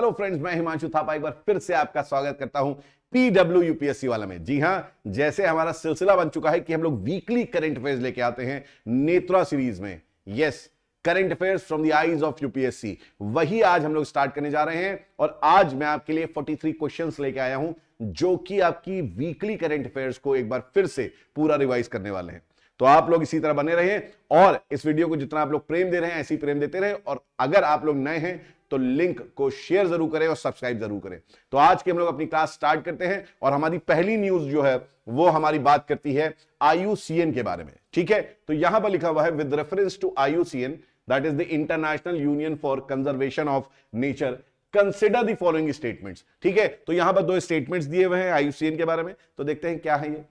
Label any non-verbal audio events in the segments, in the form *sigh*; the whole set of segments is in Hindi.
हेलो फ्रेंड्स मैं हिमांशु थापा एक बार फिर से आपका स्वागत करता हूं पीडब्ल्यू यूपीएससी वाला में जी हां जैसे हमारा सिलसिला बन चुका है कि हम लोग वीकली करंट अफेयर्स लेके आते हैं नेत्रा सीरीज में yes current affairs from the eyes of UPSC वही आज हम लोग स्टार्ट करने जा रहे हैं और आज मैं आपके लिए फोर्टी क्वेश्चंस लेके आया हूं जो कि आपकी वीकली करेंट अफेयर्स को एक बार फिर से पूरा रिवाइज करने वाले हैं तो आप लोग इसी तरह बने रहें और इस वीडियो को जितना आप लोग प्रेम दे रहे हैं ऐसी प्रेम देते रहे और अगर आप लोग नए हैं तो लिंक को शेयर जरूर करें और सब्सक्राइब जरूर करें तो आज के हम लोग अपनी क्लास स्टार्ट करते हैं और हमारी पहली न्यूज जो है वो हमारी बात करती है आईयूसीएन के बारे में ठीक है तो यहां पर लिखा हुआ है with reference to IUCN that is the International Union for Conservation of Nature consider the following statements ठीक है तो यहां पर दो स्टेटमेंट्स दिए हुए हैं आईयूसीएन के बारे में तो देखते हैं क्या है ये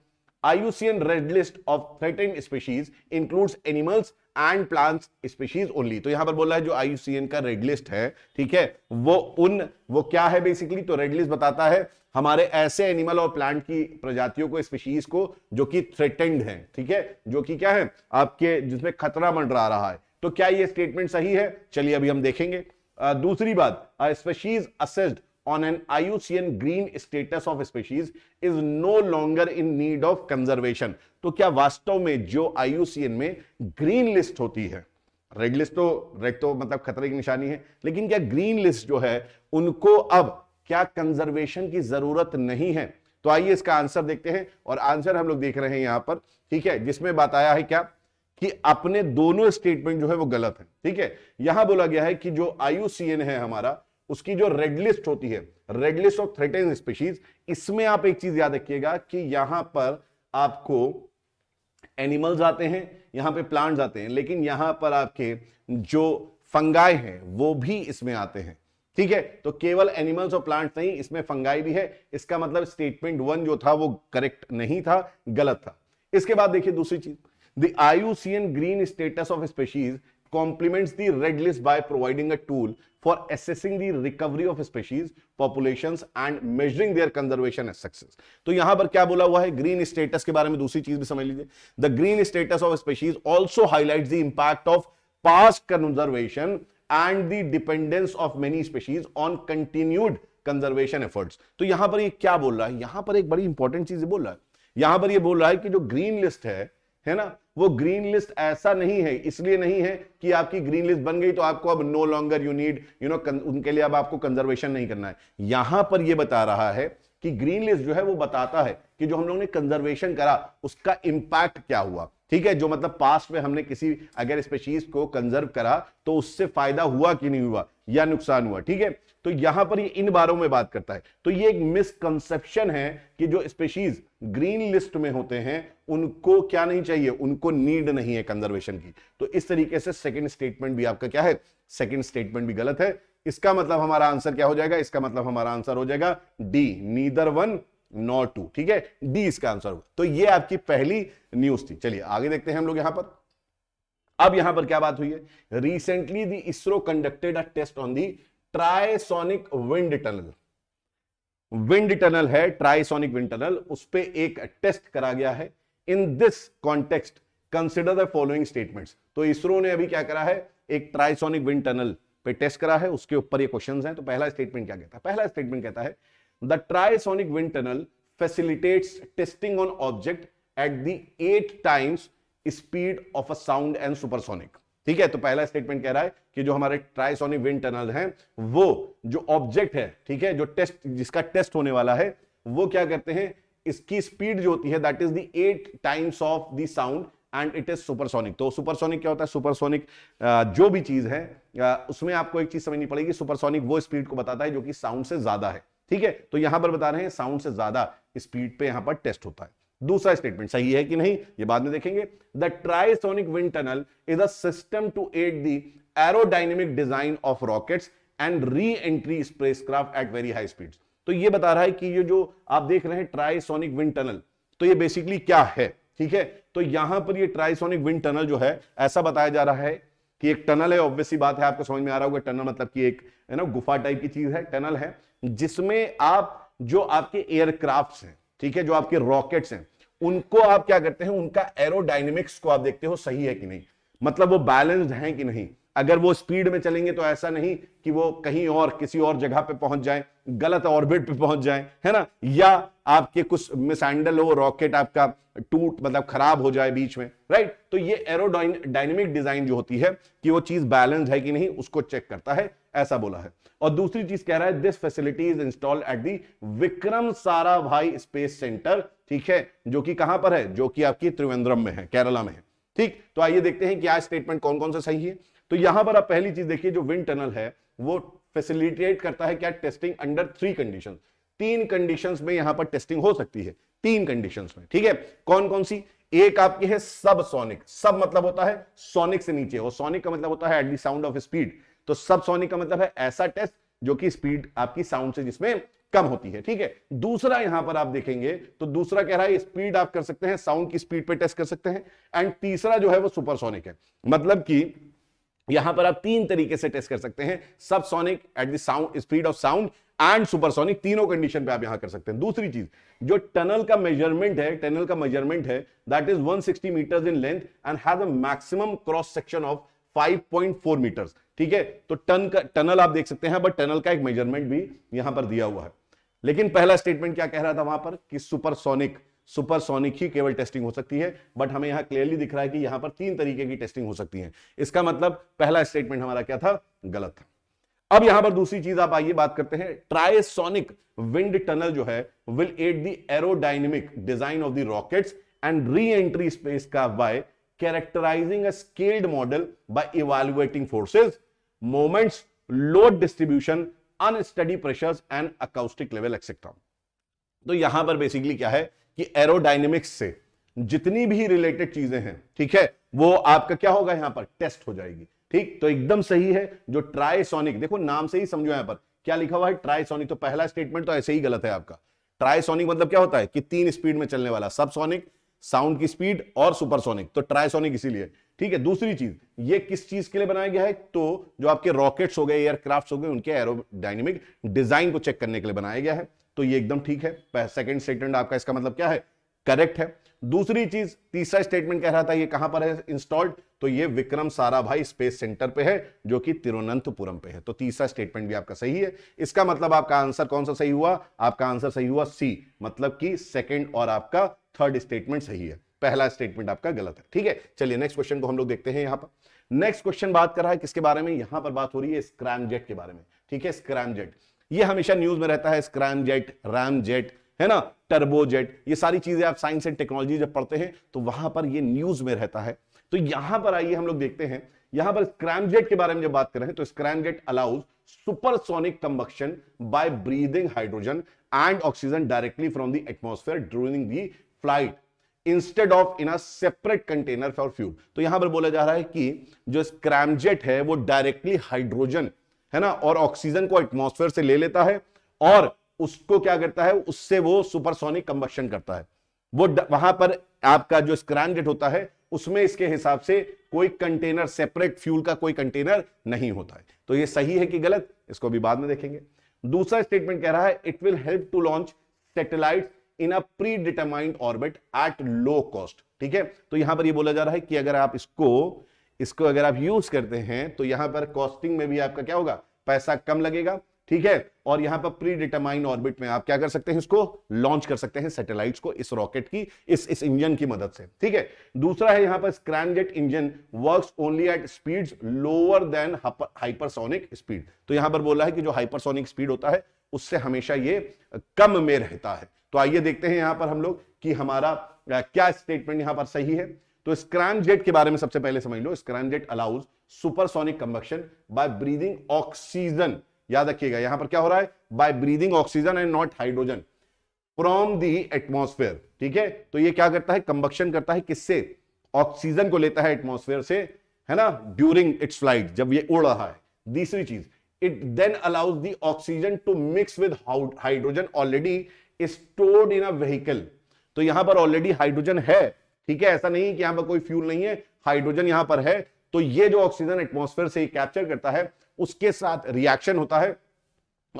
IUCN red list of Threatened Species includes animals and plant species only तो यहां पर बोला है जो आईयूसीएन का रेड लिस्ट है ठीक है वो उन वो क्या है बेसिकली तो रेड लिस्ट बताता है हमारे ऐसे एनिमल और प्लांट की प्रजातियों को स्पीशीज को जो कि थ्रेटेंड है ठीक है जो कि क्या है आपके जिसमें खतरा मंडरा रहा है तो क्या ये स्टेटमेंट सही है चलिए अभी हम देखेंगे आ, दूसरी बात species assessed on an IUCN green status of species is no longer in need of conservation तो क्या वास्तव में जो आईयूसीएन में ग्रीन लिस्ट होती है रेड लिस्ट तो रेड तो मतलब खतरे की निशानी है लेकिन क्या ग्रीन लिस्ट जो है उनको अब क्या कंजर्वेशन की जरूरत नहीं है तो आइए इसका आंसर देखते हैं और आंसर हम लोग देख रहे हैं यहां पर ठीक है जिसमें बताया है क्या कि अपने दोनों स्टेटमेंट जो है वो गलत है ठीक है यहां बोला गया है कि जो आईयूसीएन है हमारा उसकी जो रेड लिस्ट होती है red list of threaten species इसमें आप एक चीज याद रखिएगा कि यहां पर आपको एनिमल्स आते हैं यहाँ पे प्लांट्स आते हैं लेकिन यहाँ पर आपके जो फंगाई हैं वो भी इसमें आते हैं ठीक है तो केवल एनिमल्स और प्लांट्स नहीं इसमें फंगाई भी है इसका मतलब स्टेटमेंट वन जो था वो करेक्ट नहीं था गलत था इसके बाद देखिए दूसरी चीज the IUCN green status of species complements the red list by providing a tool for assessing the recovery of species, populations and measuring their conservation as success. तो यहां पर क्या बोला हुआ है ग्रीन स्टेटस के बारे में दूसरी चीज भी समझ लीजिए the green status of species also highlight the impact of past conservation and the dependence of many species on continued conservation efforts तो यहां पर ये क्या बोल रहा है यहां पर एक बड़ी इंपॉर्टेंट चीज बोल रहा है यहां पर ये बोल रहा है कि जो ग्रीन लिस्ट है है ना वो ग्रीन लिस्ट ऐसा नहीं है इसलिए नहीं है कि आपकी ग्रीन लिस्ट बन गई तो आपको अब no longer you need you know उनके लिए अब आपको कंजर्वेशन नहीं करना है यहां पर ये बता रहा है कि ग्रीन लिस्ट जो है वो बताता है कि जो हम लोग ने कंजर्वेशन करा उसका इंपैक्ट क्या हुआ ठीक है जो मतलब पास्ट में हमने किसी अगर स्पेशीज को कंजर्व करा तो उससे फायदा हुआ कि नहीं हुआ या नुकसान हुआ ठीक है तो यहां पर ये इन बारों में बात करता है तो ये एक मिसकंसेप्शन है कि जो स्पेशीज ग्रीन लिस्ट में होते हैं उनको क्या नहीं चाहिए उनको नीड नहीं है कंजर्वेशन की तो इस तरीके से सेकंड स्टेटमेंट भी आपका क्या है सेकंड स्टेटमेंट भी गलत है इसका मतलब हमारा आंसर क्या हो जाएगा इसका मतलब हमारा आंसर हो जाएगा D neither one not two ठीक है डी इसका आंसर होगा तो ये आपकी पहली न्यूज थी चलिए आगे देखते हैं हम लोग यहां पर अब यहां पर क्या बात हुई है recently the ISRO conducted a test on the trisonic wind tunnel wind tunnel है ट्राइसोनिक विंड टनल उस पर एक टेस्ट करा गया है in this context consider the following statements तो इसरो ने अभी क्या करा है एक ट्राइसोनिक विंड टनल पे टेस्ट करा है उसके ऊपर ये क्वेश्चंस हैं तो पहला स्टेटमेंट क्या कहता है पहला स्टेटमेंट कहता है the trisonic wind tunnel facilitates testing on object at the eight times speed of a sound and supersonic ठीक है तो पहला स्टेटमेंट कह रहा है कि जो हमारे ट्राइसोनिक विंड टनल हैं वो जो ऑब्जेक्ट है ठीक है जो टेस्ट जिसका टेस्ट होने वाला है वो क्या करते हैं इसकी स्पीड जो होती है that is times of the sound and it is supersonic तो सुपरसोनिक क्या होता है सुपरसोनिक जो भी चीज है उसमें आपको एक चीज समझनी पड़ेगी सुपरसोनिक वो स्पीड को बताता है जो कि साउंड से ज्यादा है ठीक है तो यहां पर बता रहे हैं साउंड से ज्यादा स्पीड पे यहां पर टेस्ट होता है दूसरा स्टेटमेंट सही है कि नहीं ये बाद में देखेंगे the trisonic wind tunnel is a system to aid the aerodynamic design of rockets and re entry spacecraft at very high speed तो ये बता रहा है कि ये जो आप देख रहे हैं ट्राइसोनिक विंड टनल तो ये बेसिकली क्या है ठीक है तो यहां पर ये ट्राइसोनिक विंड टनल जो है ऐसा बताया जा रहा है कि एक टनल है ऑब्वियसली बात है आपको समझ में आ रहा होगा टनल मतलब कि एक है ना गुफा टाइप की चीज है टनल है जिसमें आप जो आपके एयरक्राफ्ट्स हैं ठीक है जो आपके रॉकेट्स हैं उनको आप क्या करते हैं उनका एरोडाइनमिक्स को आप देखते हो सही है कि नहीं मतलब वो बैलेंस्ड हैं कि नहीं अगर वो स्पीड में चलेंगे तो ऐसा नहीं कि वो कहीं और किसी और जगह पे पहुंच जाए गलत ऑर्बिट पे पहुंच जाए है ना या आपके कुछ मिसैंडल हो रॉकेट आपका टूट मतलब खराब हो जाए बीच में राइट तो ये एरोडाइनमिक डिजाइन जो होती है कि वो चीज बैलेंस है कि नहीं उसको चेक करता है ऐसा बोला है और दूसरी चीज कह रहा है this facility is installed at the Vikram Sarabhai space centre ठीक है जो कि कहां पर है जो कि आपकी त्रिवेंद्रम में है केरला में है ठीक तो आइए देखते हैं कि आज स्टेटमेंट कौन कौन सा सही है तो यहां पर आप पहली चीज देखिए जो विंड टनल है वो फैसिलिटेट करता है क्या टेस्टिंग अंडर थ्री कंडीशंस तीन कंडीशंस में यहां पर टेस्टिंग हो सकती है तीन कंडीशंस में ठीक है कौन कौन सी एक आपकी है सब सोनिक सब मतलब होता है सोनिक से नीचे और सोनिक का मतलब होता है at the sound of speed तो सब सोनिक का मतलब है ऐसा टेस्ट जो कि स्पीड आपकी साउंड से जिसमें कम होती है ठीक है दूसरा यहां पर आप देखेंगे तो दूसरा कह रहा है स्पीड आप कर सकते हैं साउंड की स्पीड पे टेस्ट कर सकते हैं एंड तीसरा जो है वो सुपरसोनिक है मतलब कि यहां पर आप तीन तरीके से टेस्ट कर सकते हैं subsonic at the sound speed of sound and supersonic तीनों कंडीशन पे आप यहां कर सकते हैं दूसरी चीज जो टनल का मेजरमेंट है टनल का मेजरमेंट है that is 160 metre in length and has maximum cross section of 5.4 metres ठीक है तो टन का टनल आप देख सकते हैं बट टनल का एक मेजरमेंट भी यहां पर दिया हुआ है लेकिन पहला स्टेटमेंट क्या कह रहा था वहां पर कि सुपरसोनिक सुपरसोनिक ही केवल टेस्टिंग हो सकती है बट हमें यहां क्लियरली दिख रहा है कि यहां पर तीन तरीके की टेस्टिंग हो सकती है इसका मतलब पहला स्टेटमेंट हमारा क्या था गलत था अब यहां पर दूसरी चीज आप आइए बात करते हैं ट्राइसोनिक विंड टनल जो है will aid the aerodynamic design of the rockets and re entry space का by characterising a scaled model by evaluating forces moments load distribution unsteady pressures and acoustic level etcetera तो यहां पर बेसिकली क्या है कि एरोडाइनमिक्स से जितनी भी रिलेटेड चीजें हैं ठीक है वो आपका क्या होगा यहां पर टेस्ट हो जाएगी ठीक तो एकदम सही है जो ट्राइसोनिक देखो नाम से ही समझो यहां पर क्या लिखा हुआ है ट्राइसोनिक तो पहला स्टेटमेंट तो ऐसे ही गलत है आपका ट्राइसोनिक मतलब क्या होता है कि तीन स्पीड में चलने वाला सबसोनिक साउंड की स्पीड और सुपरसोनिक तो ट्राइसोनिक इसीलिए ठीक है दूसरी चीज ये किस चीज के लिए बनाया गया है तो जो आपके रॉकेट्स हो गए एयरक्राफ्ट हो गए उनके एरोडाइनमिक डिजाइन को चेक करने के लिए बनाया गया है तो ये एकदम ठीक है सेकंड स्टेटमेंट आपका इसका मतलब क्या है करेक्ट है दूसरी चीज तीसरा स्टेटमेंट कह रहा था ये कहां पर है इंस्टॉल्ड तो ये विक्रम साराभाई स्पेस सेंटर पे है जो कि तिरुवनंतपुरम पे है तो तीसरा स्टेटमेंट भी आपका सही है इसका मतलब आपका आंसर कौन सा सही हुआ आपका आंसर सही हुआ सी मतलब कि सेकंड और आपका थर्ड स्टेटमेंट सही है पहला स्टेटमेंट आपका गलत है ठीक है चलिए नेक्स्ट क्वेश्चन को हम लोग देखते हैं यहां पर नेक्स्ट क्वेश्चन बात कर रहा है किसके बारे में यहां पर बात हो रही है स्क्रैम के बारे में ठीक है स्क्रैम ये हमेशा न्यूज में रहता है रैम जेट है ना टर्बोजेट ये सारी चीजें आप साइंस एंड टेक्नोलॉजी जब पढ़ते हैं तो वहां पर ये न्यूज में रहता है तो यहां पर आइए हम लोग देखते हैं यहां पर स्क्रैमजेट के बारे में जब बात कर रहे हैं तो scramjet allows supersonic combustion by breathing hydrogen and oxygen directly from the atmosphere during the flight instead of in a separate container for fuel तो यहां पर बोला जा रहा है कि जो स्क्रैमजेट है वो डायरेक्टली हाइड्रोजन है ना और ऑक्सीजन को एटमोस्फेयर से ले लेता है और उसको क्या करता है उससे वो सुपरसोनिक कंबक्शन करता है वो वहां पर आपका जो स्क्रैम होता है उसमें इसके हिसाब से कोई कंटेनर सेपरेट फ्यूल का कोई कंटेनर नहीं होता है तो ये सही है कि गलत इसको भी बाद में देखेंगे दूसरा स्टेटमेंट कह रहा है it will help to launch satellite in a predetermined orbit at low cost ठीक है तो यहां पर ये बोला जा रहा है कि अगर आप इसको इसको अगर आप यूज करते हैं तो यहां पर कॉस्टिंग में भी आपका क्या होगा पैसा कम लगेगा ठीक है और यहां पर प्री डिटरमाइन ऑर्बिट में आप क्या कर सकते हैं इसको लॉन्च कर सकते हैं सैटेलाइट्स को इस रॉकेट की इस इस इंजन की मदद से ठीक है दूसरा है यहां पर scramjet engine works only at speeds lower than hypersonic speed तो यहां पर बोला है कि जो हाइपरसोनिक स्पीड होता है उससे हमेशा ये कम में रहता है तो आइए देखते हैं यहां पर हम लोग कि हमारा क्या स्टेटमेंट यहां पर सही है तो स्क्रैमजेट के बारे में सबसे पहले समझ लो scramjet allows supersonic combustion by breathing oxygen याद रखिएगा यहां पर क्या हो रहा है by breathing oxygen and not hydrogen from the atmosphere ठीक है तो ये क्या करता है कंबक्शन करता है किससे ऑक्सीजन को लेता है एटमोस्फेयर से है ना ड्यूरिंग इट्स फ्लाइट जब ये उड़ रहा है दूसरी चीज it then allows the oxygen to mix with hydrogen already stored in a vehicle तो यहां पर ऑलरेडी हाइड्रोजन है ठीक है ऐसा नहीं कि यहां पर कोई फ्यूल नहीं है हाइड्रोजन यहां पर है तो ये जो ऑक्सीजन एटमोस्फेयर से कैप्चर करता है उसके साथ रिएक्शन होता है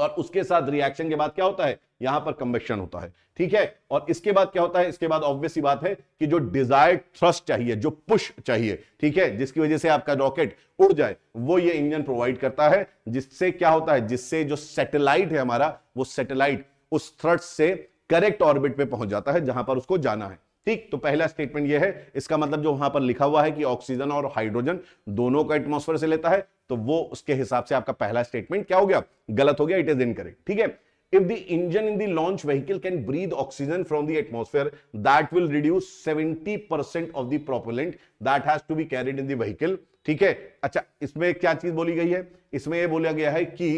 और उसके साथ रिएक्शन के बाद क्या होता है यहां पर कंबेशन होता है ठीक है और इसके बाद क्या होता है इसके बाद ऑब्वियस ही बात है कि जो डिजायर्ड थ्रस्ट चाहिए जो पुश चाहिए ठीक है जिसकी वजह से आपका रॉकेट उड़ जाए वो ये इंजन प्रोवाइड करता है जिससे क्या होता है जिससे जो सैटेलाइट है हमारा वो सैटेलाइट उस थ्रस्ट से करेक्ट ऑर्बिट पे पहुंच जाता है जहां पर उसको जाना है ठीक तो पहला स्टेटमेंट यह है इसका मतलब जो वहां पर लिखा हुआ है कि ऑक्सीजन और हाइड्रोजन दोनों को एटमोस्फेयर से लेता है तो वो उसके हिसाब से आपका पहला स्टेटमेंट क्या हो गया गलत हो गया इट इज इनकरेक्ट ठीक है if the engine in the launch vehicle can breathe oxygen from the atmosphere that will reduce 70% of the propellant that has to be carried in the vehicle ठीक है अच्छा इसमें क्या चीज बोली गई है इसमें यह बोला गया है कि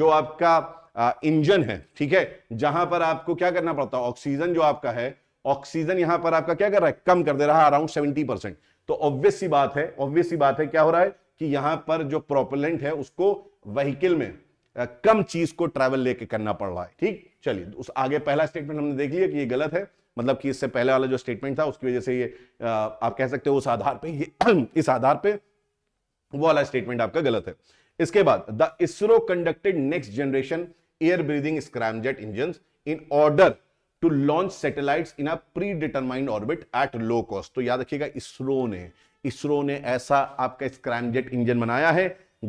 जो आपका इंजन है ठीक है जहां पर आपको क्या करना पड़ता है ऑक्सीजन जो आपका है ऑक्सीजन यहां पर आपका क्या कर रहा है कम कर दे रहा है अराउंड सेवेंटी परसेंट तो ऑब्वियस सी बात है ऑब्वियस सी बात है क्या हो रहा है कि यहां पर जो प्रोपेलेंट है उसको व्हीकल में कम चीज को ट्रैवल लेके करना पड़ रहा है ठीक चलिए उस आगे पहला स्टेटमेंट हमने देख लिया कि ये गलत है मतलब कि इससे पहले वाला जो स्टेटमेंट था उसकी वजह से ये आप कह सकते हो उस आधार पे ये *clears throat* इस आधार पे वो वाला स्टेटमेंट आपका गलत है इसके बाद the ISRO conducted next generation air breathing jet engine in order to launch satellites in a predetermined orbit at low cost तो याद रखिएगा इसरो ने इसरो ने ऐसा आपका स्क्रैमजेट इंजन बनाया है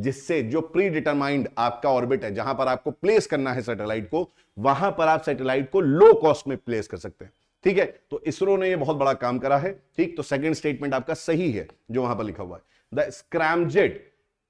जिससे जो प्री डिटरमाइंड आपका ऑर्बिट है जहां पर आपको प्लेस करना है सैटेलाइट को वहां पर आप सैटेलाइट को लो कॉस्ट में प्लेस कर सकते हैं ठीक है तो इसरो ने ये बहुत बड़ा काम करा है ठीक तो सेकंड स्टेटमेंट आपका सही है जो वहां पर लिखा हुआ है the scramjet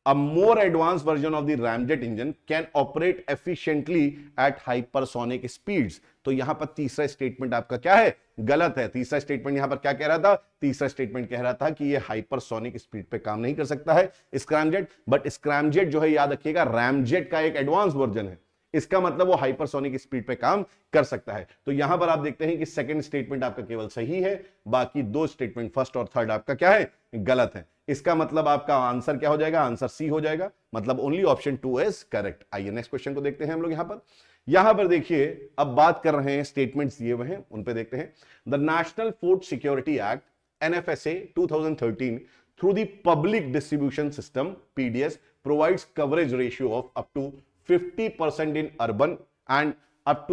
a more advanced version of the ramjet engine can operate efficiently at hypersonic speeds तो यहां पर तीसरा स्टेटमेंट आपका क्या है गलत है तीसरा स्टेटमेंट यहां पर क्या कह रहा था तीसरा स्टेटमेंट कह रहा था कि ये हाइपरसोनिक स्पीड पे काम नहीं कर सकता है स्क्रैमजेट बट स्क्रैमजेट जो है याद रखिएगा रैमजेट का एक एडवांस वर्जन है इसका मतलब वो हाइपरसोनिक स्पीड पे काम कर सकता है तो यहां पर आप देखते हैं कि सेकंड स्टेटमेंट आपका केवल सही है बाकी दो स्टेटमेंट फर्स्ट और थर्ड आपका क्या है गलत है इसका मतलब आपका आंसर क्या हो जाएगा आंसर सी हो जाएगा मतलब only option two is correct आइए नेक्स्ट क्वेश्चन को देखते हैं हम लोग यहां पर यहां पर देखिए अब बात कर रहे हैं स्टेटमेंट दिए हुए हैं उन पर देखते हैं the national food security act N F NFSA 2013 through the public distribution system PDS provides coverage ratio of up to 50% in urban and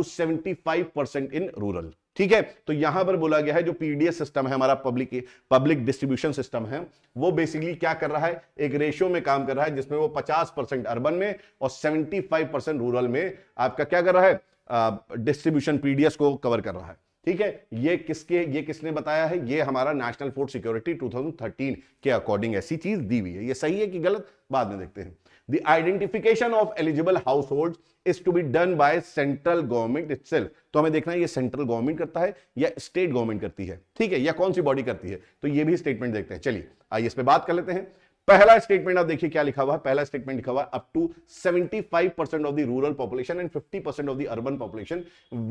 seventy five 75% in rural ठीक है तो यहां पर बोला गया है जो पीडीएस सिस्टम है हमारा पब्लिक पब्लिक डिस्ट्रीब्यूशन सिस्टम है वो बेसिकली क्या कर रहा है एक रेशियो में काम कर रहा है जिसमें वो 50 परसेंट अर्बन में और 75 परसेंट रूरल में आपका क्या कर रहा है डिस्ट्रीब्यूशन पीडीएस को कवर कर रहा है ठीक है ये किसके ये किसने बताया है ये हमारा नेशनल फूड सिक्योरिटी टू के अकॉर्डिंग ऐसी चीज दी हुई है ये सही है कि गलत बाद में देखते हैं the identification of eligible households is to be done by central government itself तो हमें देखना है ये सेंट्रल गवर्नमेंट करता है या स्टेट गवर्नमेंट करती है ठीक है या कौन सी बॉडी करती है तो ये भी स्टेटमेंट देखते हैं चलिए आइए इस पर बात कर लेते हैं पहला स्टेटमेंट आप देखिए क्या लिखा हुआ है पहला स्टेटमेंट लिखा हुआ है up to 75 percent of the rural population and 50 percent of the urban population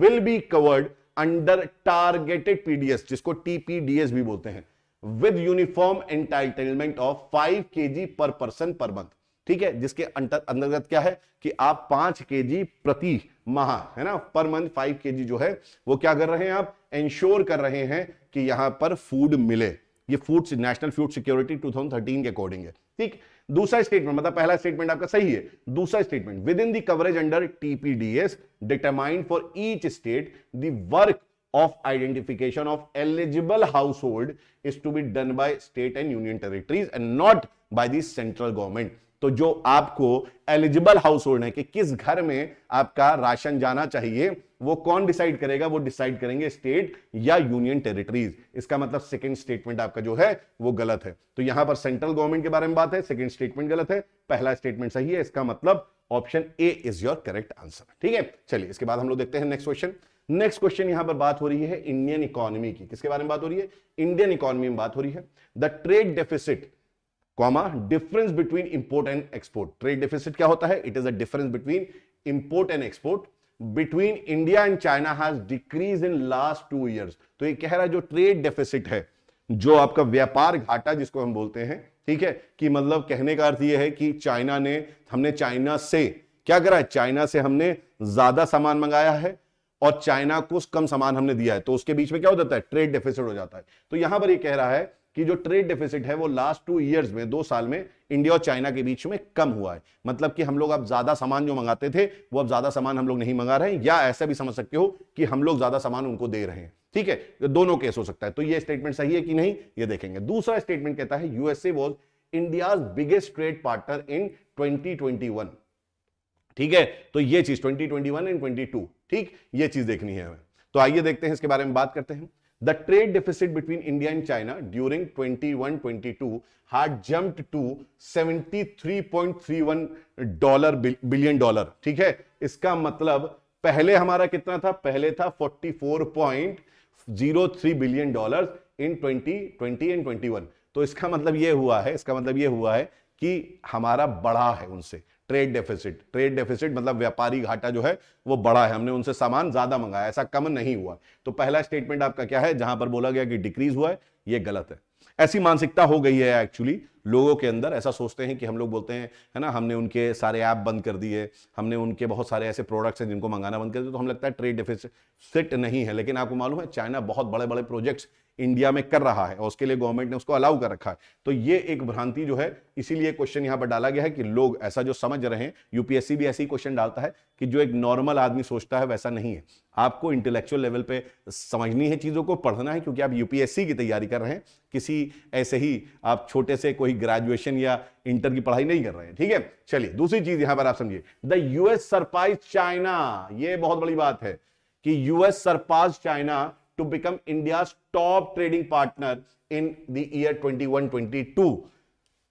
will be covered under targeted PDS जिसको टीपीडीएस भी बोलते हैं with uniform entitlement of 5 KG per person per month ठीक है जिसके अंतर्गत क्या है कि आप पांच के प्रति माह है ना पर मंथ फाइव के जो है वो क्या कर रहे हैं आप इंश्योर कर रहे हैं कि यहां पर फूड मिले ये फूड नेशनल फूड सिक्योरिटी 2013 के अकॉर्डिंग है ठीक दूसरा स्टेटमेंट मतलब पहला स्टेटमेंट आपका सही है दूसरा statement within the coverage under TPDS determined for each state the work identification of eligible household is to be done by state and union territories and not by the central government तो जो आपको एलिजिबल हाउस होल्ड है कि किस घर में आपका राशन जाना चाहिए वो कौन डिसाइड करेगा वो डिसाइड करेंगे स्टेट या यूनियन टेरिटरीज इसका मतलब सेकंड स्टेटमेंट आपका जो है वो गलत है तो यहां पर सेंट्रल गवर्नमेंट के बारे में बात है सेकंड स्टेटमेंट गलत है पहला स्टेटमेंट सही है इसका मतलब option A is your correct answer ठीक है चलिए इसके बाद हम लोग देखते हैं नेक्स्ट क्वेश्चन नेक्स्ट क्वेश्चन यहां पर बात हो रही है इंडियन इकोनॉमी की किसके बारे में बात हो रही है इंडियन इकोनॉमी में बात हो रही है the trade deficit comma difference between import and export trade deficit क्या होता है it is a difference between import and export between India and China has decrease in last two years तो ये कह रहा है जो ट्रेड डेफिसिट है जो आपका व्यापार घाटा जिसको हम बोलते हैं ठीक है कि मतलब कहने का अर्थ ये है कि चाइना ने हमने चाइना से क्या करा है चाइना से हमने ज्यादा सामान मंगाया है और चाइना को कम सामान हमने दिया है तो उसके बीच में क्या हो जाता है ट्रेड डेफिसिट हो जाता है तो यहां पर ये कह रहा है कि जो ट्रेड डेफिसिट है वो लास्ट टू ईयर्स में दो साल में इंडिया और चाइना के बीच में कम हुआ है मतलब कि हम लोग अब ज्यादा सामान जो मंगाते थे वो अब ज्यादा सामान हम लोग नहीं मंगा रहे हैं या ऐसा भी समझ सकते हो कि हम लोग ज्यादा सामान उनको दे रहे हैं ठीक है तो दोनों केस हो सकता है तो ये स्टेटमेंट सही है कि नहीं ये देखेंगे दूसरा स्टेटमेंट कहता है USA was India biggest trade partner in twenty ठीक है तो ये चीज 2021 एंड 22 ठीक ये चीज देखनी है हमें तो आइए देखते हैं इसके बारे में बात करते हैं The trade deficit between India and China during 21-22 had jumped to 73.31 dollar billion dollar ठीक है इसका मतलब पहले हमारा कितना था पहले था 44.03 बिलियन डॉलर इन 2020 एंड 21 तो इसका मतलब यह हुआ है इसका मतलब यह हुआ है कि हमारा बड़ा है उनसे ट्रेड डेफिसिट ट्रेड डेफिसिट मतलब व्यापारी घाटा जो है वो बड़ा है हमने उनसे सामान ज्यादा मंगाया ऐसा कम नहीं हुआ तो पहला स्टेटमेंट आपका क्या है जहां पर बोला गया कि डिक्रीज हुआ है ये गलत है ऐसी मानसिकता हो गई है एक्चुअली लोगों के अंदर ऐसा सोचते हैं कि हम लोग बोलते हैं है ना हमने उनके सारे ऐप बंद कर दिए हमने उनके बहुत सारे ऐसे प्रोडक्ट्स हैं जिनको मंगाना बंद कर दिया तो हम लगता है ट्रेड डिफिसिट नहीं है लेकिन आपको मालूम है चाइना बहुत बड़े बड़े प्रोजेक्ट्स इंडिया में कर रहा है और उसके लिए गवर्नमेंट ने उसको अलाउ कर रखा है तो ये एक भ्रांति जो है इसीलिए क्वेश्चन यहाँ पर डाला गया है कि लोग ऐसा जो समझ रहे हैं यूपीएससी भी ऐसी क्वेश्चन डालता है कि जो एक नॉर्मल आदमी सोचता है वैसा नहीं है आपको इंटेलेक्चुअल लेवल पे समझनी है चीज़ों को पढ़ना है क्योंकि आप यूपीएससी की तैयारी कर रहे हैं किसी ऐसे ही आप छोटे से कोई कोई ग्रेजुएशन या इंटर की पढ़ाई नहीं कर रहे हैं ठीक है चलिए दूसरी चीज यहां पर आप समझिए द यूएस सरपाइज चाइना ये बहुत बड़ी बात है कि US surpass China to become India top trading partner in the year 2122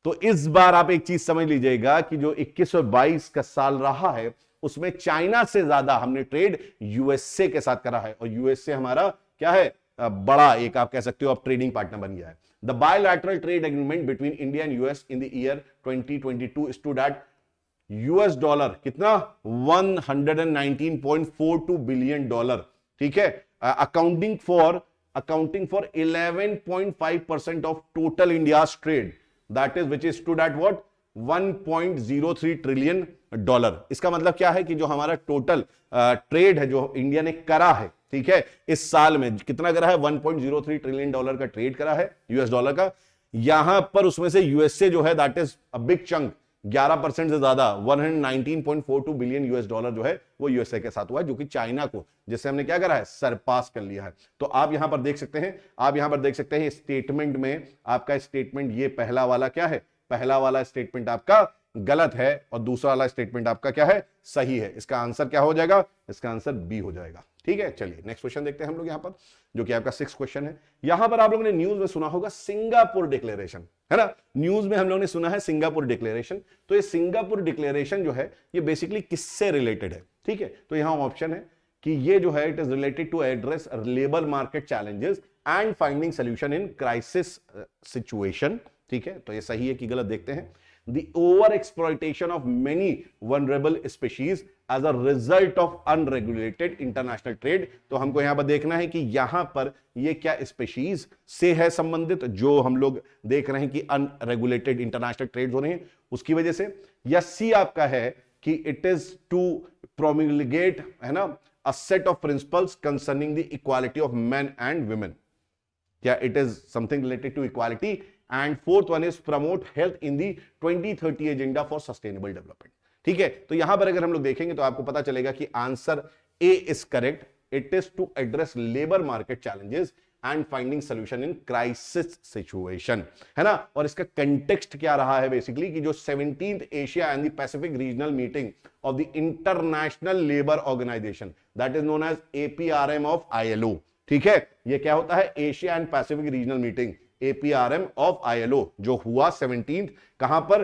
तो इस बार आप एक चीज समझ लीजिएगा कि जो 21 और 22 का साल रहा है उसमें चाइना से ज्यादा हमने ट्रेड यूएसए के साथ करा है और यूएसए हमारा क्या है बड़ा एक आप कह सकते हो आप ट्रेडिंग पार्टनर बन गया है the bilateral trade agreement between India and US in the year 2022 stood at US dollar कितना 119.42 बिलियन डॉलर ठीक है accounting for accounting for 11.5 percent of total India trade that is which is to at what 1.03 trillion dollar इसका मतलब क्या है कि जो हमारा टोटल ट्रेड है जो इंडिया ने करा है ठीक है इस साल में कितना करा है 1.03 ट्रिलियन डॉलर का ट्रेड करा है यूएस डॉलर का यहां पर उसमें से यूएसए जो है that is a big chunk 11 percent से ज्यादा 119.42 बिलियन यूएस डॉलर जो है वो यूएसए के साथ हुआ है जो कि चाइना को जिससे हमने क्या करा है सरपास कर लिया है तो आप यहां पर देख सकते हैं आप यहां पर देख सकते हैं स्टेटमेंट में आपका स्टेटमेंट ये पहला वाला क्या है पहला वाला स्टेटमेंट आपका गलत है और दूसरा वाला स्टेटमेंट आपका क्या है सही है इसका आंसर क्या हो जाएगा इसका आंसर बी हो जाएगा ठीक है चलिए नेक्स्ट क्वेश्चन देखते हैं हम लोग यहाँ पर जो कि आपका सिक्स क्वेश्चन है यहां पर आप लोगों ने न्यूज में सुना होगा सिंगापुर डिक्लेरेशन है ना न्यूज में हम लोगों ने सुना है सिंगापुर डिक्लेरेशन तो ये सिंगापुर डिक्लेरेशन जो है ये बेसिकली किससे रिलेटेड है ठीक है तो यहाँ ऑप्शन है कि ये जो है it is related to address labour market challenges and finding solution in crisis situation ठीक है तो ये सही है कि गलत देखते हैं the over exploitation of many vulnerable species as a result of unregulated international trade तो हमको यहां पर देखना है कि यहां पर ये क्या स्पेशीज से है संबंधित जो हम लोग देख रहे हैं कि अनरेगुलेटेड इंटरनेशनल ट्रेड हो रहे हैं उसकी वजह से या सी आपका है कि इट इज टू प्रोमिगेट है ना a set of principles concerning the equality of man and women क्या it is something related to equality and fourth one is promote health in the twenty thirty agenda for sustainable development ठीक है तो यहां पर अगर हम लोग देखेंगे तो आपको पता चलेगा कि answer A is correct it is to address labour market challenges and finding solution in crisis situation है ना और इसका कंटेक्स्ट क्या रहा है बेसिकली कि जो seventeen Asia and Pacific regional meeting of the international labour organisation that is known as APRM of ILO ठीक है ये क्या होता है Asia and Pacific regional meeting APRM of ILO जो हुआ सेवनटीन कहां पर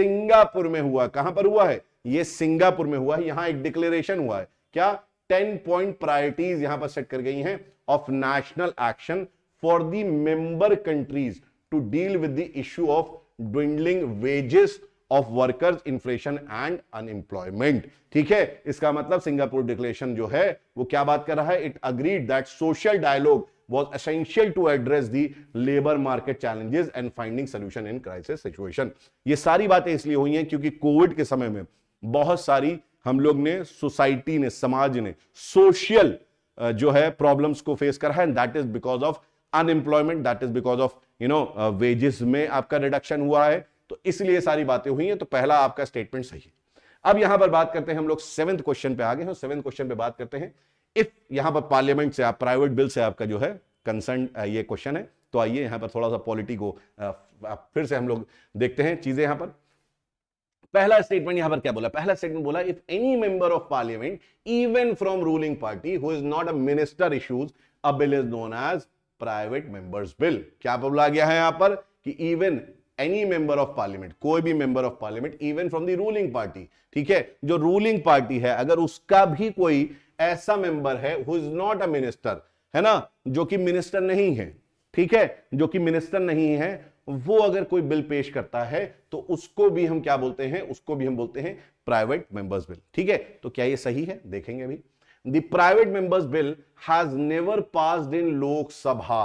सिंगापुर में हुआ कहां पर हुआ है ये सिंगापुर में हुआ है यहां एक डिक्लेरेशन हुआ है क्या टेन पॉइंट प्रायोरिटीज यहां पर सेट कर गई हैं of national action for the member countries to deal with the issue of dwindling wages of workers inflation and unemployment ठीक है इसका मतलब सिंगापुर डिक्लेरेशन जो है वो क्या बात कर रहा है it agreed that social dialogue was essential to address the labor market challenges and finding solution in crisis situation ये सारी बातें इसलिए हुई हैं क्योंकि कोविड के समय में बहुत सारी हम लोग ने सोसाइटी ने समाज ने सोशल जो है प्रॉब्लम्स को फेस करा है and that is because of unemployment that is because of you know wages में आपका रिडक्शन हुआ है तो इसलिए सारी बातें हुई हैं तो पहला आपका स्टेटमेंट सही है अब यहां पर बात करते हैं हम लोग सेवंथ क्वेश्चन पे आ गए हैं सेवंथ क्वेश्चन पे बात करते हैं इफ यहां पर पार्लियामेंट से आप प्राइवेट बिल से आपका जो है कंसर्न ये क्वेश्चन है तो आइए यहां पर थोड़ा सा पॉलिटी को फिर से हम लोग देखते हैं चीजें यहां पर पहला स्टेटमेंट यहां पर क्या बोला पहला स्टेटमेंट बोला if any member of parliament even from ruling party who is not a minister issues a bill is known as private members bill क्या बोला गया है यहां पर कि even any member of parliament कोई भी member of parliament even from the ruling party ठीक है जो रूलिंग पार्टी है अगर उसका भी कोई ऐसा मेंबर है who is not a minister है ना जो कि मिनिस्टर नहीं है ठीक है जो कि मिनिस्टर नहीं है वो अगर कोई बिल पेश करता है तो उसको भी हम क्या बोलते हैं उसको भी हम बोलते हैं प्राइवेट मेंबर्स बिल ठीक है तो क्या ये सही है देखेंगे अभी the private members bill has never passed in Lok Sabha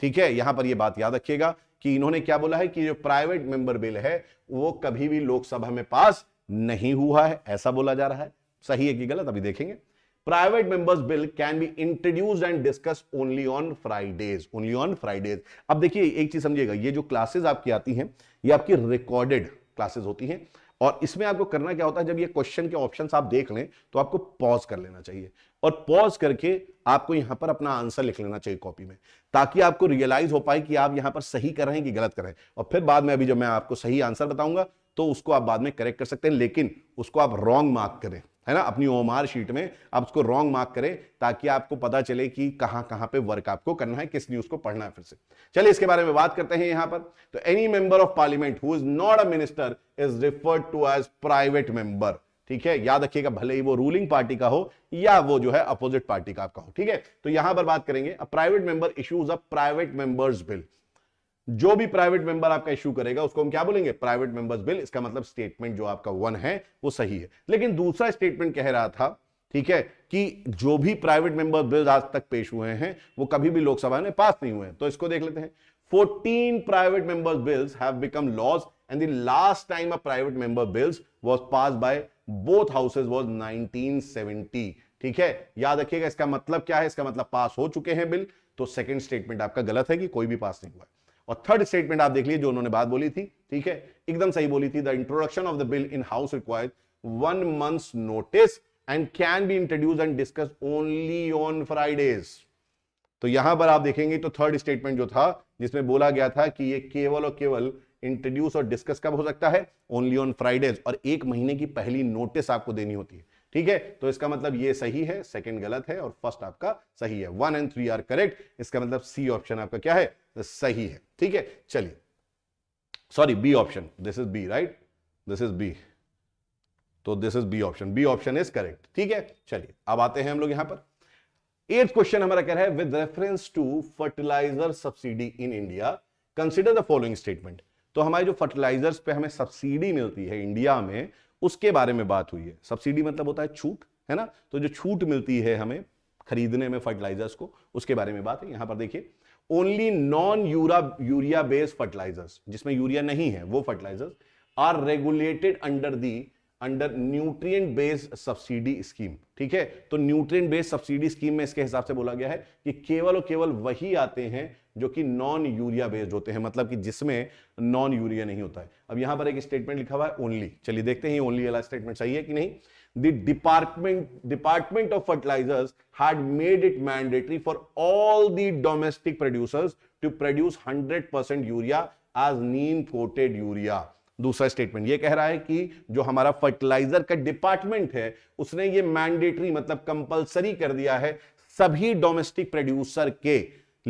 ठीक है यहां पर ये बात याद रखिएगा कि इन्होंने क्या बोला है कि जो प्राइवेट मेंबर बिल है वो कभी भी लोकसभा में पास नहीं हुआ है ऐसा बोला जा रहा है सही है कि गलत अभी देखेंगे private members bill can be introduce and discuss only on Fridays only on Fridays अब देखिए एक चीज समझिएगा ये जो क्लासेस आपकी आती हैं ये आपकी रिकॉर्डेड क्लासेस होती हैं और इसमें आपको करना क्या होता है जब ये क्वेश्चन के ऑप्शन आप देख लें तो आपको पॉज कर लेना चाहिए और पॉज करके आपको यहां पर अपना आंसर लिख लेना चाहिए कॉपी में ताकि आपको रियलाइज हो पाए कि आप यहां पर सही कर रहे हैं कि गलत कर रहे हैं और फिर बाद में अभी जब मैं आपको सही आंसर बताऊंगा तो उसको आप बाद में करेक्ट कर सकते हैं लेकिन उसको आप रॉन्ग मार्क करें है ना अपनी ओमार शीट में आप उसको रॉन्ग मार्क करें ताकि आपको पता चले कि कहां कहां पे वर्क आपको करना है किस न्यूज को पढ़ना है फिर से चलिए इसके बारे में बात करते हैं यहां पर तो any member of parliament who is not a minister is referred to as private member ठीक है याद रखिएगा भले ही वो रूलिंग पार्टी का हो या वो जो है अपोजिट पार्टी का आपका हो ठीक है तो यहां पर बात करेंगे private member issues a private members bill जो भी प्राइवेट मेंबर आपका इश्यू करेगा उसको हम क्या बोलेंगे प्राइवेट मेंबर्स बिल इसका मतलब स्टेटमेंट जो आपका वन है वो सही है लेकिन दूसरा स्टेटमेंट कह रहा था ठीक है कि जो भी प्राइवेट मेंबर बिल आज तक पेश हुए हैं वो कभी भी लोकसभा में पास नहीं हुए हैं तो इसको देख लेते हैं fourteen private members bills have become laws and the last time a private member bills was passed by both houses was ठीक है याद रखिएगा इसका मतलब क्या है इसका मतलब पास हो चुके हैं बिल तो सेकेंड स्टेटमेंट आपका गलत है कि कोई भी पास नहीं हुआ है और थर्ड स्टेटमेंट आप देख लीजिए जो उन्होंने बात बोली थी ठीक है एकदम सही बोली थी the introduction of the bill in house required one month notice and can be introduce and discuss only on Fridays तो यहां पर आप देखेंगे तो थर्ड स्टेटमेंट जो था जिसमें बोला गया था कि ये केवल और केवल इंट्रोड्यूस और डिस्कस कब हो सकता है ओनली ऑन फ्राइडेज और एक महीने की पहली नोटिस आपको देनी होती है ठीक है तो इसका मतलब ये सही है सेकंड गलत है और फर्स्ट आपका सही है one and three are correct इसका मतलब सी ऑप्शन आपका क्या है तो सही है ठीक है चलिए sorry B option this is B right this is B तो this is B option B option is correct ठीक है चलिए अब आते हैं हम लोग यहां पर एथ क्वेश्चन हमारा कह रहा है with reference to fertiliser subsidy in India consider the following statement तो हमारे जो फर्टिलाइजर्स पे हमें सब्सिडी मिलती है इंडिया में उसके बारे में बात हुई है सब्सिडी मतलब होता है छूट है ना तो जो छूट मिलती है हमें खरीदने में फर्टिलाइजर्स को उसके बारे में बात है यहां पर देखिए ओनली नॉन यूरा यूरिया बेस्ड फर्टिलाइजर्स जिसमें यूरिया नहीं है वो fertilisers are regulated under the under nutrient based subsidy scheme ठीक है तो न्यूट्रिएंट बेस्ड सब्सिडी स्कीम में इसके हिसाब से बोला गया है कि केवल और केवल वही आते हैं जो कि नॉन यूरिया बेस्ड होते हैं मतलब कि जिसमें नॉन यूरिया नहीं होता है अब यहां पर एक स्टेटमेंट लिखा हुआ है ओनली चलिए देखते हैं ओनली वाला स्टेटमेंट सही है कि नहीं the department department of fertilizers had made it mandatory for all the domestic producers to produce 100% urea as neem coated urea दूसरा स्टेटमेंट ये कह रहा है कि जो हमारा फर्टिलाइजर का डिपार्टमेंट है उसने ये मैंडेटरी मतलब कंपलसरी कर दिया है सभी डोमेस्टिक प्रोड्यूसर के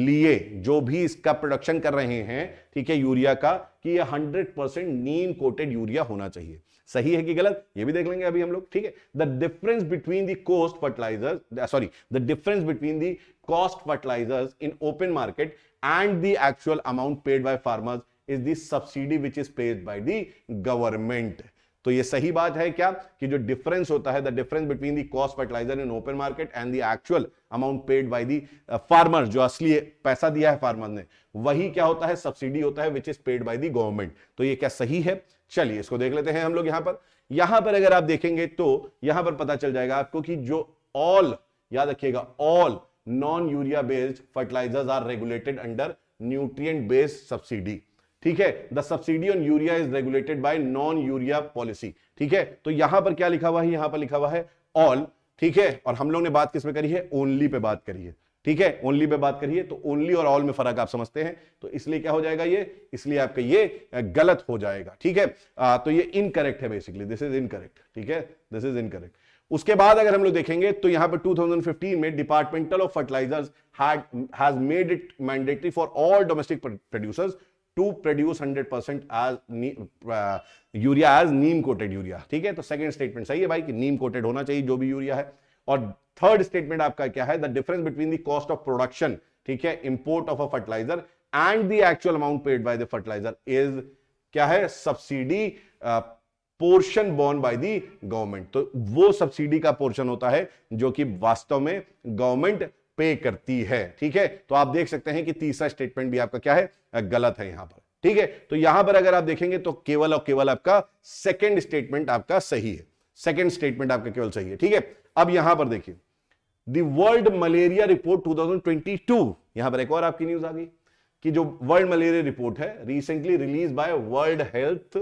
लिए जो भी इसका प्रोडक्शन कर रहे हैं ठीक है यूरिया का कि ये 100 परसेंट नीम कोटेड यूरिया होना चाहिए सही है कि गलत ये भी देख लेंगे अभी हम लोग ठीक है the difference between the cost fertiliser sorry the difference between the cost fertilisers in open market and the actual amount paid by farmers is the subsidy which is paid by the government तो ये सही बात है क्या कि जो डिफरेंस होता है the difference between the cost fertiliser in open market and the actual amount paid by the farmer जो असली पैसा दिया है फार्मर ने वही क्या होता है सब्सिडी होता है which is paid by the government तो ये क्या सही है चलिए इसको देख लेते हैं हम लोग यहां पर यहां पर अगर आप देखेंगे तो यहां पर पता चल जाएगा आपको कि जो ऑल याद रखिएगा all non urea based fertilisers are regulated under nutrient based subsidy ठीक है the subsidy on urea is regulated by non urea policy ठीक है तो यहां पर क्या लिखा हुआ है यहां पर लिखा हुआ है ऑल ठीक है और हम लोग ने बात किस पे करी है ओनली पे बात करी है ठीक है ओनली पे बात करिए तो ओनली और ऑल में फर्क आप समझते हैं तो इसलिए क्या हो जाएगा ये इसलिए आपका ये गलत हो जाएगा ठीक है आ, तो ये इनकरेक्ट है बेसिकली दिस इज इनकरेक्ट ठीक है दिस इज इनकरेक्ट उसके बाद अगर हम लोग देखेंगे तो यहां पर 2015 में departmental of fertilisers has made it mandatory for all domestic producers to produce hundred percent as urea as neem coated urea ठीक है तो सेकंड स्टेटमेंट सही है भाई कि नीम कोटेड होना चाहिए जो भी यूरिया है और थर्ड स्टेटमेंट आपका क्या है the difference between the cost of production ठीक है import of a fertiliser and the actual amount paid by the fertiliser is क्या है subsidy portion borne by the government तो वो सब्सिडी का पोर्शन होता है जो कि वास्तव में गवर्नमेंट पे करती है ठीक है तो आप देख सकते हैं कि तीसरा स्टेटमेंट भी आपका क्या है गलत है यहां पर ठीक है तो यहां पर अगर आप देखेंगे तो केवल और केवल आपका सेकेंड स्टेटमेंट आपका सही है सेकेंड स्टेटमेंट आपका केवल सही है ठीक है अब यहां पर देखिए दर्ल्ड वर्ल्ड मलेरिया रिपोर्ट 2022 यहां पर एक और आपकी न्यूज आ गई कि जो वर्ल्ड मलेरिया रिपोर्ट है recently release by world health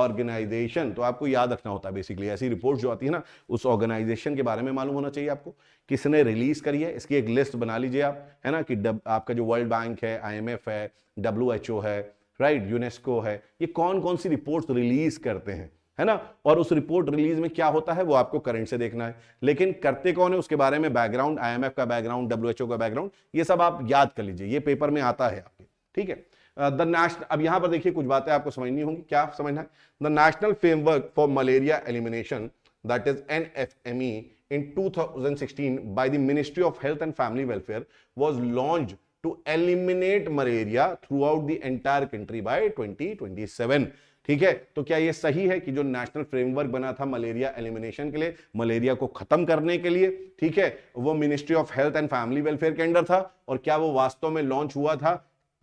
organisation तो आपको याद रखना होता है बेसिकली ऐसी रिपोर्ट जो आती है ना उस ऑर्गेनाइजेशन के बारे में मालूम होना चाहिए आपको किसने रिलीज करी है इसकी एक लिस्ट बना लीजिए आप है ना कि डब, आपका जो वर्ल्ड बैंक है आईएमएफ है डब्ल्यू है राइट यूनेस्को है ये कौन कौन सी रिपोर्ट रिलीज करते हैं है ना और उस रिपोर्ट रिलीज में क्या होता है वो आपको करंट से देखना है लेकिन करते कौन है उसके बारे में बैकग्राउंड आईएमएफ का बैकग्राउंड डब्ल्यूएचओ का बैकग्राउंड ये सब आप याद कर लीजिए ये पेपर में आता है आपके ठीक है द uh, नेशनल अब यहां पर देखिए कुछ बातें आपको समझनी होंगी क्या समझना है the national framework for malaria elimination that is N F M E the ministry of health and family welfare was launch to eliminate malaria throughout the entire country entire twenty twenty seven ठीक है तो क्या ये सही है कि जो नेशनल फ्रेमवर्क बना था मलेरिया एलिमिनेशन के लिए मलेरिया को खत्म करने के लिए ठीक है वो ministry of health and family welfare के अंडर था और क्या वो वास्तव में लॉन्च हुआ था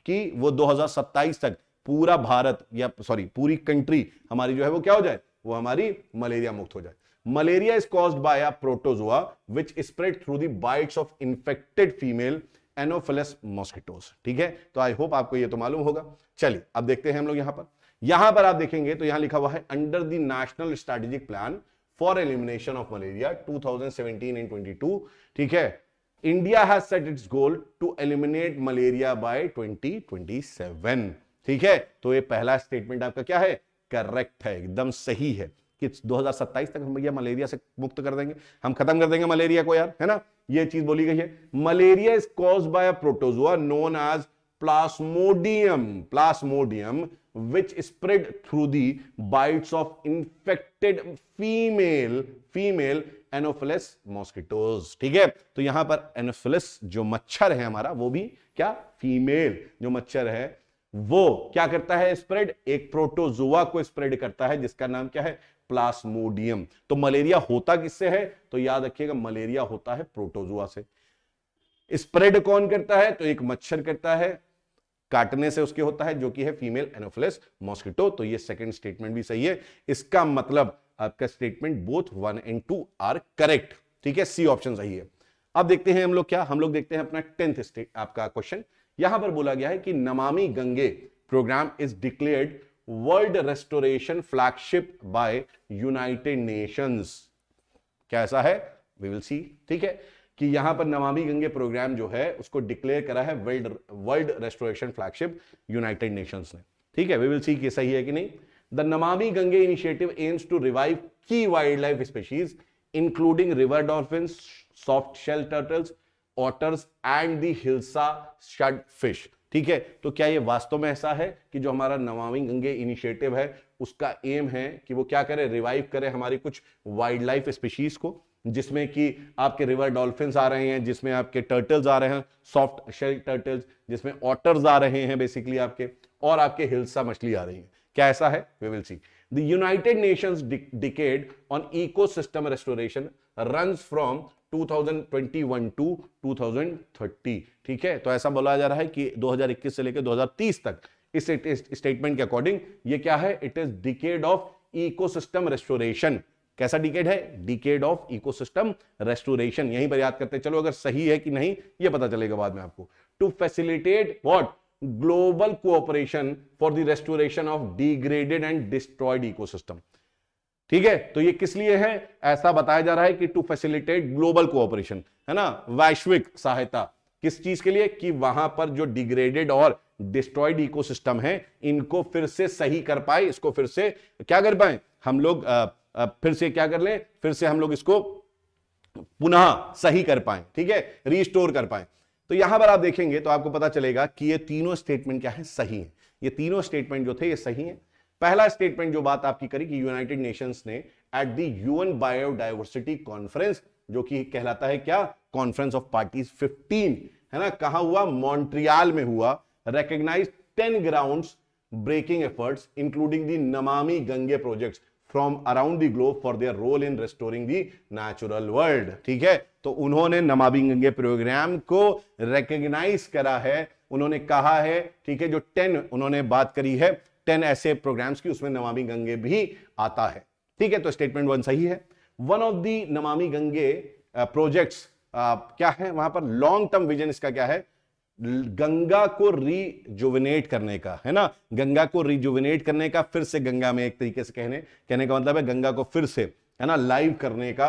कि वो 2027 तक पूरा भारत या सॉरी पूरी कंट्री हमारी जो है वो क्या हो जाए वो हमारी मलेरिया मुक्त हो जाए malaria is cause by a protozoa which is spread through the bites of infected female ठीक है तो आई होप आपको ये तो मालूम होगा चलिए अब देखते हैं हम लोग यहां पर यहां पर आप देखेंगे तो यहां लिखा हुआ है under the national strategic plan for elimination of malaria 2017 and 22 ठीक है India has set its goal to eliminate malaria by 2027 ठीक है तो ये पहला स्टेटमेंट आपका क्या है करेक्ट है एकदम सही है कि 2027 तक हम भैया मलेरिया से मुक्त कर देंगे हम खत्म कर देंगे मलेरिया को यार है ना ये चीज बोली गई है malaria is cause by a protozoa known as plasmodium plasmodium which spread through bites of infected female female anopheles mosquitoes ठीक है तो यहां पर एनोफिलिस जो मच्छर है हमारा वो भी क्या फीमेल जो मच्छर है वो क्या करता है स्प्रेड एक प्रोटोजोआ को स्प्रेड करता है जिसका नाम क्या है प्लास्मोडियम तो मलेरिया होता किससे है तो याद रखिएगा मलेरिया होता है प्रोटोजोआ से स्प्रेड कौन करता है तो एक मच्छर करता है काटने से उसके होता है जो कि है फीमेल एनोफिलस मॉस्किटो तो ये सेकंड स्टेटमेंट भी सही है इसका मतलब आपका statement both one and two are correct ठीक है सी ऑप्शन सही है अब देखते हैं हम लोग क्या हम लोग देखते हैं अपना टेंथ स्टेट आपका क्वेश्चन यहां पर बोला गया है कि Namami Gange programme is declared world restoration flagship by United Nations कैसा है वी विल सी ठीक है कि यहां पर नमामि गंगे प्रोग्राम जो है उसको डिक्लेयर करा है world world restoration flagship United Nations ने ठीक है वी विल सी कि सही है कि नहीं The Namami Gange initiative aims to revive key wildlife species, including river dolphins, soft shell turtles, otters and the hilsa shellfish. ठीक है तो क्या ये वास्तव में ऐसा है कि जो हमारा नमामि गंगे इनिशिएटिव है उसका एम है कि वो क्या करे रिवाइव करे हमारी कुछ वाइल्ड लाइफ स्पीशीज को जिसमें कि आपके रिवर डॉल्फिन आ रहे हैं जिसमें आपके टर्टल्स आ रहे हैं सॉफ्ट शेल टर्टल्स जिसमें ऑटर्स आ रहे हैं बेसिकली आपके और आपके हिल्सा मछली आ रही है क्या ऐसा है we will see the United Nations decade on ecosystem restoration run from 2021 to 2030 ठीक है तो ऐसा बोला जा रहा है कि 2021 से लेकर 2030 तक इस स्टेटमेंट के अकॉर्डिंग ये क्या है it is decade of ecosystem restoration कैसा डिकेड है डिकेड ऑफ इकोसिस्टम रेस्टोरेशन यहीं पर याद करते हैं चलो अगर सही है कि नहीं ये पता चलेगा बाद में आपको to facilitate what global cooperation for the restoration of degraded and destroyed ecosystem ठीक है तो ये किस लिए है ऐसा बताया जा रहा है कि टू फैसिलिटेट ग्लोबल कोऑपरेशन है ना वैश्विक सहायता किस चीज के लिए कि वहां पर जो डिग्रेडेड और डिस्ट्रॉयड इकोसिस्टम है इनको फिर से सही कर पाए इसको फिर से क्या कर पाए हम लोग आ, आ, फिर से क्या कर लें फिर से हम लोग इसको पुनः सही कर पाए ठीक है रिस्टोर कर पाए तो यहां पर आप देखेंगे तो आपको पता चलेगा कि ये तीनों स्टेटमेंट क्या है सही है ये तीनों स्टेटमेंट जो थे ये सही है पहला स्टेटमेंट जो बात आपकी करी कि यूनाइटेड नेशंस ने at the UN biodiversity conference जो कि कहलाता है क्या कॉन्फ्रेंस ऑफ पार्टीज 15 है ना कहा हुआ मॉन्ट्रियाल में हुआ recognise 10 grounds breaking efforts including the Namami Gange projects from around the globe for their role in restoring the natural world ठीक है तो उन्होंने नमाबी गंगे प्रोग्राम को रिकग्नाइज करा है उन्होंने कहा है ठीक है जो टेन उन्होंने बात करी है टेन ऐसे प्रोग्राम्स की उसमें नमामि गंगे भी आता है ठीक है तो स्टेटमेंट वन सही है वन ऑफ दी नमामि गंगे प्रोजेक्ट्स uh, uh, क्या है वहां पर लॉन्ग टर्म विजन इसका क्या है गंगा को रिजुविनेट करने का है ना गंगा को रिजुविनेट करने का फिर से गंगा में एक तरीके से कहने कहने का मतलब है गंगा को फिर से है ना लाइव करने का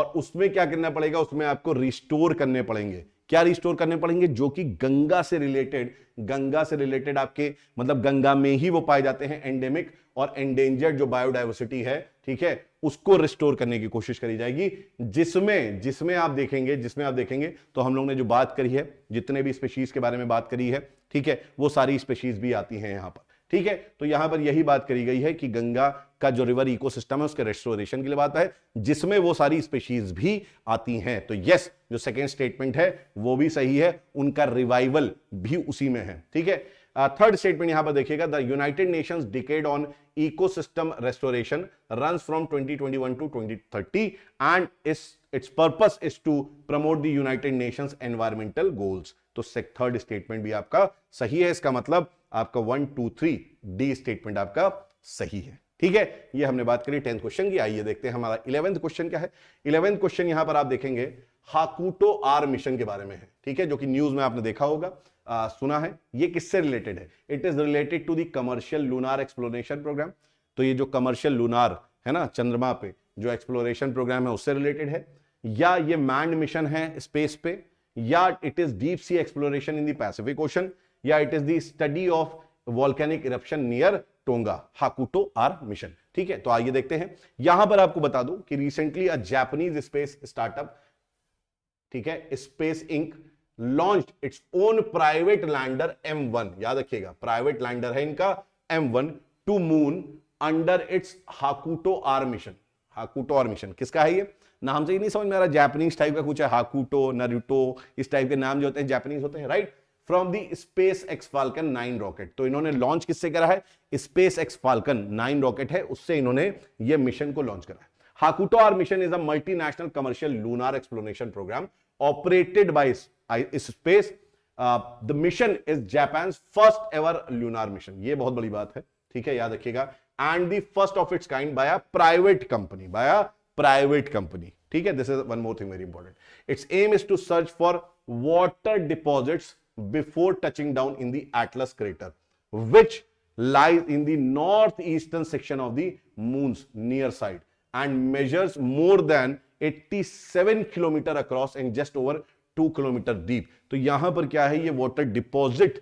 और उसमें क्या करना पड़ेगा उसमें आपको रिस्टोर करने पड़ेंगे क्या रिस्टोर करने पड़ेंगे जो कि गंगा से रिलेटेड गंगा से रिलेटेड आपके मतलब गंगा में ही वो पाए जाते हैं एंडेमिक और एंडेंजर्ड जो बायोडाइवर्सिटी है ठीक है उसको रिस्टोर करने की कोशिश करी जाएगी जिसमें जिसमें आप देखेंगे जिसमें आप देखेंगे तो हम लोग ने जो बात करी है जितने भी स्पेशीज के बारे में बात करी है ठीक है वो सारी स्पेशीज भी आती हैं यहां पर ठीक है तो यहां पर यही बात करी गई है कि गंगा का जो रिवर इकोसिस्टम है उसके रेस्टोरेशन के लिए बात है जिसमें वो सारी स्पेशीज भी आती हैं तो यस जो सेकेंड स्टेटमेंट है वो भी सही है उनका रिवाइवल भी उसी में है ठीक है थर्ड uh, स्टेटमेंट यहां पर देखिएगा the United Nations decade on ecosystem restoration run from 2021 to 2030 and इस its purpose is to promote the United Nations environmental goals तो थर्ड स्टेटमेंट भी आपका सही है इसका मतलब आपका one two three D statement आपका सही है ठीक है ये हमने बात करी टेंथ क्वेश्चन की आइए देखते हैं हमारा इलेवेंथ क्वेश्चन क्या है इलेवेंथ क्वेश्चन यहां पर आप देखेंगे हाकूटो आर मिशन के बारे में है ठीक है जो कि न्यूज में आपने देखा होगा आ, सुना है ये किससे रिलेटेड है it is related to the commercial lunar exploration programme तो ये जो कमर्शियल लूनार है ना चंद्रमा पे जो एक्सप्लोरेशन प्रोग्राम है उससे रिलेटेड है या ये मैंड मिशन है स्पेस पे या it is deep sea exploration in the ocean या it is the of volcanic eruption near Tonga Hakuto R mission ठीक है तो आइए देखते हैं यहां पर आपको बता दूं कि recently a Japanese space startup ठीक है space inc launch its own private lander M one याद रखिएगा प्राइवेट लैंडर है इनका M one to moon under its Hakuto R mission Hakuto R mission किसका है ये नाम से ही नहीं समझ में आ रहा जैपनीज टाइप का कुछ है हाकुटो नरूटो इस टाइप के नाम जो होते हैं जैपनीज होते हैं right from the SpaceX Falcon nine rocket तो इन्होंने लॉन्च किससे करा है SpaceX Falcon nine rocket है उससे इन्होंने ये मिशन को लॉन्च करा है Hakuto R mission is a multinational commercial lunar exploration programme operated by space the mission is Japan first ever lunar mission ये बहुत बड़ी बात है ठीक है याद रखिएगा and the first of its kind by a private company by a private company ठीक है this is one more thing very important its aim is to search for water deposits before touching down in the Atlas crater which lies in the northeastern section of the moon's near side and measures more than 87 kilometer across and just over 2 kilometer deep तो यहां पर क्या है ये वाटर डिपॉजिट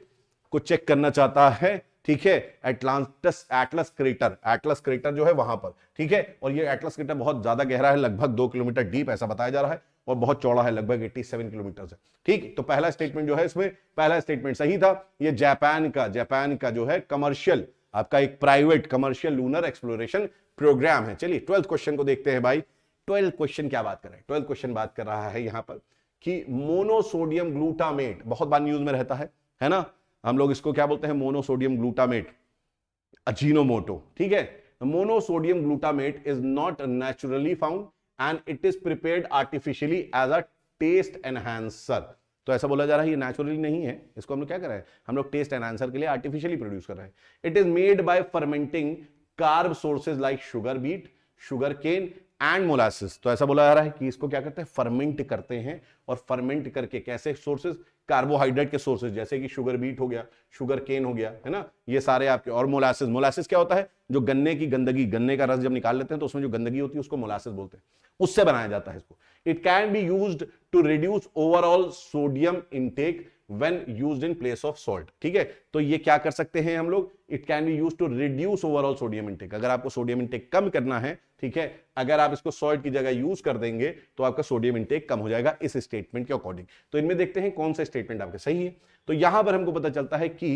को चेक करना चाहता है ठीक है Atlantis Atlas crater Atlas crater जो है वहां पर ठीक है और ये एटलस क्रेटर बहुत ज्यादा गहरा है लगभग दो किलोमीटर डीप ऐसा बताया जा रहा है और बहुत चौड़ा है लगभग 87 किलोमीटर है ठीक तो पहला स्टेटमेंट जो है इसमें पहला स्टेटमेंट सही था ये जापान का जापान का जो है कमर्शियल आपका एक private commercial lunar exploration programme है चलिए ट्वेल्थ क्वेश्चन को देखते हैं भाई ट्वेल्थ क्वेश्चन क्या बात कर रहे हैं ट्वेल्थ क्वेश्चन बात कर रहा है यहाँ पर कि मोनोसोडियम ग्लूटामेट बहुत बार न्यूज में रहता है है ना हम लोग इसको क्या बोलते हैं मोनोसोडियम ग्लूटामेट अजीनोमोटो ठीक है monosodium glutamate is not naturally found and it is prepared artificially as a taste enhancer तो ऐसा बोला जा रहा है ये नेचुरली नहीं है इसको हम लोग क्या कर रहे हैं हम लोग टेस्ट एनहेंसर के लिए आर्टिफिशियली प्रोड्यूस कर रहे हैं it is made by fermenting carb sources like sugar beet sugar cane and molasses तो ऐसा बोला जा रहा है कि इसको क्या करते हैं फर्मेंट करते हैं और फर्मेंट करके कैसे सोर्सेज कार्बोहाइड्रेट के सोर्सेज जैसे कि शुगर बीट हो गया शुगर केन हो गया है ना ये सारे आपके और मोलासिस मोलासिस क्या होता है जो गन्ने की गंदगी गन्ने का रस जब निकाल लेते हैं तो उसमें जो गंदगी होती है उसको मोलासिस बोलते हैं उससे बनाया जाता है इसको it can be use to reduce overall sodium intake when use in place of salt ठीक है तो ये क्या कर सकते हैं हम लोग it can be use to reduce overall sodium intake अगर आपको सोडियम इनटेक कम करना है ठीक है अगर आप इसको सॉल्ट की जगह यूज कर देंगे तो आपका सोडियम इनटेक कम हो जाएगा इस स्टेटमेंट के अकॉर्डिंग तो इनमें देखते हैं कौन सा स्टेटमेंट आपका सही है तो यहां पर हमको पता चलता है कि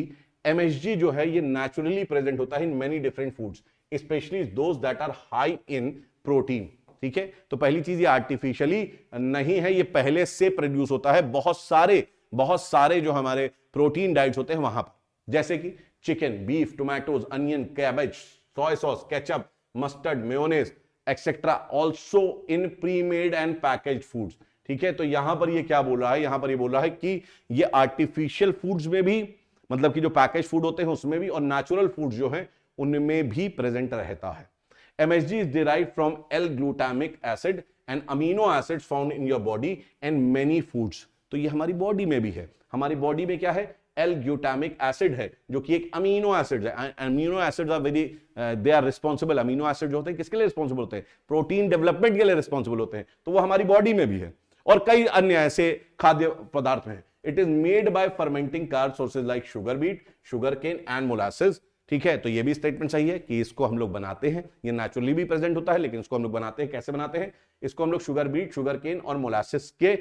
MSG जो है ये नेचुरली प्रेजेंट होता है in many different foods specially those that are high in protein ठीक है तो पहली चीज ये आर्टिफिशियली नहीं है ये पहले से प्रोड्यूस होता है बहुत सारे बहुत सारे जो हमारे प्रोटीन डाइट्स होते हैं वहां पर जैसे कि chicken beef tomatoes onion cabbage soy sauce ketchup mustard mayonnaise et cetera also in pre made and package foods ठीक है तो यहां पर ये क्या बोल रहा है यहां पर ये बोल रहा है कि ये आर्टिफिशियल फूड्स में भी मतलब कि जो पैकेज फूड होते हैं उसमें भी और नेचुरल फूड्स जो हैं उनमें भी प्रेजेंट रहता है G is derive from L glutamic acid and amino acid found in your body and many foods तो ये हमारी बॉडी में भी है हमारी बॉडी में क्या है एल ग्यूटामिक एसिड है जो कि एक अमीनो एसिड है amino acid are very they are responsible amino acid जो होते हैं किसके लिए रिस्पॉन्सिबल होते हैं प्रोटीन डेवलपमेंट के लिए रिस्पॉन्सिबल होते हैं तो वो हमारी बॉडी में भी है और कई अन्य ऐसे खाद्य पदार्थ हैं it is made by fermenting carb sources like sugar beet sugar cane and molasses ठीक है तो ये भी स्टेटमेंट सही है कि इसको हम लोग बनाते हैं ये नेचुरली भी प्रेजेंट होता है लेकिन इसको हम लोग बनाते हैं कैसे बनाते हैं इसको हम लोग शुगर बीट शुगर केन और मोलासिस के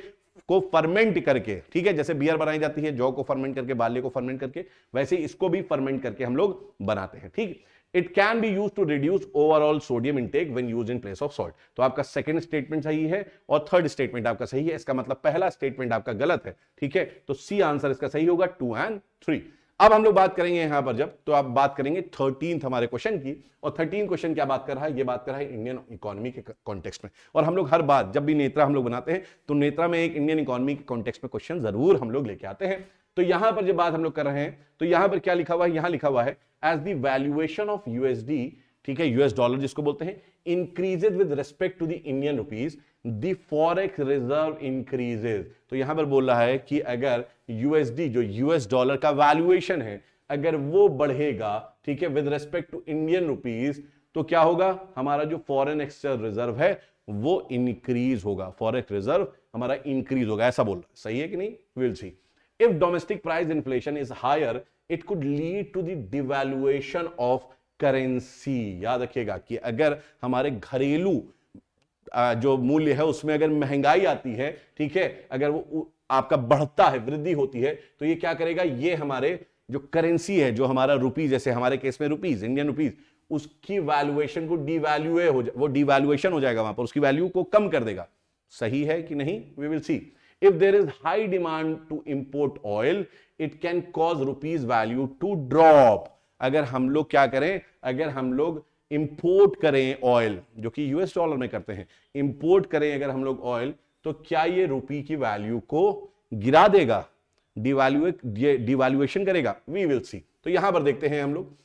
को फर्मेंट करके ठीक है जैसे बियर बनाई जाती है जौ को फर्मेंट करके बाल्य को फर्मेंट करके वैसे इसको भी फर्मेंट करके हम लोग बनाते हैं ठीक it can be use to reduce overall sodium intake when use in place of salt तो आपका सेकंड स्टेटमेंट सही है और थर्ड स्टेटमेंट आपका सही है इसका मतलब पहला स्टेटमेंट आपका गलत है ठीक है तो सी आंसर इसका सही होगा टू एंड थ्री अब हम लोग बात करेंगे यहां पर जब तो आप बात करेंगे थर्टीन हमारे क्वेश्चन की और थर्टीन क्वेश्चन क्या बात कर रहा है ये बात कर रहा है इंडियन इकोनॉमी के कॉन्टेक्स्ट में और हम लोग हर बात जब भी नेत्रा हम लोग बनाते हैं तो नेत्रा में एक इंडियन इकोनॉमी के कॉन्टेक्स्ट में क्वेश्चन जरूर हम लोग लेके आते हैं तो यहां पर जब बात हम लोग कर रहे हैं तो यहां पर क्या लिखा हुआ है यहां लिखा हुआ है as the valuation of USD ठीक है यूएस डॉलर जिसको बोलते हैं increases with respect to the Indian rupees the reserve increases तो यहां पर बोल रहा है कि अगर यूएसडी जो यूएस डॉलर का वैल्यूएशन है अगर वो बढ़ेगा ठीक है with respect to Indian rupees तो क्या होगा हमारा जो फॉरेन एक्सचेंज रिजर्व है वो इंक्रीज होगा फॉरेक्स रिजर्व हमारा इंक्रीज होगा ऐसा बोल रहा है सही है कि नहीं will see if domestic price inflation is higher it could lead to the devaluation of currency याद रखिएगा कि अगर हमारे घरेलू जो मूल्य है उसमें अगर महंगाई आती है ठीक है अगर वो आपका बढ़ता है वृद्धि होती है तो ये क्या करेगा ये हमारे जो करेंसी है जो हमारा रुपीज जैसे हमारे केस में रुपीज इंडियन रुपीज उसकी वैल्यूएशन को डिवैल्यूए हो वो डिवैल्यूएशन हो जाएगा वहां पर उसकी वैल्यू को कम कर देगा सही है कि नहीं we will see if there is high demand to import oil it can cause rupees value to drop अगर हम लोग क्या करें अगर हम लोग इंपोर्ट करें ऑयल जो कि यूएस डॉलर में करते हैं इंपोर्ट करें अगर हम लोग ऑयल तो क्या ये रुपी की वैल्यू को गिरा देगा डिवैल्यू डिवैल्यूएशन करेगा वी विल सी तो यहां पर देखते हैं हम लोग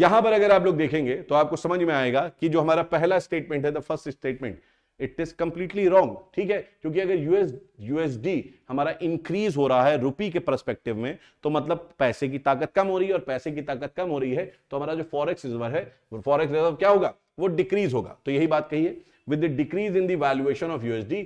यहां पर अगर आप लोग देखेंगे तो आपको समझ में आएगा कि जो हमारा पहला स्टेटमेंट है the first statement it is completely wrong ठीक है क्योंकि अगर यूएस यूएसडी हमारा इंक्रीज हो रहा है रुपी के परस्पेक्टिव में तो मतलब पैसे की ताकत कम हो रही है और पैसे की ताकत कम हो रही है तो हमारा जो फॉरेक्स रिजर्व है फॉरेक्स रिजर्व क्या होगा वो डिक्रीज होगा तो यही बात कही है decrease in decrease in the valuation of USD,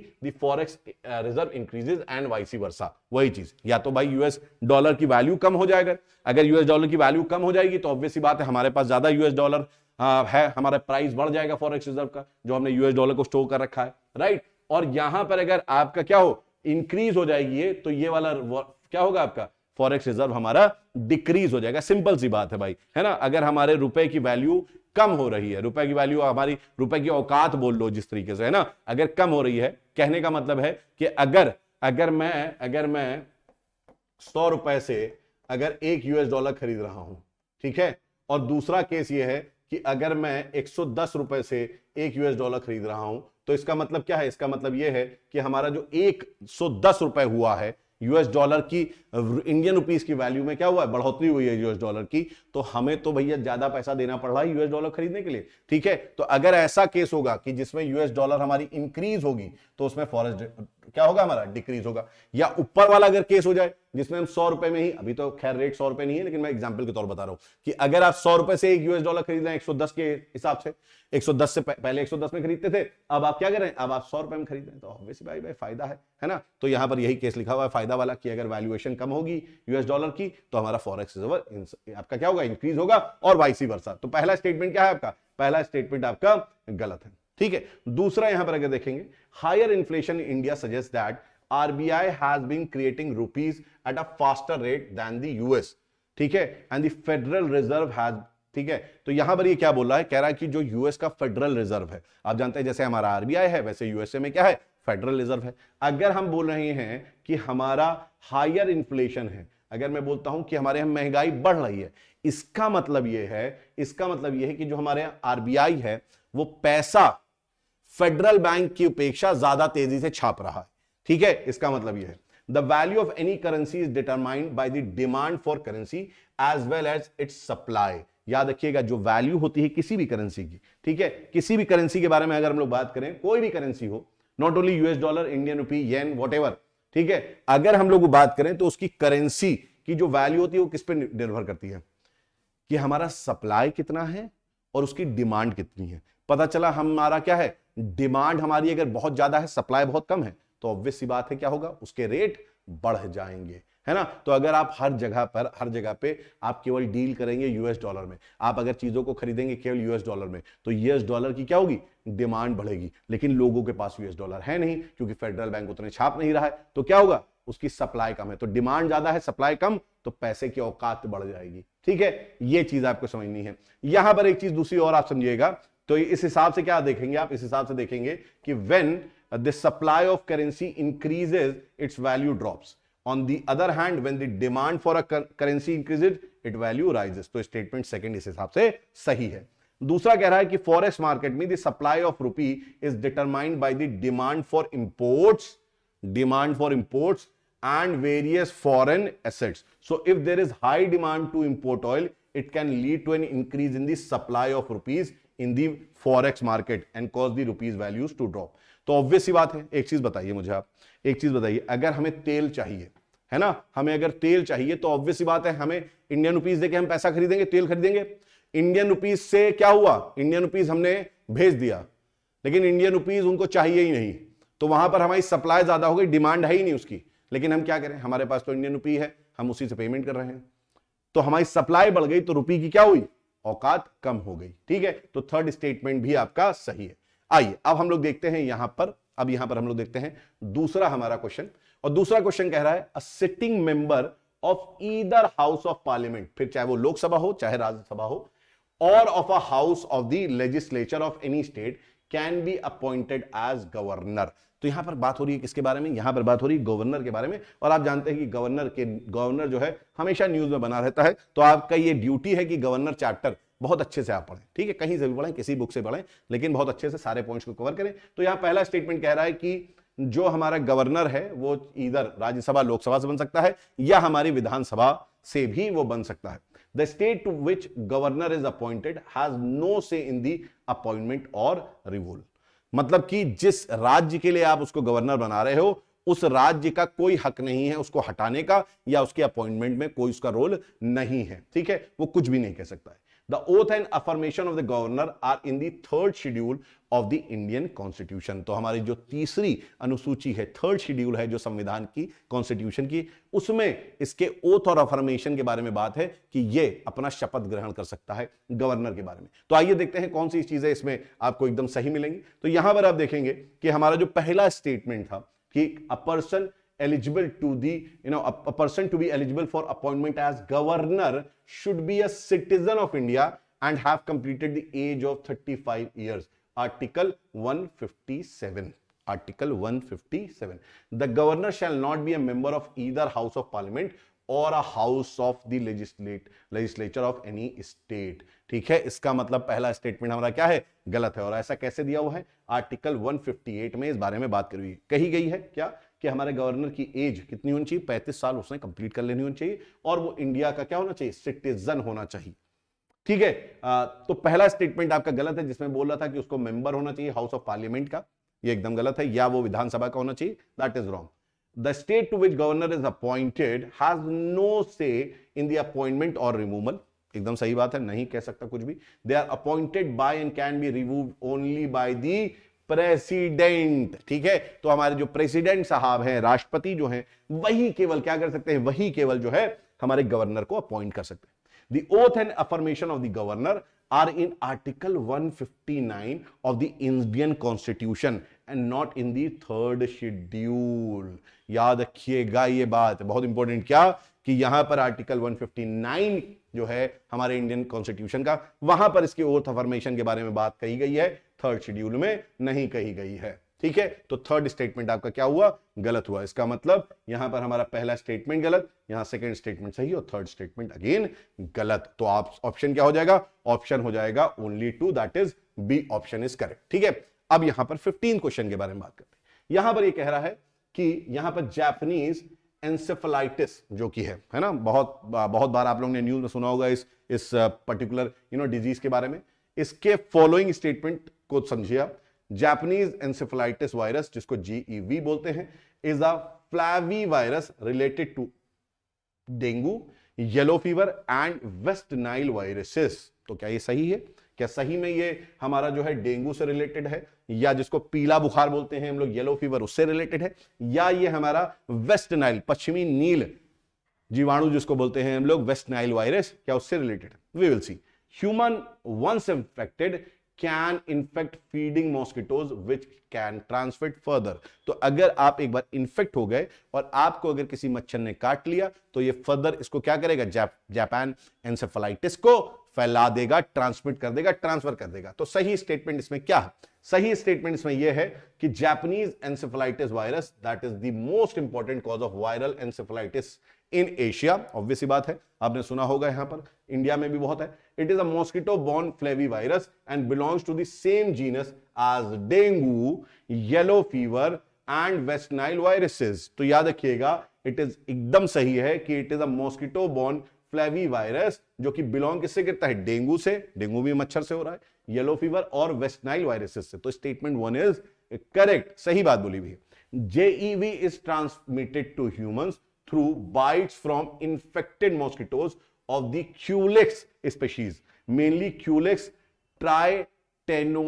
reserve increases and vice versa वही चीज या तो भाई यूएस डॉलर की वैल्यू कम हो जाएगा अगर यूएस डॉलर की वैल्यू कम हो जाएगी तो ऑब्वियसली बात है हमारे पास ज्यादा यूएस डॉलर आ, हाँ, है हमारा प्राइस बढ़ जाएगा फॉरेक्स रिजर्व का जो हमने यूएस डॉलर को स्टोर कर रखा है राइट और यहां पर अगर आपका क्या हो इंक्रीज हो जाएगी ये तो ये वाला क्या होगा आपका फॉरेक्स रिजर्व हमारा डिक्रीज हो जाएगा सिंपल सी बात है भाई है ना अगर हमारे रुपए की वैल्यू कम हो रही है रुपए की वैल्यू हमारी रुपए की औकात बोल लो जिस तरीके से है ना अगर कम हो रही है कहने का मतलब है कि अगर अगर मैं अगर मैं सौ रुपए से अगर एक यूएस डॉलर खरीद रहा हूं ठीक है और दूसरा केस ये है कि अगर मैं एक रुपए से एक यूएस डॉलर खरीद रहा हूं तो इसका मतलब क्या है इसका मतलब यह है कि हमारा जो एक रुपए हुआ है यूएस डॉलर की इंडियन रुपीज की वैल्यू में क्या हुआ है बढ़ोतरी हुई है यूएस डॉलर की तो हमें तो भैया ज्यादा पैसा देना पड़ रहा है यूएस डॉलर खरीदने के लिए ठीक है तो अगर ऐसा केस होगा कि जिसमें यूएस डॉलर हमारी इंक्रीज होगी तो उसमें फॉरेस्ट क्या होगा हमारा डिक्रीज होगा या ऊपर वाला अगर केस हो जाए जिसमें हम सौ रुपए में ही अभी तो खैर रेट सौ रुपए नहीं है लेकिन मैं एग्जांपल के तौर बता रहा हूं कि अगर आप सौ रुपए से एक यूएस डॉलर खरीद रहे हैं एक सौ दस के हिसाब से एक सौ दस से पहले एक सौ दस में खरीदते थे अब आप क्या कर रहे हैं अब आप सौ रुपए में खरीद रहे हैं तो ऑब्वियसली भाई भाई फायदा है है ना तो यहां पर यही केस लिखा हुआ है फायदा वाला कि अगर वैल्युएशन कम होगी यूएस डॉलर की तो हमारा फॉरेक्स रिजर्व आपका क्या होगा इंक्रीज होगा और वाइसी वर्षा तो पहला स्टेटमेंट क्या है आपका पहला स्टेटमेंट आपका गलत है ठीक है दूसरा यहां पर अगर देखेंगे higher inflation India suggest that RBI has been creating rupees at a faster rate than the US ठीक है and the federal reserve has ठीक है तो यहां पर ये क्या बोल रहा है कह रहा है कि जो यूएस का फेडरल रिजर्व है आप जानते हैं जैसे हमारा आरबीआई है वैसे यूएसए में क्या है फेडरल रिजर्व है अगर हम बोल रहे हैं कि हमारा हायर इन्फ्लेशन है अगर मैं बोलता हूं कि हमारे यहां महंगाई बढ़ रही है इसका मतलब यह है इसका मतलब यह है कि जो हमारे यहाँ आरबीआई है वो पैसा फेडरल बैंक की अपेक्षा ज्यादा तेजी से छाप रहा है ठीक है इसका मतलब यह है the value of any currency is determined by the demand for currency as well as its supply याद रखिएगा जो वैल्यू होती है किसी भी करेंसी की ठीक है किसी भी करेंसी के बारे में अगर हम लोग बात करें कोई भी करेंसी हो not only US dollar Indian rupee yen what ठीक है अगर हम लोग बात करें तो उसकी करेंसी की जो वैल्यू होती है वो किस पे निर्भर करती है कि हमारा सप्लाई कितना है और उसकी डिमांड कितनी है पता चला हमारा क्या है डिमांड हमारी अगर बहुत ज्यादा है सप्लाई बहुत कम है तो ऑब्वियस सी बात है क्या होगा उसके रेट बढ़ जाएंगे है ना तो अगर आप हर जगह पर हर जगह पे आप केवल डील करेंगे यूएस डॉलर में आप अगर चीजों को खरीदेंगे केवल यूएस डॉलर में तो यूएस डॉलर की क्या होगी डिमांड बढ़ेगी लेकिन लोगों के पास यूएस डॉलर है नहीं क्योंकि फेडरल बैंक उतने छाप नहीं रहा है तो क्या होगा उसकी सप्लाई कम है तो डिमांड ज्यादा है सप्लाई कम तो पैसे की औकात बढ़ जाएगी ठीक है यह चीज आपको समझनी है यहां पर एक चीज दूसरी और आप समझिएगा तो इस हिसाब से क्या देखेंगे आप इस हिसाब से देखेंगे कि when the supply of currency increases its value drops on the other hand when the demand for a currency increases it value rises तो स्टेटमेंट सेकेंड इस हिसाब से सही है दूसरा कह रहा है कि फॉरेक्स मार्केट में supply of rupee is determined by the demand for imports demand for imports and various foreign assets so if there is high demand to import oil it can lead to an increase in the supply of rupees in the forex market and cause the rupees values to drop तो ऑब्वियस ही बात है एक चीज बताइए मुझे आप एक चीज बताइए अगर हमें तेल चाहिए है ना हमें अगर तेल चाहिए तो ऑब्वियस ही बात है हमें इंडियन रुपीज देके हम पैसा खरीदेंगे तेल खरीदेंगे इंडियन रुपीज से क्या हुआ इंडियन रुपीज हमने भेज दिया लेकिन इंडियन रुपीज उनको चाहिए ही नहीं तो वहां पर हमारी सप्लाई ज्यादा हो गई डिमांड है ही नहीं उसकी लेकिन हम क्या करें हमारे पास तो इंडियन रुपी है हम उसी से पेमेंट कर रहे हैं तो हमारी सप्लाई बढ़ गई तो रुपी की क्या हुई औकात कम हो गई ठीक है तो थर्ड स्टेटमेंट भी आपका सही है आइए अब हम लोग देखते हैं यहां पर अब यहां पर हम लोग देखते हैं दूसरा हमारा क्वेश्चन और दूसरा क्वेश्चन कह रहा है a sitting member of either house of parliament फिर चाहे वो लोकसभा हो चाहे राज्यसभा हो और of a house of the legislature of any state can be appointed as governor तो यहां पर बात हो रही है किसके बारे में यहां पर बात हो रही है गवर्नर के बारे में और आप जानते हैं कि गवर्नर के गवर्नर जो है हमेशा न्यूज में बना रहता है तो आपका ये ड्यूटी है कि गवर्नर चैप्टर बहुत अच्छे से आप पढ़ें ठीक है कहीं से भी पढ़ें किसी बुक से पढ़ें लेकिन बहुत अच्छे से सारे पॉइंट्स को कवर करें तो यहाँ पहला स्टेटमेंट कह रहा है कि जो हमारा गवर्नर है वो इधर राज्यसभा लोकसभा से बन सकता है या हमारी विधानसभा से भी वो बन सकता है the state to which governor is appointed has no say in the appointment और रिवोल्ट मतलब कि जिस राज्य के लिए आप उसको गवर्नर बना रहे हो उस राज्य का कोई हक नहीं है उसको हटाने का या उसके अपॉइंटमेंट में कोई उसका रोल नहीं है ठीक है वो कुछ भी नहीं कह सकता है The oath and affirmation of the governor are in the third schedule of the Indian constitution तो हमारी जो तीसरी अनुसूची है थर्ड शेड्यूल है जो संविधान की कॉन्स्टिट्यूशन की उसमें इसके ओथ और अफर्मेशन के बारे में बात है कि ये अपना शपथ ग्रहण कर सकता है गवर्नर के बारे में तो आइए देखते हैं कौन सी चीजें इसमें आपको एकदम सही मिलेंगी तो यहां पर आप देखेंगे कि हमारा जो पहला स्टेटमेंट था कि a person eligible to the, you know, a, a person to be eligible for appointment as governor should be a citizen of India and have completed the age of 35 years. Article 157. Article 157. The governor shall not be a member of either House of Parliament और a house of the legislate legislature of any state ठीक है इसका मतलब पहला स्टेटमेंट हमारा क्या है गलत है और ऐसा कैसे दिया हुआ है आर्टिकल 158 में इस बारे में बात करी कही गई है क्या कि हमारे गवर्नर की एज कितनी होनी चाहिए पैंतीस साल उसने कंप्लीट कर लेनी होनी चाहिए और वो इंडिया का क्या होना चाहिए सिटीजन होना चाहिए ठीक है तो पहला स्टेटमेंट आपका गलत है जिसमें बोल रहा था कि उसको मेंबर होना चाहिए हाउस ऑफ पार्लियामेंट का ये एकदम गलत है या वो विधानसभा का होना चाहिए that is wrong the state to which governor is appointed has no say in the appointment और रिमूवल एकदम सही बात है नहीं कह सकता कुछ भी they are appointed by and can be remove only by the president ठीक है तो हमारे जो प्रेसिडेंट साहब हैं राष्ट्रपति जो हैं वही केवल क्या कर सकते हैं वही केवल जो है हमारे गवर्नर को अपॉइंट कर सकते हैं The and and of the governor are in article Article 159 of the Indian Constitution and not in the third schedule याद रखिएगा ये बात बहुत इंपॉर्टेंट क्या कि यहां पर आर्टिकल 159 जो है हमारे इंडियन कॉन्स्टिट्यूशन का वहां पर इसके ओथ अफर्मेशन के बारे में बात कही गई है थर्ड शेड्यूल में नहीं कही गई है ठीक है तो थर्ड स्टेटमेंट आपका क्या हुआ गलत हुआ इसका मतलब यहां पर हमारा पहला स्टेटमेंट गलत यहां सेकंड स्टेटमेंट सही और थर्ड स्टेटमेंट अगेन गलत तो आप ऑप्शन क्या हो जाएगा ऑप्शन हो जाएगा only two that is B option is correct ठीक है अब यहां पर फिफ्टीन क्वेश्चन के बारे में बात करते हैं यहां पर यह कह रहा है कि यहां पर जैपनीज एंसेफेलाइटिस जो कि है है ना बहुत बहुत बार आप लोगों ने न्यूज में सुना होगा इस इस पर्टिकुलर यू नो डिजीज के बारे में इसके फॉलोइंग स्टेटमेंट को समझिए आप जापानीज एंसेफेलाइटिस वायरस जिसको जीईवी e बोलते हैं is a flavi virus related to dengue yellow fever and West Nile viruses तो क्या ये सही है क्या सही में ये हमारा जो है डेंगू से रिलेटेड है या जिसको पीला बुखार बोलते हैं हम लोग येलो फीवर उससे रिलेटेड है या ये हमारा वेस्ट नाइल पश्चिमी नील जीवाणु जिसको बोलते हैं हम लोग वेस्ट नाइल वायरस क्या उससे रिलेटेड है we will see human once infected can infect feeding mosquitoes which can transmit further तो अगर आप एक बार इन्फेक्ट हो गए और आपको अगर किसी मच्छर ने काट लिया तो ये फर्दर इसको क्या करेगा जापान एंसेफलाइटिस को फैला देगा ट्रांसमिट कर देगा ट्रांसफर कर देगा तो सही स्टेटमेंट इसमें क्या है सही स्टेटमेंट इसमें यह है कि Japanese encephalitis virus that is the most important cause of viral encephalitis in Asia obvious बात है आपने सुना होगा यहां पर इंडिया में भी बहुत है is a mosquito borne flavi virus and belongs to the same genus as dengue yellow fever and West Nile viruses तो याद रखिएगा इट इज एकदम सही है कि it is a mosquito borne flavi virus जो कि बिलोंग किससे करता है डेंगू से डेंगू भी मच्छर से हो रहा है येलो फीवर और वेस्ट नाइल वायरसेस से तो स्टेटमेंट वन इज करेक्ट सही बात बोली भी JEV is transmitted to humans through bites from infected mosquitoes of species mainly Culex tri teno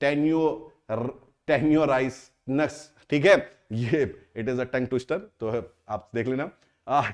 tenyo tritaeniorhynchus ठीक है ये it is a tongue twister तो आप देख लेना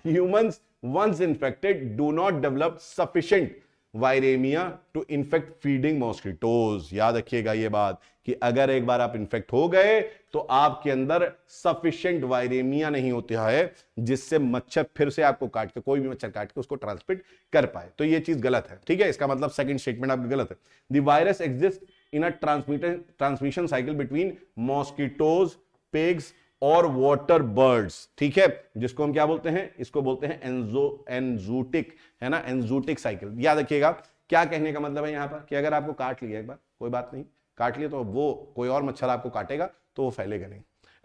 humans once infected do not develop sufficient viraemia to infect feeding mosquitoes याद रखिएगा ये बात कि अगर एक बार आप इन्फेक्ट हो गए तो आपके अंदर सफिशियंट वायरेमिया नहीं होता है जिससे मच्छर फिर से आपको काट के कोई भी मच्छर काट के उसको ट्रांसमिट कर पाए तो ये चीज गलत है ठीक है इसका मतलब सेकंड स्टेटमेंट आपकी गलत है the virus exist in a transmitter transmission cycle between mosquitoes pigs और वॉटर बर्ड्स ठीक है जिसको हम क्या बोलते हैं इसको बोलते हैं एनजो एनजूटिक है ना एनजूटिक साइकिल याद रखिएगा क्या कहने का मतलब है यहां पर कि अगर आपको काट लिया एक बार कोई बात नहीं काट लिया तो वो कोई और मच्छर आपको काटेगा तो वो फैलेगा नहीं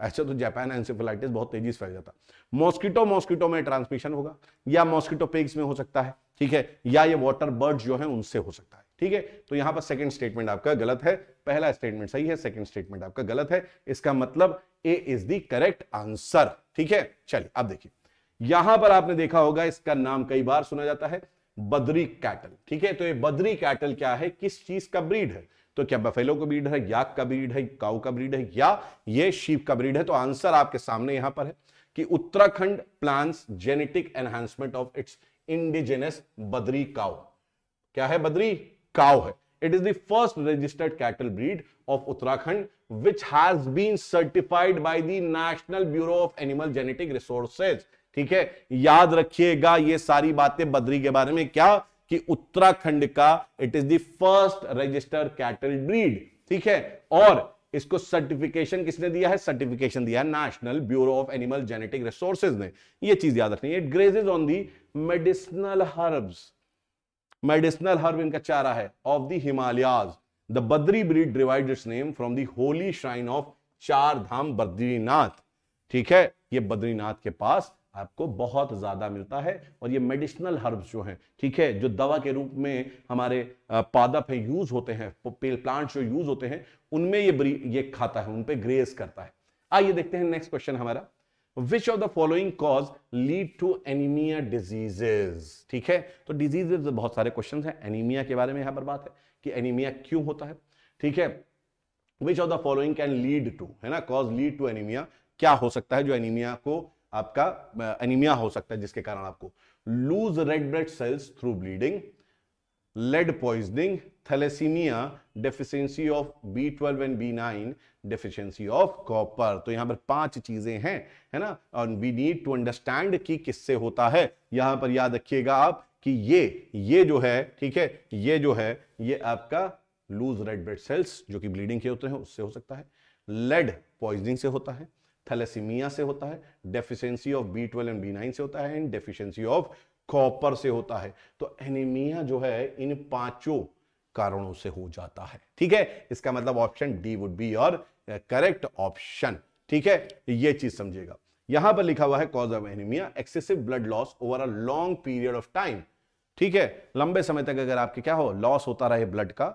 ऐसे तो जापान एंसेफेलाइटिस बहुत तेजी से फैल जाता मॉस्किटो मॉस्किटो में ट्रांसमिशन होगा या मॉस्किटो पेग्स में हो सकता है ठीक है या ये वाटर बर्ड जो है उनसे हो सकता है ठीक है तो यहां पर सेकंड स्टेटमेंट आपका गलत है पहला स्टेटमेंट सही है सेकंड स्टेटमेंट आपका गलत है इसका मतलब A is the correct answer ठीक है चलिए अब देखिए यहां पर आपने देखा होगा इसका नाम कई बार सुना जाता है बद्री कैटल ठीक है तो ये बद्री कैटल क्या है किस चीज का ब्रीड है तो क्या बफेलो का ब्रीड है याक का ब्रीड है काउ का ब्रीड है या ये शीप का ब्रीड है तो आंसर आपके सामने यहां पर है कि Uttarakhand plants genetic enhancement of its indigenous Badri cow क्या है बद्री काउ है it is the registered cattle breed of Uttarakhand which has been certified certified by the National Bureau of Animal Genetic ठीक है याद रखिएगा ये सारी बातें बद्री के बारे में क्या कि उत्तराखंड का it is first register cattle breed ठीक है और इसको सर्टिफिकेशन किसने दिया है सर्टिफिकेशन दिया है National Bureau of Animal Genetic Resources ने यह चीज याद रखनी है it grazes on the medicinal herbs medicinal herb इनका चारा है of the Himalayas the Badri breed डिवाइड its name from the holy shrine of Char Dham Badrinath ठीक है ये बद्रीनाथ के पास आपको बहुत ज़्यादा मिलता है और ये मेडिसिनल हर्ब्स जो हैं ठीक है जो दवा के रूप में हमारे पादप हैं यूज़ होते हैं प्लांट्स जो यूज़ होते हैं उनमें ये ये खाता है उन पर ग्रेस करता है आइए देखते हैं नेक्स्ट क्वेश्चन हमारा which of the following cause lead to anaemia diseases ठीक है तो डिजीजेज बहुत सारे क्वेश्चन हैं एनीमिया के बारे में यहां पर बात है कि एनीमिया क्यों होता है ठीक है which of the following can lead to है ना कॉज लीड टू एनीमिया क्या हो सकता है जो एनीमिया को आपका एनीमिया हो सकता है जिसके कारण आपको lose red blood cells through bleeding lead poisoning thalassaemia deficiency of B twelve and B nine deficiency of copper तो यहां पर पांच चीजें हैं है ना और वी नीड टू अंडरस्टैंड कि किससे होता है यहां पर याद रखिएगा आप कि ये ये जो है ठीक है ये जो है ये आपका लूज रेड ब्लड सेल्स जो कि ब्लीडिंग के होते हैं उससे हो सकता है लेड पॉइजनिंग से होता है थैलेसीमिया से होता है deficiency of B twelve and B nine से होता है एंड डेफिशिएंसी ऑफ कॉपर से होता है तो एनीमिया जो है इन पांचों कारणों से हो जाता है ठीक है इसका मतलब option D would be your correct option ठीक है ये चीज समझिएगा यहां पर लिखा हुआ है cause of anaemia excessive blood loss over a long period of time ठीक है लंबे समय तक अगर आपके क्या हो लॉस होता रहे ब्लड का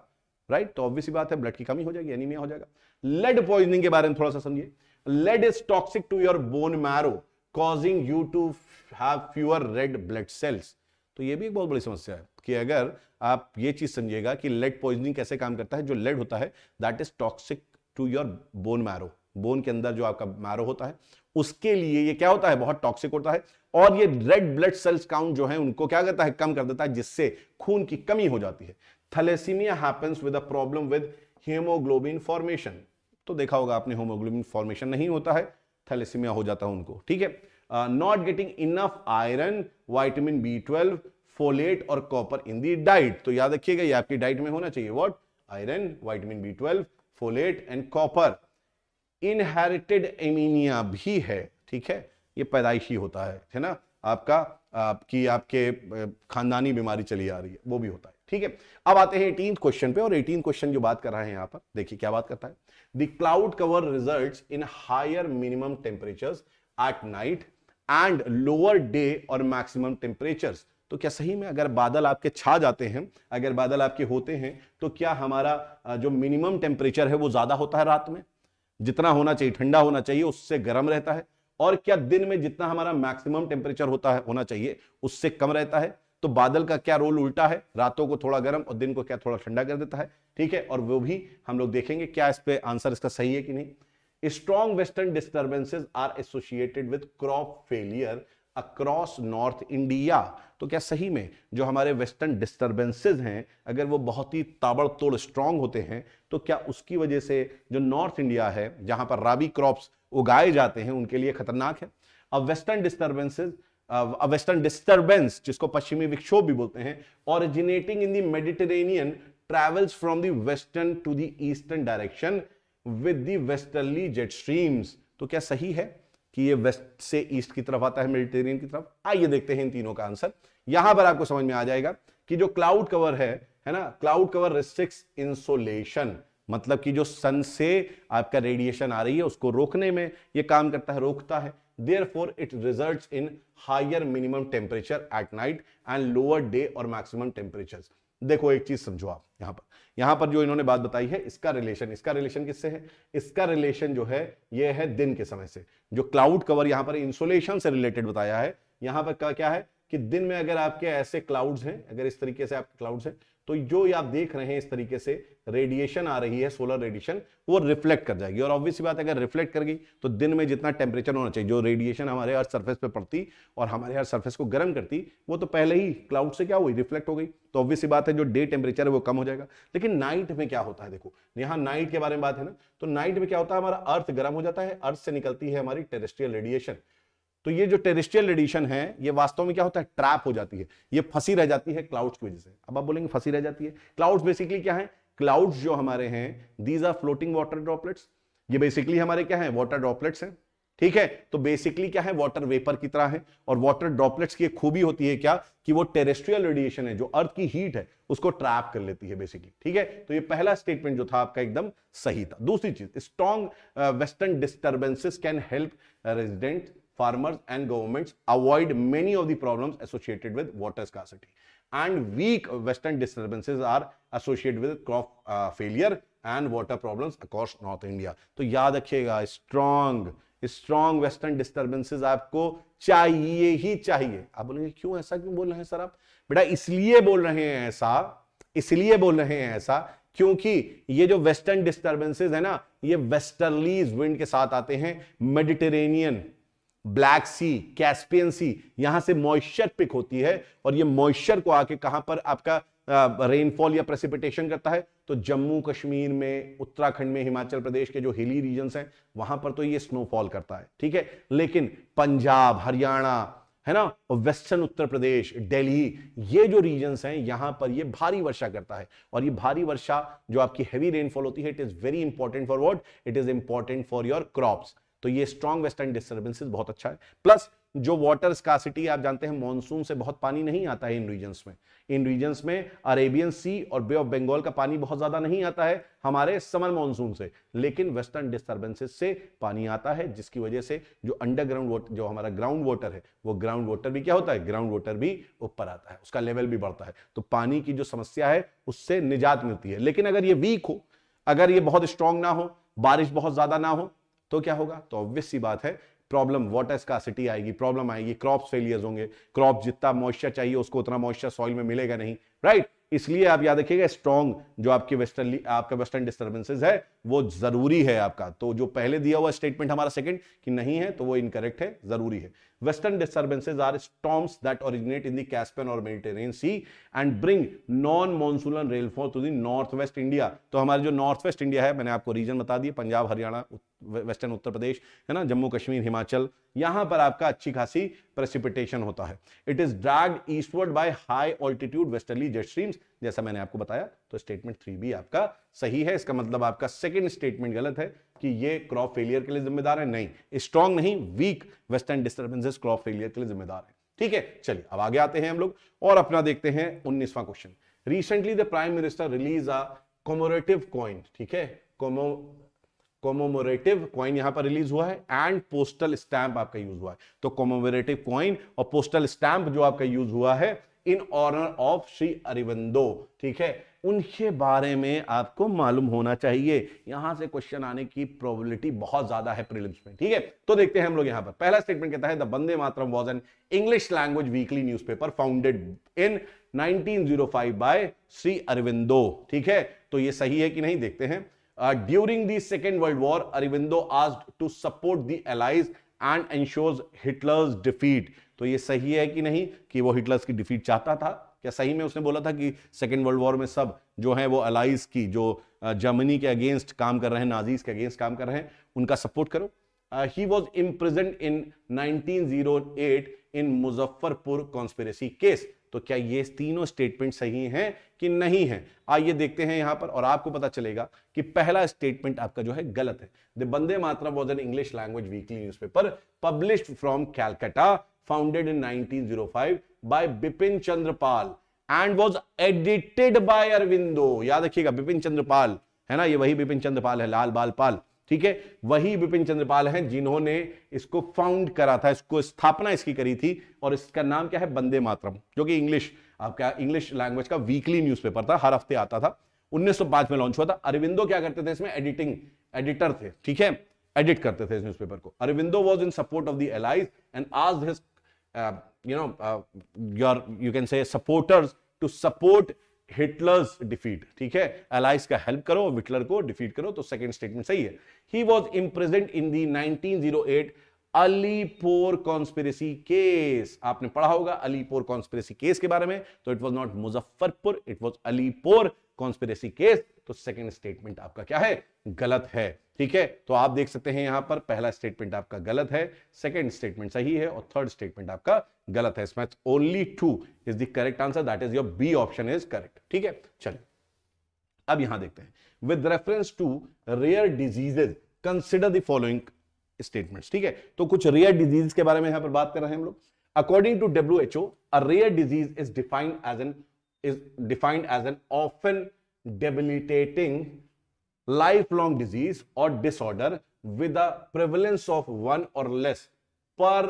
राइट तो ऑब्वियस बात है ब्लड की कमी हो जाएगी एनीमिया हो जाएगा लेड पॉइजनिंग के बारे में थोड़ा सा समझिए lead is toxic to your bone marrow causing you to have fewer red blood cells तो ये भी एक बहुत बड़ी समस्या है कि अगर आप ये चीज समझिएगा कि लेड पॉइजनिंग कैसे काम करता है जो लेड होता है that is toxic to your bone marrow bone के अंदर जो आपका मैरो होता है उसके लिए ये क्या होता है बहुत टॉक्सिक होता है और ये रेड ब्लड सेल्स काउंट जो है उनको क्या करता है कम कर देता है जिससे खून की कमी हो जाती है thalassaemia happens with a problem with haemoglobin formation तो देखा होगा आपने होमोग्लोबिन फॉर्मेशन नहीं होता है थैलेसीमिया हो जाता है उनको ठीक है not getting enough iron vitamin B twelve folate और कॉपर इन दी डाइट तो याद रखिएगा ये आपकी डाइट में होना चाहिए what iron vitamin B twelve folate and copper inherited anaemia भी है ठीक है ये पैदाइशी होता है है ना आपका आपकी आपके खानदानी बीमारी चली आ रही है वो भी होता है ठीक है अब आते हैं एटीन क्वेश्चन पे और एटीन क्वेश्चन जो बात कर रहा है यहाँ पर देखिए क्या बात करता है the cloud cover results in higher minimum temperatures at night and lower day or maximum temperatures तो क्या सही में अगर बादल आपके छा जाते हैं अगर बादल आपके होते हैं तो क्या हमारा जो मिनिमम टेम्परेचर है वो ज्यादा होता है रात में जितना होना चाहिए ठंडा होना चाहिए उससे गर्म रहता है और क्या दिन में जितना हमारा मैक्सिमम टेम्परेचर होता है होना चाहिए उससे कम रहता है तो बादल का क्या रोल उल्टा है रातों को थोड़ा गर्म और दिन को क्या थोड़ा ठंडा कर देता है ठीक है और वो भी हम लोग देखेंगे क्या इस पर आंसर इसका सही है कि नहीं strong western disturbances are associated with crop failure across north India तो क्या सही में जो हमारे वेस्टर्न डिस्टर्बेंसेज हैं अगर वो बहुत ही ताबड़तोड़ स्ट्रांग होते हैं तो क्या उसकी वजह से जो नॉर्थ इंडिया है जहां पर राबी क्रॉप्स उगाए जाते हैं उनके लिए खतरनाक है अब वेस्टर्न डिस्टर्बेंसेज वेस्टर्न डिस्टर्बेंस जिसको पश्चिमी विक्षोभ भी बोलते हैं originating in the Mediterranean travels from the western to the eastern direction with the jet streams तो क्या सही है कि ये वेस्ट से ईस्ट की तरफ आता है मेडिटेरियन की तरफ आइए देखते हैं इन तीनों का आंसर यहां पर आपको समझ में आ जाएगा कि जो क्लाउड कवर है है ना क्लाउड कवर रिस्ट्रिक्स इंसोलेशन मतलब कि जो सन से आपका रेडिएशन आ रही है उसको रोकने में ये काम करता है रोकता है therefore it results in higher minimum temperature at night and lower day or maximum temperatures देखो एक चीज समझो आप यहां पर यहां पर जो इन्होंने बात बताई है इसका रिलेशन इसका रिलेशन किससे है इसका रिलेशन जो है ये है दिन के समय से जो क्लाउड कवर यहां पर इंसुलेशन से रिलेटेड बताया है यहां पर क्या क्या है कि दिन में अगर आपके ऐसे क्लाउड्स हैं अगर इस तरीके से आपके क्लाउड्स हैं तो जो आप देख रहे हैं इस तरीके से रेडिएशन आ रही है सोलर रेडिएशन वो रिफ्लेक्ट कर जाएगी और ऑब्वियसली बात अगर रिफ्लेक्ट कर गई तो दिन में जितना टेम्परेचर होना चाहिए जो रेडिएशन हमारे हर सर्फेस पर पड़ती और हमारे हर सर्फेस को गर्म करती वो तो पहले ही क्लाउड से क्या हुई रिफ्लेक्ट हो गई तो ऑब्वियसली बात है जो डे टेम्परेचर है वो कम हो जाएगा लेकिन नाइट में क्या होता है देखो यहाँ नाइट के बारे में बात है ना तो नाइट में क्या होता है हमारा अर्थ गर्म हो जाता है अर्थ से निकलती है हमारी टेरेस्ट्रियल रेडिएशन तो ये जो टेरिस्ट्रियल रेडिएशन है ये वास्तव में क्या होता है ट्रैप हो जाती है ये फंसी रह जाती है क्लाउड्स की वजह से अब आप बोलेंगे फंसी रह जाती है क्लाउड्स बेसिकली क्या है क्लाउड्स जो हमारे हैं these are floating water droplets ये बेसिकली हमारे क्या है वाटर ड्रॉपलेट्स हैं ठीक है तो बेसिकली क्या है वाटर वेपर की तरह है और वाटर ड्रॉपलेट्स की एक खूबी होती है क्या कि वो टेरेस्ट्रियल रेडिएशन है जो अर्थ की हीट है उसको ट्रैप कर लेती है बेसिकली ठीक है तो ये पहला स्टेटमेंट जो था आपका एकदम सही था दूसरी चीज strong western disturbances can help resident farmers and governments avoid many of the problems associated with water scarcity. And weak western disturbances are associated with crop uh, failure and water problems across North India. to yaad rakhiyega strong strong western disturbances आपको चाहिए ही चाहिए आप बोलेंगे क्यों ऐसा क्यों बोल रहे हैं सर आप बेटा इसलिए बोल रहे हैं ऐसा इसलिए बोल रहे हैं ऐसा क्योंकि ये जो वेस्टर्न डिस्टर्बेंसेज है ना ये वेस्टर्लीज विंड के साथ आते हैं Mediterranean Black Sea Caspian Sea यहां से मॉइस्चर पिक होती है और ये मॉइस्चर को आके कहां पर आपका रेनफॉल या प्रेसिपिटेशन करता है तो जम्मू कश्मीर में उत्तराखंड में हिमाचल प्रदेश के जो हिली रीजन हैं वहां पर तो ये स्नोफॉल करता है ठीक है लेकिन पंजाब हरियाणा है ना वेस्टर्न उत्तर प्रदेश दिल्ली ये जो रीजन्स हैं यहां पर ये भारी वर्षा करता है और ये भारी वर्षा जो आपकी हैवी रेनफॉल होती है it is very important for what it is important for your crops तो ये स्ट्रॉन्ग वेस्टर्न डिस्टर्बेंसेज बहुत अच्छा है प्लस जो वाटर स्कासिटी आप जानते हैं मानसून से बहुत पानी नहीं आता है इन रीजन्स में इन रीजन्स में अरेबियन सी और बे ऑफ बंगाल का पानी बहुत ज्यादा नहीं आता है हमारे समर मानसून से लेकिन वेस्टर्न डिस्टर्बेंसेज से पानी आता है जिसकी वजह से जो अंडरग्राउंड वाटर जो हमारा ग्राउंड वाटर है वो ग्राउंड वाटर भी क्या होता है ग्राउंड वाटर भी ऊपर आता है उसका लेवल भी बढ़ता है तो पानी की जो समस्या है उससे निजात मिलती है लेकिन अगर ये वीक हो अगर ये बहुत स्ट्रांग ना हो बारिश बहुत ज्यादा ना हो तो क्या होगा तो ऑब्वियस सी बात है प्रॉब्लम वाटर स्कासिटी आएगी प्रॉब्लम आएगी क्रॉप फेलियर्स होंगे क्रॉप जितना मॉइस्चर चाहिए उसको उतना मॉइस्चर सॉइल में मिलेगा नहीं राइट right? इसलिए आप याद रखिएगा स्ट्रॉन्ग जो आपके वेस्टर्न आपका वेस्टर्न डिस्टर्बेंसेज है वो जरूरी है आपका तो जो पहले दिया हुआ स्टेटमेंट हमारा सेकंड कि नहीं है तो वो इनकरेक्ट है जरूरी है Western disturbances are storms that originate in the Caspian or Mediterranean Sea and bring non-monsoonal rainfall to the west India तो हमारे जो नॉर्थ वेस्ट इंडिया है मैंने आपको रीजन बता दिए पंजाब हरियाणा वेस्टर्न उत्तर प्रदेश है ना जम्मू कश्मीर हिमाचल यहां पर आपका अच्छी खासी प्रेसिपिटेशन होता है it is dragged eastward by high altitude westerly jet streams जैसा मैंने आपको बताया तो स्टेटमेंट थ्री भी आपका सही है इसका मतलब आपका सेकेंड स्टेटमेंट गलत है कि ये क्रॉप फेलियर के लिए जिम्मेदार है नहीं स्ट्रॉन्ग नहीं weak western disturbances crop failure के लिए जिम्मेदार है ठीक है चलिए अब आगे आते हैं हम लोग और अपना देखते हैं उन्नीसवा question recently the prime minister release a commemorative coin ठीक है कोमो कॉमोमोरेटिव कॉइन यहां पर रिलीज हुआ है एंड पोस्टल स्टैंप आपका यूज हुआ है तो कॉमोमोरेटिव कॉइन और पोस्टल स्टैंप जो आपका यूज हुआ है in honour of Shri Aurobindo ठीक है उनके बारे में आपको मालूम होना चाहिए यहां से क्वेश्चन आने की प्रोबेबिलिटी बहुत ज्यादा है प्रीलिम्स में ठीक है तो देखते हैं हम लोग यहां पर पहला स्टेटमेंट कहता है the Bande Mataram was an English language weekly newspaper founded in 1905 by Shri Aurobindo ठीक है तो ये सही है कि नहीं देखते हैं during the second world war Aurobindo आज to support the allies and ensures Hitler's defeat तो ये सही है कि नहीं कि वो हिटलर्स की डिफीट चाहता था क्या सही में उसने बोला था कि सेकेंड वर्ल्ड वॉर में सब जो है वो अलाइज की जो जर्मनी के अगेंस्ट काम कर रहे हैं नाजीज के अगेंस्ट काम कर रहे हैं उनका सपोर्ट करो he was imprisoned in nineteen zero eight in Muzaffarpur conspiracy case तो क्या ये तीनों स्टेटमेंट सही हैं कि नहीं है आइए देखते हैं यहां पर और आपको पता चलेगा कि पहला स्टेटमेंट आपका जो है गलत है the Bande Mataram was an English language weekly newspaper published from Calcutta founded in 1905 by Bipin Chandrapal and was edited by Arvindo. याद रखिएगा बिपिन चंद्रपाल है ना ये वही बिपिन चंद्रपाल है लाल बाल पाल ठीक है वही बिपिन चंद्रपाल हैं जिन्होंने इसको फाउंड करा था इसको स्थापना इसकी करी थी और इसका नाम क्या है बंदे मातरम जो कि इंग्लिश आपका इंग्लिश लैंग्वेज का वीकली न्यूज़पेपर था हर हफ्ते आता था 1905 में लॉन्च हुआ था अरविंदो क्या करते थे इसमें एडिटिंग एडिटर थे ठीक है एडिट करते थे इस न्यूज़पेपर को Aurobindo was in support of the allies and आज his Uh, you know, uh, your you can say supporters to support Hitler's defeat ठीक है अलाइस का हेल्प करो हिटलर को डिफीट करो तो सेकंड स्टेटमेंट सही है he was imprisoned in the 1908 Alipore conspiracy case आपने पढ़ा होगा अलीपोर कॉन्स्पिरेसी केस के बारे में तो it was not Muzaffarpur it was Alipore conspiracy case तो सेकंड स्टेटमेंट आपका क्या है गलत है ठीक है तो आप देख सकते हैं यहां पर पहला स्टेटमेंट आपका गलत है सेकेंड स्टेटमेंट सही है और थर्ड स्टेटमेंट आपका गलत है इसमें only two is the correct answer that is your B option is correct ठीक है चलिए अब यहां देखते हैं with reference to rare diseases consider the following statements ठीक है तो कुछ रेयर डिजीज के बारे में यहां पर बात कर रहे हैं हम लोग according to W H O rare disease is defined as an is defined as an often debilitating long disease और disorder with a prevalence of one और less per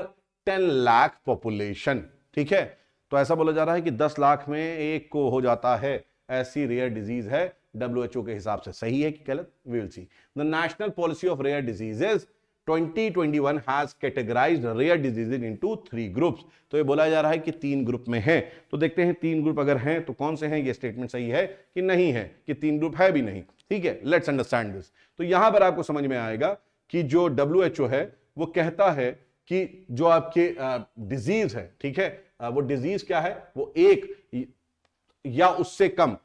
ten lakh population ठीक है तो ऐसा बोला जा रहा है कि दस लाख में एक को हो जाता है ऐसी रेयर डिजीज है डब्ल्यू के हिसाब से सही है कि गलत we will see the national policy of rare diseases 2021 तो ये बोला जा रहा है कि तीन ग्रुप में तो देखते हैं तीन ग्रुप अगर हैं तो कौन से हैं ये स्टेटमेंट सही है कि नहीं है कि तीन ग्रुप है भी नहीं ठीक है लेट्स अंडरस्टैंड दिस तो यहां पर आपको समझ में आएगा कि जो डब्ल्यू एच ओ है वो कहता है कि जो आपके डिजीज है ठीक है वो डिजीज क्या है वो एक या उससे कम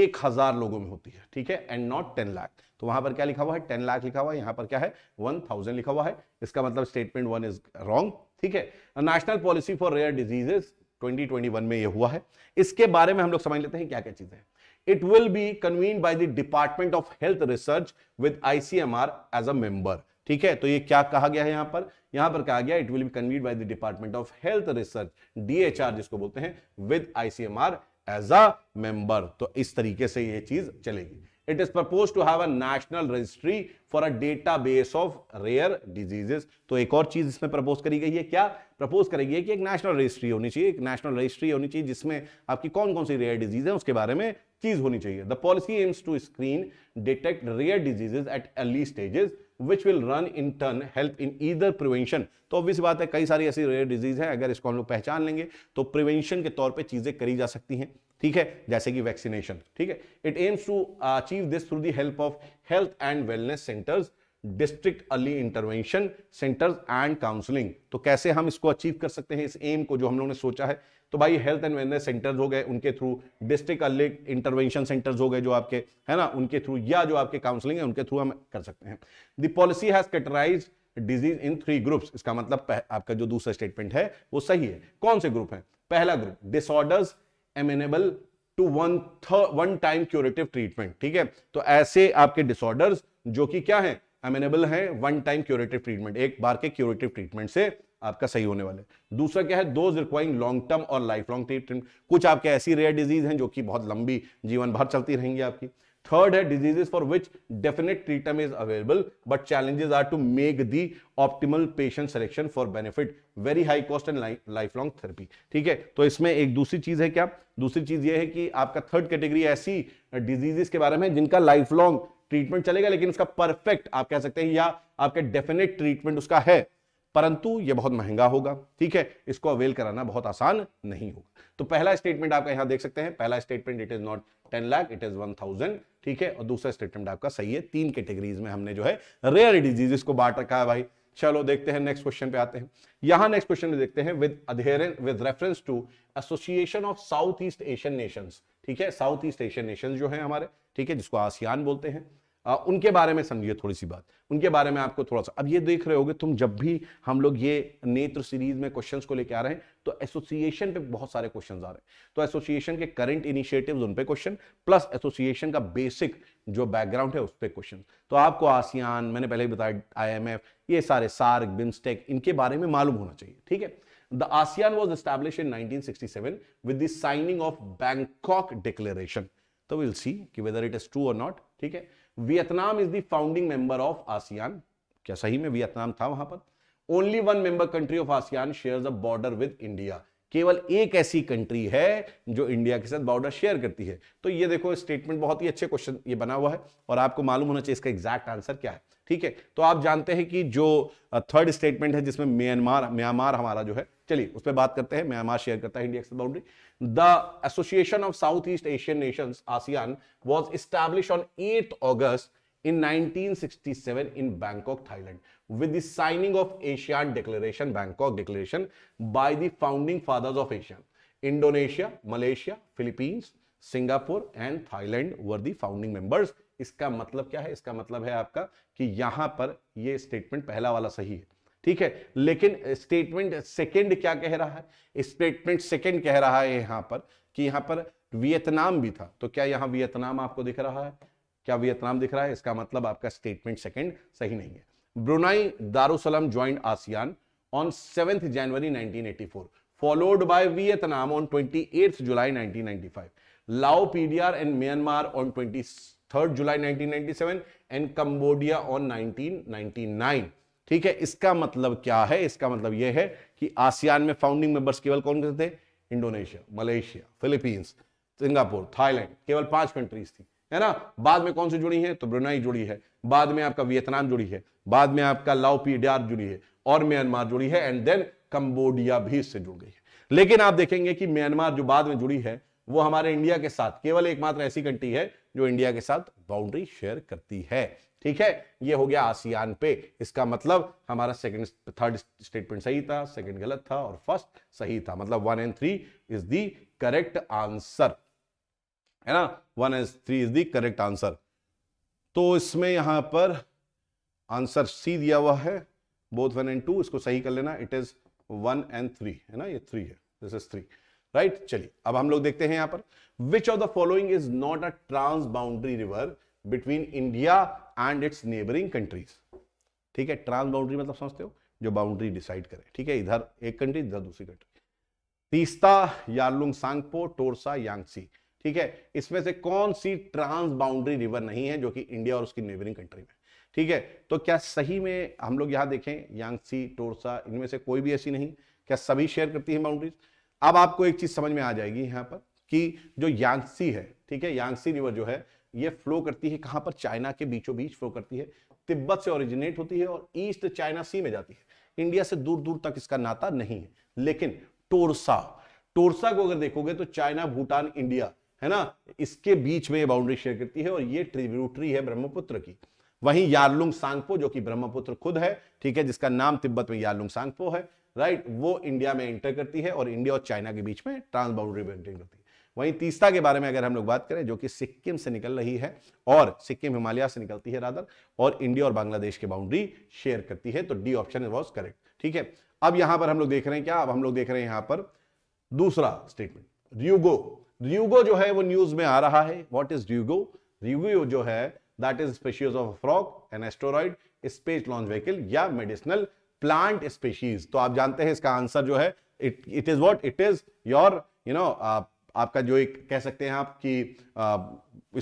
एक हजार लोगों में होती है ठीक है एंड नॉट टेन लाख तो वहां पर क्या लिखा हुआ है टेन लाख लिखा हुआ है यहां पर क्या है वन थाउजेंड लिखा हुआ है इसका मतलब स्टेटमेंट वन इज रॉन्ग ठीक है national policy for rare diseases 2021 में ये हुआ है इसके बारे में हम लोग समझ लेते हैं क्या क्या चीजें हैं it will be convene by the department of health research with ICMR as a member ठीक है तो ये क्या कहा गया है यहां पर यहां पर कहा गया it will be convene by the department of health research DHR जिसको बोलते हैं with ICMR as a member तो इस तरीके से यह चीज चलेगी is propose to have a national registry for a database of rare diseases तो एक और चीज इसमें प्रपोज करी गई है क्या प्रपोज करेगी है कि एक नेशनल रजिस्ट्री होनी चाहिए एक नेशनल रजिस्ट्री होनी चाहिए जिसमें आपकी कौन कौन सी रेयर डिजीज है उसके बारे में चीज होनी चाहिए the policy aims to screen detect rare diseases at early stages which will run in turn help in either prevention तो ऑब्वियस बात है कई सारी ऐसी रेयर डिजीज है अगर इसको हम लोग पहचान लेंगे तो प्रिवेंशन के तौर पर चीजें करी जा सकती हैं ठीक है जैसे कि वैक्सीनेशन ठीक है it aims to achieve this through the help of health and wellness centres district early intervention centres and counselling तो कैसे हम इसको अचीव कर सकते हैं इस एम को जो हम लोगों ने सोचा है तो भाई हेल्थ एंड वेलनेस सेंटर्स हो गए उनके through district early intervention centres हो गए जो आपके है ना उनके थ्रू या जो आपके काउंसलिंग है उनके थ्रू हम कर सकते हैं the policy has categorise disease in three groups इसका मतलब आपका जो दूसरा स्टेटमेंट है वो सही है कौन से ग्रुप है पहला group disorders amenable to one one time curative treatment ठीक है तो ऐसे आपके डिसऑर्डर्स जो कि क्या है अमेनेबल है वन टाइम क्यूरेटिव ट्रीटमेंट एक बार के क्यूरेटिव ट्रीटमेंट से आपका सही होने वाले दूसरा क्या है दोज रिक्वायरिंग लॉन्ग टर्म और लाइफ लॉन्ग ट्रीटमेंट कुछ आपके ऐसी रेयर डिजीज हैं जो कि बहुत लंबी जीवन भर चलती रहेंगी आपकी थर्ड है diseases for which definite treatment is available but challenges are to make the optimal patient selection for benefit very high cost and lifelong therapy ठीक है तो इसमें एक दूसरी चीज है क्या दूसरी चीज ये है कि आपका थर्ड कैटेगरी ऐसी डिजीजेस के बारे में जिनका लाइफ लॉन्ग ट्रीटमेंट चलेगा लेकिन उसका परफेक्ट आप कह सकते हैं या आपके डेफिनेट ट्रीटमेंट उसका है परंतु यह बहुत महंगा होगा ठीक है इसको अवेल कराना बहुत आसान नहीं होगा तो पहला स्टेटमेंट आपका यहां देख सकते हैं पहला statement it is not ten lakh it is one thousand ठीक है और दूसरा स्टेटमेंट आपका सही है तीन कैटेगरीज में हमने जो है रेयर डिजीज को बांट रखा है भाई चलो देखते हैं नेक्स्ट क्वेश्चन पे आते हैं यहां नेक्स्ट क्वेश्चन में देखते हैं with adherence with reference to Association of Southeast Asian Nations ठीक है साउथ ईस्ट एशियन नेशंस जो है हमारे ठीक है जिसको आसियान बोलते हैं आ, उनके बारे में समझिए थोड़ी सी बात उनके बारे में आपको थोड़ा सा अब ये देख रहे होगे तुम जब भी हम लोग ये नेत्र सीरीज में क्वेश्चंस को लेकर आ रहे हैं तो एसोसिएशन पे बहुत सारे क्वेश्चंस आ रहे हैं तो एसोसिएशन के करंट इनिशिएटिव्स उन पे क्वेश्चन प्लस एसोसिएशन का बेसिक जो बैकग्राउंड है उस पर क्वेश्चन तो आपको आसियान मैंने पहले ही बताया आई एम एफ ये सारे सार्क बिमस्टेक इनके बारे में मालूम होना चाहिए ठीक है The ASEAN was established in with the signing of Bangkok Declaration तो विल सी कि वेदर इट इज ट्रू और नॉट ठीक है Vietnam is the founding member of ASEAN क्या सही में वियतनाम था वहां पर only one member country of ASEAN share a border with India केवल एक ऐसी कंट्री है जो इंडिया के साथ बॉर्डर शेयर करती है तो ये देखो स्टेटमेंट बहुत ही अच्छे क्वेश्चन ये बना हुआ है और आपको मालूम होना चाहिए इसका एग्जैक्ट आंसर क्या है ठीक है तो आप जानते हैं कि जो थर्ड स्टेटमेंट है जिसमें म्यांमार म्यांमार हमारा जो है चलिए उस पर बात करते हैं म्यांमार शेयर करता है India boundary the Association of Southeast Asian Nation ASEAN was established on eight August in 1967 in Bangkok Thailand with the signing of ASEAN Declaration Bangkok Declaration by the fathers of ASEAN Indonesia Malaysia Philippines Singapore and Thailand were the founding members इसका मतलब क्या है इसका मतलब है आपका कि यहां पर यह स्टेटमेंट पहला वाला सही है ठीक है लेकिन स्टेटमेंट सेकंड क्या कह रहा है स्टेटमेंट सेकंड कह रहा है यहां पर कि यहां पर वियतनाम भी था तो क्या यहां वियतनाम आपको दिख रहा है क्या वियतनाम दिख रहा है इसका मतलब आपका स्टेटमेंट सेकंड सही नहीं है Brunei Darussalam joined ASEAN on seventh January 1984 followed by Vietnam on 28th July 1995, Lao PDR and Myanmar on twenty third July 1997 and Cambodia on 1999 ठीक है इसका मतलब क्या है इसका मतलब यह है कि आसियान में फाउंडिंग मेंबर्स केवल कौन से थे Indonesia Malaysia Philippines Singapore Thailand केवल पांच कंट्रीज थी है ना बाद में कौन सी जुड़ी है तो ब्रुनाई जुड़ी है बाद में आपका वियतनाम जुड़ी है बाद में आपका लाओ पीडियार जुड़ी है और म्यांमार जुड़ी है एंड देन कंबोडिया भी इससे जुड़ गई है लेकिन आप देखेंगे कि म्यांमार जो बाद में जुड़ी है वो हमारे इंडिया के साथ केवल एकमात्र ऐसी कंट्री है जो इंडिया के साथ बाउंड्री शेयर करती है ठीक है ये हो गया आसियान पे इसका मतलब हमारा सेकंड थर्ड स्टेटमेंट सही था सेकंड गलत था और फर्स्ट सही था मतलब one and three is the correct answer है ना one and three is the correct answer तो इसमें यहां पर आंसर सी दिया हुआ है बोथ वन एंड टू इसको सही कर लेना it is one and three है ना ये थ्री है this is three right right? चलिए अब हम लोग देखते हैं यहां पर which of the following is not a trans boundary river between India and its neighbouring countries ठीक है ट्रांस बाउंड्री मतलब समझते हो जो बाउंड्री डिसाइड करे ठीक है इधर एक कंट्री इधर दूसरी country Teesta Yarlung Tsangpo Torsa Yangtze ठीक है इसमें से कौन सी ट्रांस बाउंड्री रिवर नहीं है जो कि इंडिया और उसकी नेबरिंग कंट्री में ठीक है तो क्या सही में हम लोग यहां देखें यांगसी टोरसा इनमें से कोई भी ऐसी नहीं क्या सभी शेयर करती है बाउंड्रीज अब आपको एक चीज समझ में आ जाएगी यहाँ पर कि जो यांगसी है ठीक है यांगसी रिवर जो है ये फ्लो करती है कहां पर चाइना के बीचों बीच फ्लो करती है तिब्बत से ओरिजिनेट होती है और ईस्ट चाइना सी में जाती है इंडिया से दूर दूर तक इसका नाता नहीं है लेकिन टोरसा टोरसा को अगर देखोगे तो चाइना भूटान इंडिया है ना इसके बीच में बाउंड्री शेयर करती है और ये ट्रिब्यूटरी है ब्रह्मपुत्र की वहीं यारलुंग सांगपो जो कि ब्रह्मपुत्र खुद है ठीक है जिसका नाम तिब्बत में यारलुंग सांगपो है राइट वो इंडिया में एंटर करती है और इंडिया और चाइना के बीच में ट्रांसबाउंड्री बेंटिंग होती है वहीं तीस्ता के बारे में अगर हम लोग बात करें जो कि सिक्किम से निकल रही है और सिक्किम हिमालय से निकलती है रादर और इंडिया और बांग्लादेश की बाउंड्री शेयर करती है तो डी ऑप्शन वॉज करेक्ट ठीक है अब यहां पर हम लोग देख रहे हैं क्या अब हम लोग देख रहे हैं यहां पर दूसरा स्टेटमेंट रियूगो रियूगो जो है वो न्यूज में आ रहा है वॉट इज रियूगो रियूगो जो है that is species of frog an asteroid space launch vehicle या मेडिसिनल प्लांट स्पेशीज तो आप जानते हैं इसका आंसर जो है it is what it is your you know आपका जो एक कह सकते हैं आप कि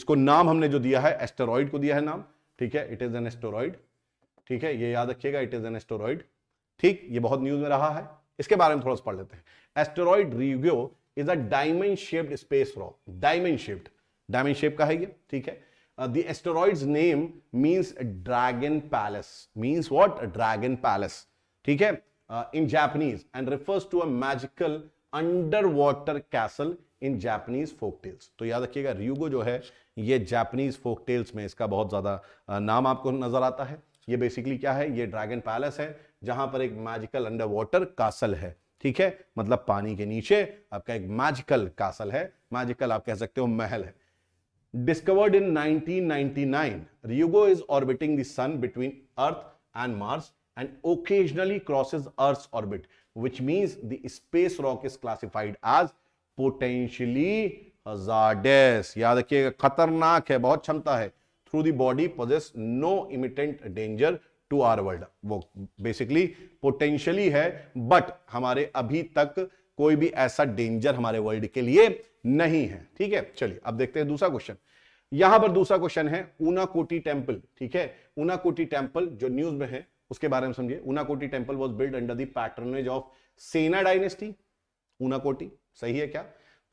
इसको नाम हमने जो दिया है एस्टेरॉइड को दिया है नाम ठीक है इट इज एन एस्टोरॉइड ठीक है ये याद रखिएगा इट इज एन एस्टोरॉइड ठीक ये बहुत न्यूज में रहा है इसके बारे में थोड़ा सा पढ़ लेते हैं asteroid Ryugu is a diamond shaped space rock diamond shaped diamond shape का है ये ठीक है uh, the asteroid name means dragon palace means what dragon palace ठीक है in Japanese and refers to a magical underwater castle in Japanese folk tales तो याद रखिएगा रियूगो जो है ये जैपनीज फोक टेल्स में इसका बहुत ज़्यादा uh, नाम आपको नज़र आता है ये बेसिकली क्या है ये ड्रैगन पैलेस है जहां पर एक मैजिकल अंडर वॉटर कासल है ठीक है मतलब पानी के नीचे आपका एक मैजिकल कासल है मैजिकल आप कह सकते हो महल है discovered in 1999 Ryugu is orbiting the sun between Earth and Mars and occasionally crosses Earth's orbit, which means the space rock is classified as potentially hazardous. याद रखिएगा खतरनाक है बहुत क्षमता है through the body poses no imminent danger to our world वो बेसिकली पोटेंशियली है बट हमारे अभी तक कोई भी ऐसा डेंजर हमारे वर्ल्ड के लिए नहीं है ठीक है चलिए अब देखते हैं दूसरा क्वेश्चन यहां पर दूसरा क्वेश्चन है ऊना कोटी टेम्पल ठीक है ऊना कोटी टेम्पल जो न्यूज में है उसके बारे में समझिए Unakoti temple was build under the patronage of Sena dynasty Unakoti सही है क्या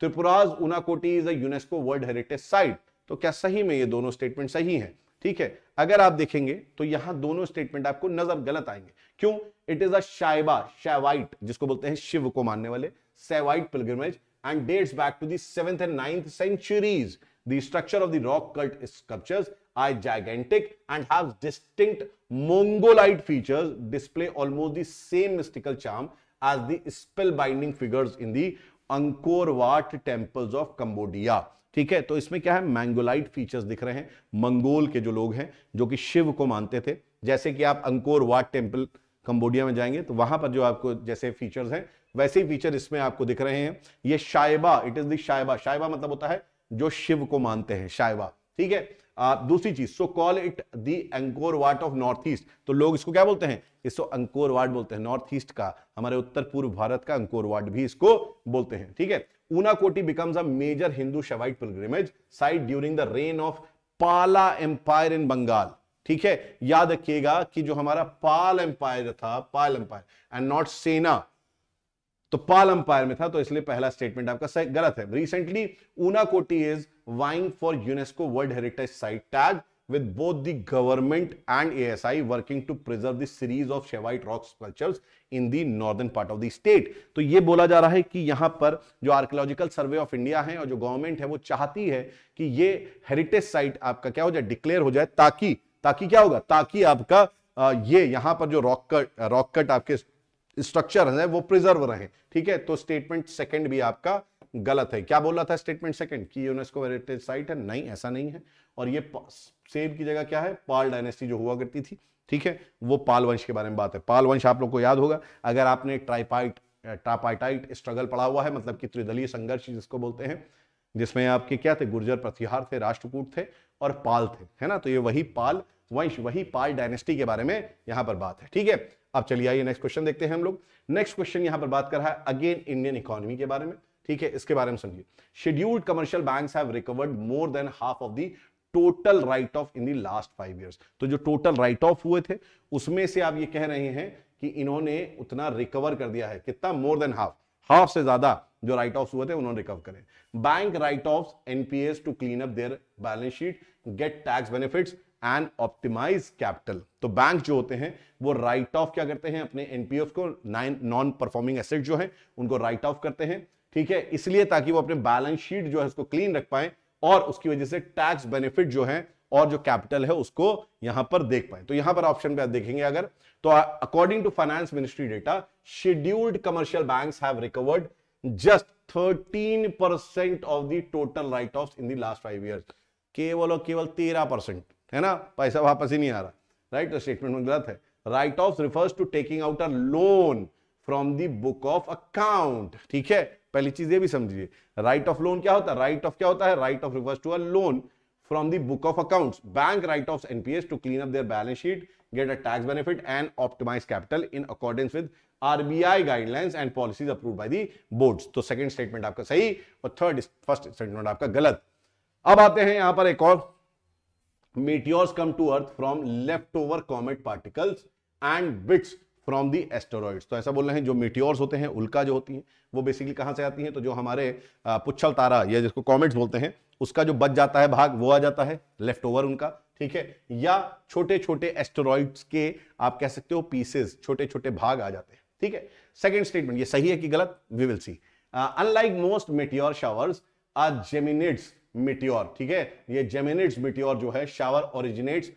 Tripura's Unakoti is UNESCO world heritage site तो क्या सही में ये दोनों स्टेटमेंट सही है ठीक है अगर आप देखेंगे तो यहां दोनों स्टेटमेंट आपको नजर गलत आएंगे क्यों इट इज अ शैवाइट जिसको बोलते हैं शिव को मानने वाले Shaivite pilgrimage and dates back to the seventh and ninth centuries the structure of the rock cut sculptures are gigantic and have distinct mongoloid features, display almost the same mystical charm as the spellbinding figures in the Angkor Wat temples of Cambodia ठीक है तो इसमें क्या है मैंगोलाइट फीचर्स दिख रहे हैं मंगोल के जो लोग हैं जो कि शिव को मानते थे जैसे कि आप अंकोर वाट टेम्पल कंबोडिया में जाएंगे तो वहां पर जो आपको जैसे फीचर्स हैं वैसे ही फीचर इसमें आपको दिख रहे हैं ये शायबा इट इज दायबा शायबा मतलब होता है जो शिव को मानते हैं शायबा ठीक है दूसरी चीज so call it the Angkor Wat of North East तो लोग इसको क्या बोलते हैं इसको अंकोर वाट बोलते हैं नॉर्थ ईस्ट का हमारे उत्तर पूर्व भारत का अंकोर वाट भी इसको बोलते हैं ठीक है Koti becomes a major Hindu Shaivite pilgrimage site during the reign of Pala empire in Bengal ठीक है याद रखिएगा कि जो हमारा पाल एम्पायर था पाल एम्पायर एंड नॉट सेना तो पाल एम्पायर में था तो इसलिए पहला स्टेटमेंट आपका गलत है recently Unakoti is vying for UNESCO world heritage site tag with both the government and ASI working to preserve the of Shaivite rock sculptures in the northern part of the state तो ये बोला जा रहा है कि यहां पर जो आर्कोलॉजिकल सर्वे ऑफ इंडिया है और जो गवर्नमेंट है वो चाहती है कि ये हेरिटेज साइट आपका क्या हो जाए डिक्लेयर हो जाए ताकि ताकि क्या होगा ताकि आपका ये यहां पर जो रॉक कट रॉक कट आपके स्ट्रक्चर है वो प्रिजर्व रहे ठीक है तो स्टेटमेंट सेकेंड भी आपका गलत है क्या बोल रहा था स्टेटमेंट सेकंड कि यूनेस्को हेरिटेज साइट है नहीं ऐसा नहीं है और ये सेब की जगह क्या है पाल डायनेस्टी जो हुआ करती थी ठीक है वो पाल वंश के बारे में बात है पाल वंश आप लोग को याद होगा अगर आपने ट्राइपाइट ट्रापाइटाइट स्ट्रगल पढ़ा हुआ है मतलब कि त्रिदलीय संघर्ष जिसको बोलते हैं जिसमें आपके क्या थे गुर्जर प्रतिहार थे राष्ट्रकूट थे और पाल थे है ना तो ये वही पाल वंश वही पाल डायनेस्टी के बारे में यहां पर बात है ठीक है अब चलिए आइए नेक्स्ट क्वेश्चन देखते हैं हम लोग नेक्स्ट क्वेश्चन यहां पर बात कर रहा है अगेन इंडियन इकोनॉमी के बारे में ठीक है इसके बारे में समझिए scheduled commercial banks have recovered more than half of the total write off in the last five years तो जो टोटल राइट ऑफ हुए थे उसमें से आप ये कह रहे हैं कि इन्होंने उतना रिकवर कर दिया है कितना मोर देन हाफ हाफ से ज्यादा जो राइट ऑफ हुए थे उन्होंने रिकवर करें bank write off NPAs to clean up their balance sheet get tax benefits and optimise capital तो बैंक जो होते हैं वो राइट ऑफ क्या करते हैं अपने एनपीएफ को नॉन परफॉर्मिंग एसेट जो है उनको राइट ऑफ करते हैं ठीक है इसलिए ताकि वो अपने बैलेंस शीट जो है उसको क्लीन रख पाए और उसकी वजह से टैक्स बेनिफिट जो है और जो कैपिटल है उसको यहां पर देख पाए तो यहां पर ऑप्शन पे आप देखेंगे अगर तो according to finance ministry data scheduled commercial bank have recovered just thirteen percent of the total write off in the last five year केवल और केवल तेरह परसेंट है ना पैसा वापस ही नहीं आ रहा राइट तो स्टेटमेंट में गलत है write off refers to taking out a loan from the book of account ठीक है पहली चीज ये भी समझिए राइट ऑफ लोन क्या होता है राइट ऑफ क्या होता है write off refers to a loan from the book of accounts bank write off NPAs to clean up their balance sheet get a tax benefit and optimise capital in according with RBI guidelines and policies approve by the board तो सेकंड स्टेटमेंट आपका सही और थर्ड फर्स्ट स्टेटमेंट आपका गलत अब आते हैं यहां पर एक और meteors come to Earth from leftover comet particles and bits from the asteroids तो ऐसा बोल रहे हैं जो मीटियोर्स होते हैं उल्का जो होती हैं वो बेसिकली कहाँ से आती हैं तो जो हमारे पुच्छल तारा या जिसको कॉमेट्स बोलते हैं उसका जो बच जाता है भाग वो आ जाता है लेफ्ट ओवर उनका ठीक है या छोटे छोटे एस्टेरॉइड्स के आप कह सकते हो पीसेस छोटे छोटे भाग आ जाते हैं ठीक है सेकेंड स्टेटमेंट ये सही है कि गलत we will see unlike most meteor showers are Geminids meteor ठीक है ये जेमिनेट्स मिट्योर जो है shower originates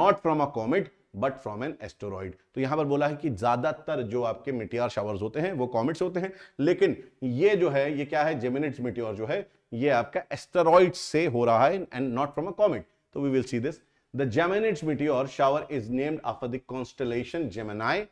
not from a comet but from an asteroid तो यहां पर बोला है कि ज्यादातर जो आपके मिटियार शावर्स होते हैं वो कॉमेट्स होते हैं लेकिन ये जो है ये क्या है जेमिनिट्स मिटियोर जो है ये आपका एस्टोरॉइड से हो रहा है and not from a comet तो we will see this the Geminids meteor shower is named after the constellation Gemini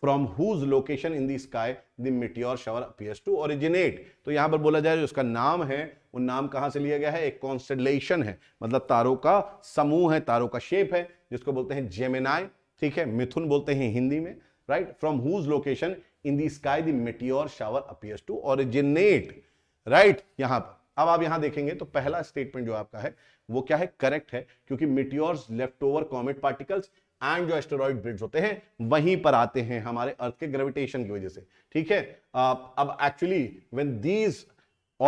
from whose location in the sky the meteor shower appears to originate तो यहां पर बोला जाए जो उसका नाम है वो नाम कहां से लिया गया है एक कॉन्स्टलेशन है मतलब तारों का समूह है तारों का शेप है जिसको बोलते हैं जेमेनाय ठीक है मिथुन बोलते हैं हिंदी में right from whose location in the sky the meteor shower appears to originate right यहां पर अब आप यहां देखेंगे तो पहला स्टेटमेंट जो आपका है वो क्या है करेक्ट है क्योंकि meteors leftover comet particles and जो एस्टेरॉइड ब्रिज होते हैं वहीं पर आते हैं हमारे अर्थ के ग्रेविटेशन की वजह से ठीक है अब actually when these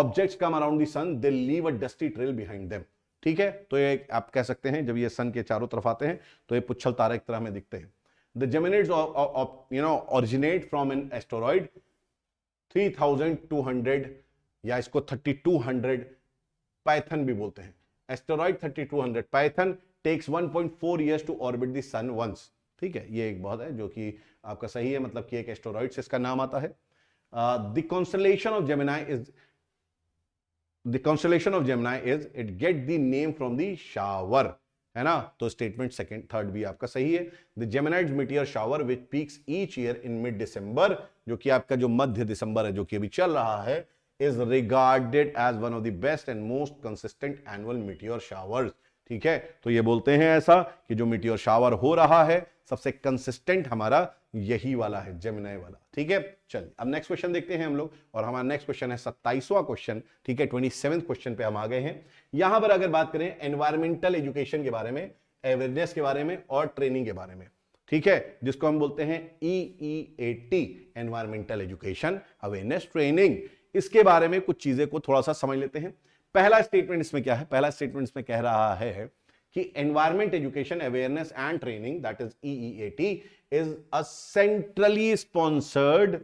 objects come around the sun they leave a dusty trail behind them ठीक है तो ये आप कह सकते हैं जब ये सन के चारों तरफ आते हैं तो ये पुच्छल तारा एक तरह में दिखते हैं the Geminids you know originate from an asteroid 3200 या इसको 3200 पाइथन भी बोलते हैं asteroid 3200 Phaethon takes 1.4 point years to orbit the sun once ठीक है ये एक बहुत है जो कि आपका सही है मतलब कि एक एस्टोरॉइड से इसका नाम आता है the constellation of Gemini is the constellation of Gemini is it get the name from the shower है ना तो स्टेटमेंट सेकंड थर्ड भी आपका सही है the Geminid meteor shower which peaks each year in mid December जो कि आपका जो मध्य दिसंबर है जो कि अभी चल रहा है is regarded as one of the best and most consistent annual meteor showers ठीक है तो ये बोलते हैं ऐसा कि जो मिट्टी और शावर हो रहा है सबसे कंसिस्टेंट हमारा यही वाला है जमिनाय वाला ठीक है चलिए अब नेक्स्ट क्वेश्चन देखते हैं हम लोग और हमारा नेक्स्ट क्वेश्चन है सत्ताईसवा क्वेश्चन ठीक है ट्वेंटी सेवन क्वेश्चन पे हम आ गए हैं यहां पर अगर बात करें एनवायरमेंटल एजुकेशन के बारे में अवेयरनेस के बारे में और ट्रेनिंग के बारे में ठीक है जिसको हम बोलते हैं E A T environmental education awareness training इसके बारे में कुछ चीजें को थोड़ा सा समझ लेते हैं पहला स्टेटमेंट इसमें क्या है पहला स्टेटमेंट इसमें कह रहा है कि environment education awareness and training that is T is a centrally sponsored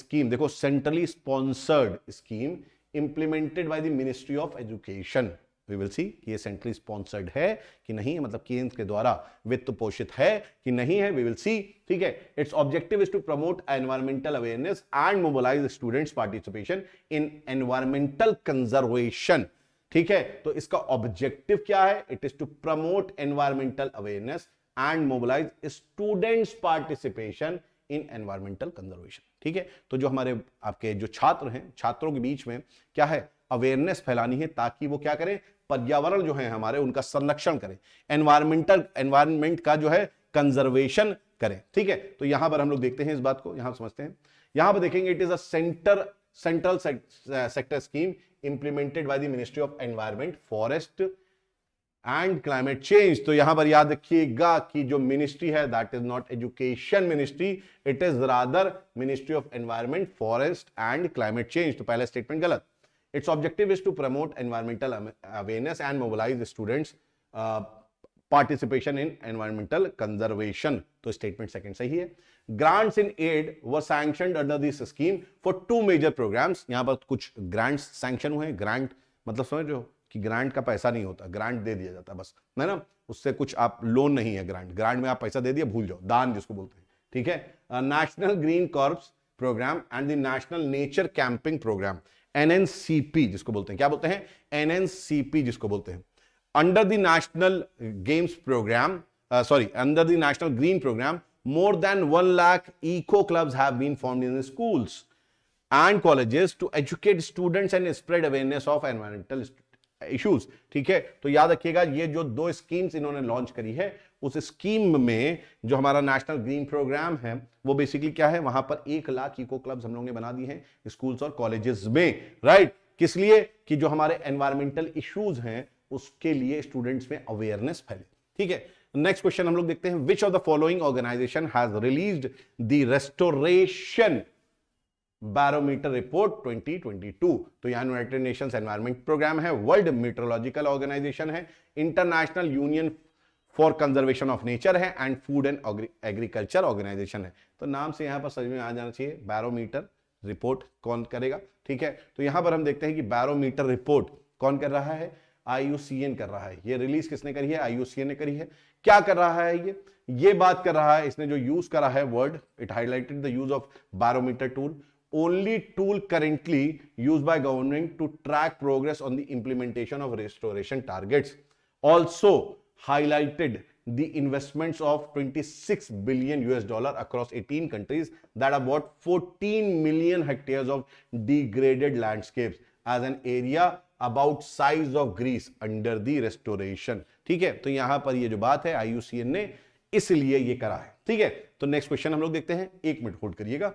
scheme देखो centrally sponsored scheme implemented by the ministry of education we will see कि ये सेंट्रली स्पॉन्सर्ड है कि नहीं मतलब केंद्र के द्वारा वित्त पोषित है कि नहीं है वी विल सी ठीक है its objective is to promote environmental awareness and mobilise students participation in environmental conservation ठीक है तो इसका ऑब्जेक्टिव क्या है it is to promote environmental awareness and mobilise students participation in environmental conservation ठीक है तो जो हमारे आपके जो छात्र हैं छात्रों के बीच में क्या है अवेयरनेस फैलानी है ताकि वो क्या करें पर्यावरण जो है हमारे उनका संरक्षण करें एनवायरमेंटल एनवायरमेंट का जो है कंजर्वेशन करें ठीक है तो यहां पर हम लोग देखते हैं इस बात को यहां समझते हैं यहां पर देखेंगे it is under central sector scheme implemented by the ministry of environment forest and climate change तो यहां पर याद रखिएगा कि जो मिनिस्ट्री है that is not education ministry it is rather ministry of environment forest and climate change तो पहला स्टेटमेंट गलत Its objective is to promote environmental awareness and mobilize students uh, participation in environmental conservation. तो statement second सही है. Grants in aid were sanctioned under this scheme for two major programs. यहाँ पर कुछ grants sanction हुए हैं. Grant मतलब समझ रहे हो कि ग्रांट का पैसा नहीं होता ग्रांट दे दिया जाता बस है ना उससे कुछ आप लोन नहीं है ग्रांट ग्रांट में आप पैसा दे दिया भूल जाओ दान जिसको बोलते हैं ठीक है national green corps programme and the national nature camping programme NNCP जिसको बोलते हैं क्या बोलते हैं एनएनसीपी जिसको बोलते हैं under the national games programme sorry under the national green programme more than one lakh eco club है school and colleges to educate student and spread awareness of environmental issues ठीक है तो याद रखिएगा ये जो दो स्कीम्स इन्होंने लॉन्च करी है उस स्कीम में जो हमारा नेशनल ग्रीन प्रोग्राम है वो बेसिकली क्या है वहां पर एक लाख इको क्लब्स हम लोगों ने बना दी हैं स्कूल्स और कॉलेजेस में राइट किस लिए कि जो हमारे एनवायरमेंटल इश्यूज हैं उसके लिए स्टूडेंट्स में अवेयरनेस फैले ठीक है नेक्स्ट क्वेश्चन हम लोग देखते हैं which of the following organisation has release the restoration barometer report 2022 तो यहाँ यूनाइटेड नेशंस एनवायरमेंट प्रोग्राम है वर्ल्ड मीटरोलॉजिकल ऑर्गेनाइजेशन है International Union for Conservation of Nature है and Food and Agriculture Organisation है तो नाम से यहाँ पर समझ में आ जाना चाहिए बैरोमीटर रिपोर्ट कौन करेगा ठीक है तो यहाँ पर हम देखते हैं कि बैरोमीटर रिपोर्ट कौन कर रहा है आईयूसीएन कर रहा है ये रिलीज किसने करी है आईयूसीएन ने करी है क्या कर रहा है ये ये बात कर रहा है इसने जो यूज करा है word it highlighted the use of barometer tool only tool currently use by government to track progress on the implementation of restoration targets also highlighted the investments of 26 billion US dollar across 18 countries that are about 14 million hectares of degraded landscapes as an area about size of Greece under the restoration. ठीक है तो यहां पर ये जो बात है IUCN ने इसलिए ये करा है ठीक है तो नेक्स्ट क्वेश्चन हम लोग देखते हैं एक मिनट होल्ड करिएगा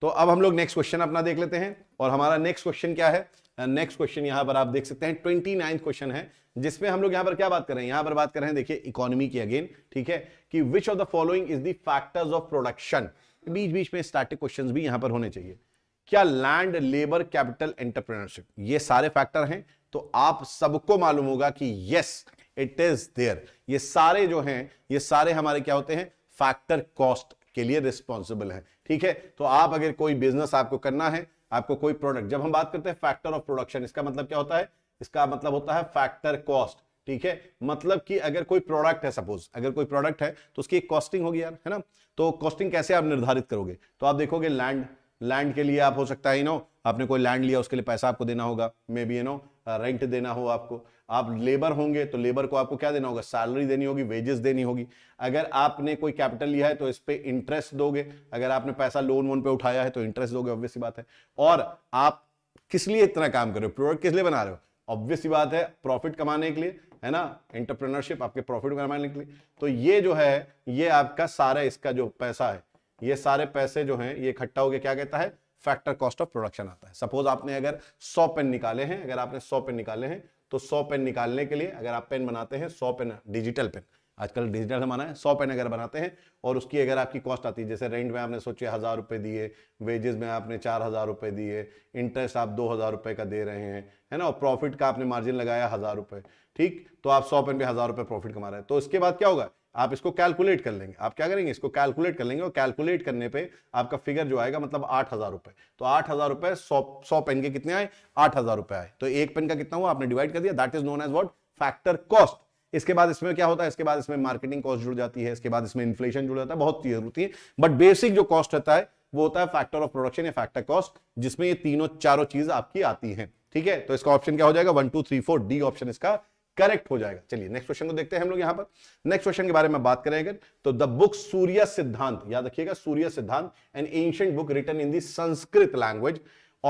तो अब हम लोग नेक्स्ट क्वेश्चन अपना देख लेते हैं और हमारा नेक्स्ट क्वेश्चन क्या है नेक्स्ट क्वेश्चन यहां पर आप देख सकते हैं ट्वेंटी नाइन्थ क्वेश्चन है जिसमें हम लोग यहां पर क्या बात कर रहे हैं यहां पर बात कर रहे हैं देखिए इकोनॉमी की अगेन ठीक है कि which of the following is the factors of production बीच बीच में स्टैटिक क्वेश्चन भी यहां पर होने चाहिए क्या लैंड लेबर कैपिटल एंटरप्रेन्योरशिप ये सारे फैक्टर हैं तो आप सबको मालूम होगा कि यस इट इज देयर ये सारे जो हैं ये सारे हमारे क्या होते हैं फैक्टर कॉस्ट के लिए रिस्पॉन्सिबल है ठीक है तो आप अगर कोई बिजनेस आपको करना है आपको कोई प्रोडक्ट जब हम बात करते हैं फैक्टर ऑफ प्रोडक्शन इसका मतलब क्या होता है इसका मतलब होता है फैक्टर कॉस्ट ठीक है मतलब कि अगर कोई प्रोडक्ट है सपोज अगर कोई प्रोडक्ट है तो उसकी कॉस्टिंग होगी यार है ना तो कॉस्टिंग कैसे आप निर्धारित करोगे तो आप देखोगे लैंड लैंड के लिए आप हो सकता है यू नो आपने कोई लैंड लिया उसके लिए पैसा आपको देना होगा maybe you know rent देना हो आपको आप लेबर होंगे तो लेबर को आपको क्या देना होगा सैलरी देनी होगी वेजेस देनी होगी अगर आपने कोई कैपिटल लिया है तो इस पर इंटरेस्ट दोगे अगर आपने पैसा लोन वोन पे उठाया है तो इंटरेस्ट दोगे ऑब्वियस बात है और आप किस लिए इतना काम कर रहे हो प्रोडक्ट किस लिए बना रहे हो ऑब्वियस बात है प्रॉफिट कमाने के लिए है ना एंटरप्रेनरशिप आपके प्रॉफिट कमाने के लिए तो ये जो है ये आपका सारा इसका जो पैसा है ये सारे पैसे जो है ये इकट्ठा होकर क्या कहता है फैक्टर कॉस्ट ऑफ प्रोडक्शन आता है सपोज आपने अगर सौ पेन निकाले हैं अगर आपने सौ पेन निकाले हैं तो सौ पेन निकालने के लिए अगर आप पेन बनाते हैं सौ पेन डिजिटल पेन आजकल डिजिटल हमारा है सौ पेन अगर बनाते हैं और उसकी अगर आपकी कॉस्ट आती है जैसे रेंट में आपने सोचे हज़ार रुपये दिए वेजेस में आपने चार हज़ार रुपये दिए इंटरेस्ट आप दो हज़ार रुपये का दे रहे हैं है ना और प्रॉफिट का आपने मार्जिन लगाया हज़ार रुपये ठीक तो आप सौ पेन पर हज़ार रुपये प्रॉफिट कमा रहे हैं तो इसके बाद क्या होगा आप इसको कैलकुलेट कर लेंगे आप क्या करेंगे इसको कैलकुलेट कर लेंगे और कैलकुलेट करने पे आपका फिगर जो आएगा मतलब आठ हजार रुपए तो आठ हजार रुपए सौ सौ पेन के कितने आए आठ हजार रुपए आए तो एक पेन का कितना हुआ आपने डिवाइड कर दिया that is known as what factor cost इसके बाद इसमें क्या होता है इसके बाद इसमें मार्केटिंग कॉस्ट जुड़ जाती है इसके बाद इसमें इन्फ्लेशन जुड़ जाता है बहुत चीज होती है बट बेसिक जो कॉस्ट रहता है वो होता है फैक्टर ऑफ प्रोडक्शन या फैक्टर कॉस्ट जिसमें ये तीनों चारों चीज आपकी आती है ठीक है तो इसका ऑप्शन क्या हो जाएगा one two three four D option इसका करेक्ट हो जाएगा चलिए नेक्स्ट क्वेश्चन को देखते हैं हम लोग यहां पर नेक्स्ट क्वेश्चन के बारे में बात करेंगे तो द बुक सूर्य सिद्धांत याद रखिएगा Surya Siddhanta an ancient book written in the Sanskrit language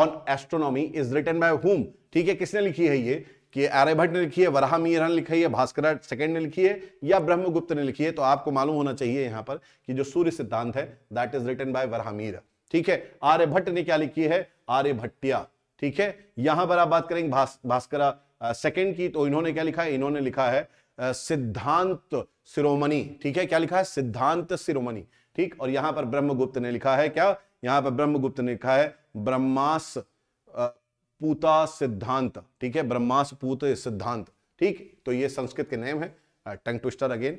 on astronomy is written by whom ठीक है किसने लिखी है ये कि आर्यभट्ट ने लिखी है वराह मीरा ने लिखी है भास्कर सेकंड ने लिखी है या ब्रह्मगुप्त ने लिखी है तो आपको मालूम होना चाहिए यहां पर कि जो सूर्य सिद्धांत है that is written by Varaha Mihira ठीक है आर्यभट्ट ने क्या लिखी है आर्यभट्टिया ठीक है यहां पर आप बात करेंगे भास, भास्करा सेकंड की तो इन्होंने क्या लिखा है इन्होंने लिखा है सिद्धांत सिरोमणि ठीक है क्या लिखा है सिद्धांत सिरोमणि ठीक और यहां पर ब्रह्मगुप्त ने लिखा है क्या यहां पर ब्रह्मगुप्त ने लिखा है ब्रह्मास पूता सिद्धांत ठीक है ब्रह्मास पूत सिद्धांत ठीक तो ये संस्कृत के नेम है tongue twister again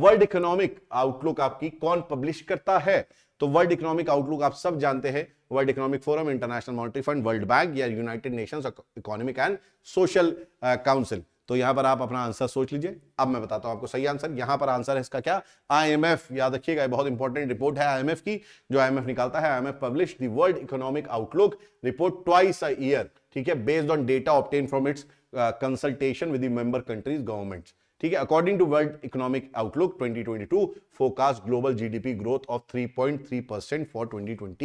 World Economic Outlook आपकी कौन पब्लिश करता है तो वर्ल्ड इकोनॉमिक आउटलुक आप सब जानते हैं World Economic Forum International Monetary Fund World Bank या United Nations Economic and Social Council तो यहां पर आप अपना आंसर सोच लीजिए अब मैं बताता हूं आपको सही आंसर यहां पर आंसर है इसका क्या आईएमएफ याद रखिएगा बहुत इंपॉर्टेंट रिपोर्ट है आईएमएफ की जो आईएमएफ निकालता है IMF publish the World Economic Outlook report twice a year ठीक है based on data obtained from its consultation with member countries governments ठीक है according to World Economic Outlook 2022 forecast global GDP growth of 3.3 percent for 2020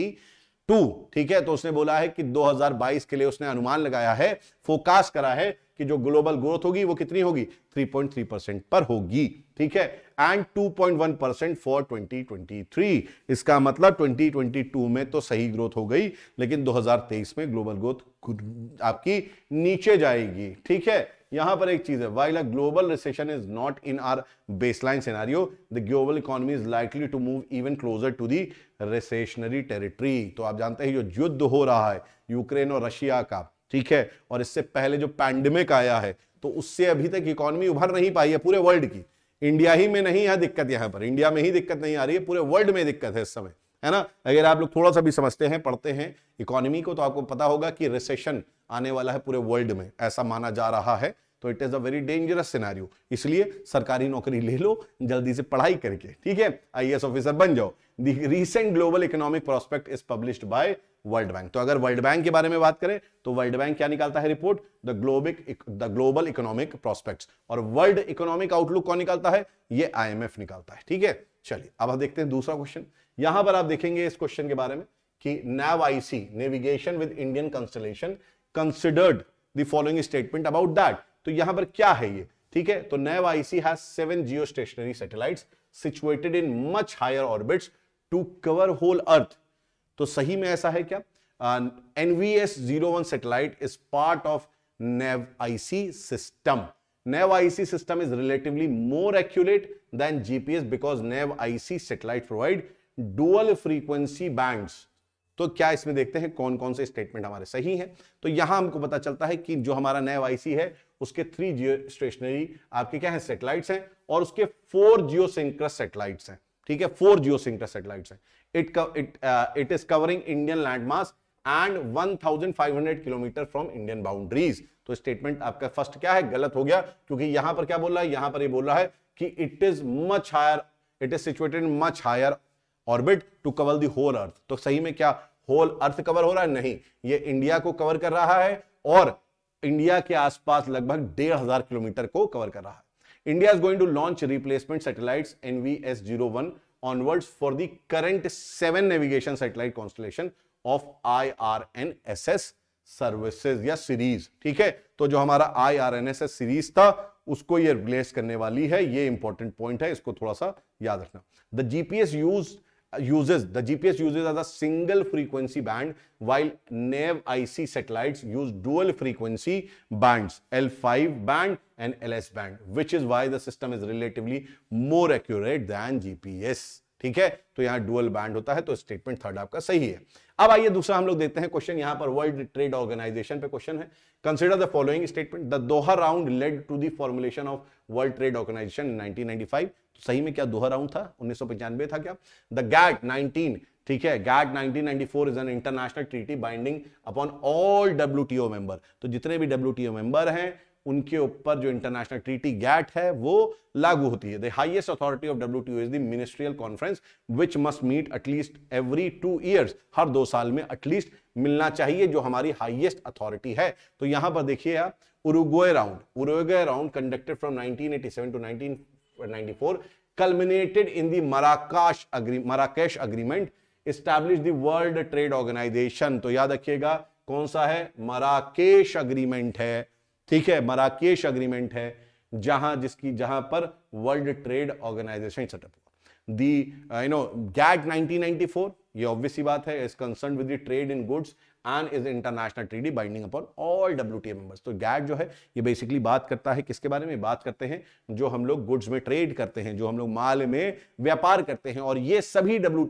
two ठीक है तो उसने बोला है कि 2022 के लिए उसने अनुमान लगाया है फोकास्ट करा है कि जो ग्लोबल ग्रोथ होगी वो कितनी होगी 3.3 परसेंट पर होगी ठीक है एंड 2.1 परसेंट फॉर 2023 इसका मतलब 2022 में तो सही ग्रोथ हो गई लेकिन 2023 में ग्लोबल ग्रोथ आपकी नीचे जाएगी ठीक है यहां पर एक चीज है while a global recession is not in our baseline scenario the global economy is likely to move even closer to the recessionary territory तो आप जानते हैं जो युद्ध हो रहा है यूक्रेन और रशिया का ठीक है और इससे पहले जो पैंडमिक आया है तो उससे अभी तक इकोनॉमी उभर नहीं पाई है पूरे वर्ल्ड की इंडिया ही में नहीं है दिक्कत यहां पर इंडिया में ही दिक्कत नहीं आ रही है पूरे वर्ल्ड में दिक्कत है इस समय है ना अगर आप लोग थोड़ा सा भी समझते हैं पढ़ते हैं इकोनॉमी को तो आपको पता होगा कि रिसेशन आने वाला है पूरे वर्ल्ड में ऐसा माना जा रहा है तो it is a very dangerous scenario इसलिए सरकारी नौकरी ले लो जल्दी से पढ़ाई करके ठीक है आई ऑफिसर बन जाओ the recent Global Economic Prospect is publish by World Bank तो अगर वर्ल्ड बैंक के बारे में बात करें तो वर्ल्ड बैंक क्या निकालता है report the global the Global Economic Prospect और वर्ल्ड इकोनॉमिक आउटलुक कौन निकालता है ये आईएमएफ निकालता है ठीक है चलिए अब हम देखते हैं दूसरा क्वेश्चन यहां पर आप देखेंगे इस क्वेश्चन के बारे में कि NavIC navigation with Indian constellation considered the following statement about that तो यहां पर क्या है ये ठीक है तो NavIC has seven geostationary satellites situated in much higher orbits to cover whole earth तो सही में ऐसा है क्या NVS zero one satellite is part of NavIC system NAV IC system is relatively more accurate than GPS because NAV IC satellite provide dual frequency bands तो क्या इसमें देखते हैं कौन कौन से स्टेटमेंट हमारे सही हैं तो यहां हमको पता चलता है कि जो हमारा नया आईसी है उसके थ्री जियो स्टेशनरी आपके क्या है सेटेलाइट हैं और उसके फोर जियो सिंक्रस सेटेलाइट हैं ठीक है फोर जियो सिंक्रस सेटेलाइट हैं it it it is covering Indian landmark and 1500 kilometre from Indian boundaries तो स्टेटमेंट आपका फर्स्ट क्या है गलत हो गया क्योंकि यहां पर क्या बोल रहा है यहां पर ये बोल रहा है कि it is much higher it is situated much higher orbit to cover the whole earth तो सही में क्या होल अर्थ कवर हो रहा है नहीं ये इंडिया को कवर कर रहा है और इंडिया के आसपास लगभग डेढ़ हजार किलोमीटर को कवर कर रहा है India is going to launch replacement satellite N V S zero one for the current seven navigation the constellation of I R N S S services या सीरीज ठीक है तो जो हमारा I R N S S series था उसको ये रिप्लेस करने वाली है ये इंपॉर्टेंट पॉइंट है इसको थोड़ा सा याद रखना the GPS used uses the GPS uses as a single frequency band while NAV IC satellites use dual frequency bands L5 band and LS band which is why the system is relatively more accurate than GPS ठीक है तो यहां डुअल बैंड होता है तो स्टेटमेंट थर्ड आपका सही है अब आइए दूसरा हम लोग देखते हैं क्वेश्चन यहां पर वर्ल्ड ट्रेड ऑर्गेनाइजेशन पे क्वेश्चन है consider the following statement the Doha round led to the formulation of World Trade Organisation 1995 सही में क्या दोहरा राउंड था उन्नीस था क्या द गैट 19 ठीक है GATT 1994 is an international treaty binding upon all W member तो जितने भी डब्ल्यू मेंबर हैं उनके ऊपर जो इंटरनेशनल ट्रीटी गैट है वो लागू होती है the highest authority of W T is the ministerial conference which must meet at least every two years हर दो साल में एटलीस्ट मिलना चाहिए जो हमारी हाइएस्ट अथॉरिटी है तो यहां पर देखिए आप Uruguay round Uruguay round conducted from 1987 to 94 culminated in the Marrakesh agree, Marrakesh agreement establish the world trade organization तो याद रखिएगा कौन सा है मराकेश अग्रीमेंट है ठीक है मराकेश अग्रीमेंट है जहां जिसकी जहां पर वर्ल्ड ट्रेड ऑर्गेनाइजेशन सेटअप हुआ दी यू नो गैट 1994 ये ऑब्वियस सी बात है is concern with the trade in goods and is international treaty binding upon all W members तो गैट जो है ये बेसिकली बात करता है किसके बारे में बात करते हैं जो हम लोग गुड्स में ट्रेड करते हैं जो हम लोग माल में व्यापार करते हैं और ये सभी डब्ल्यू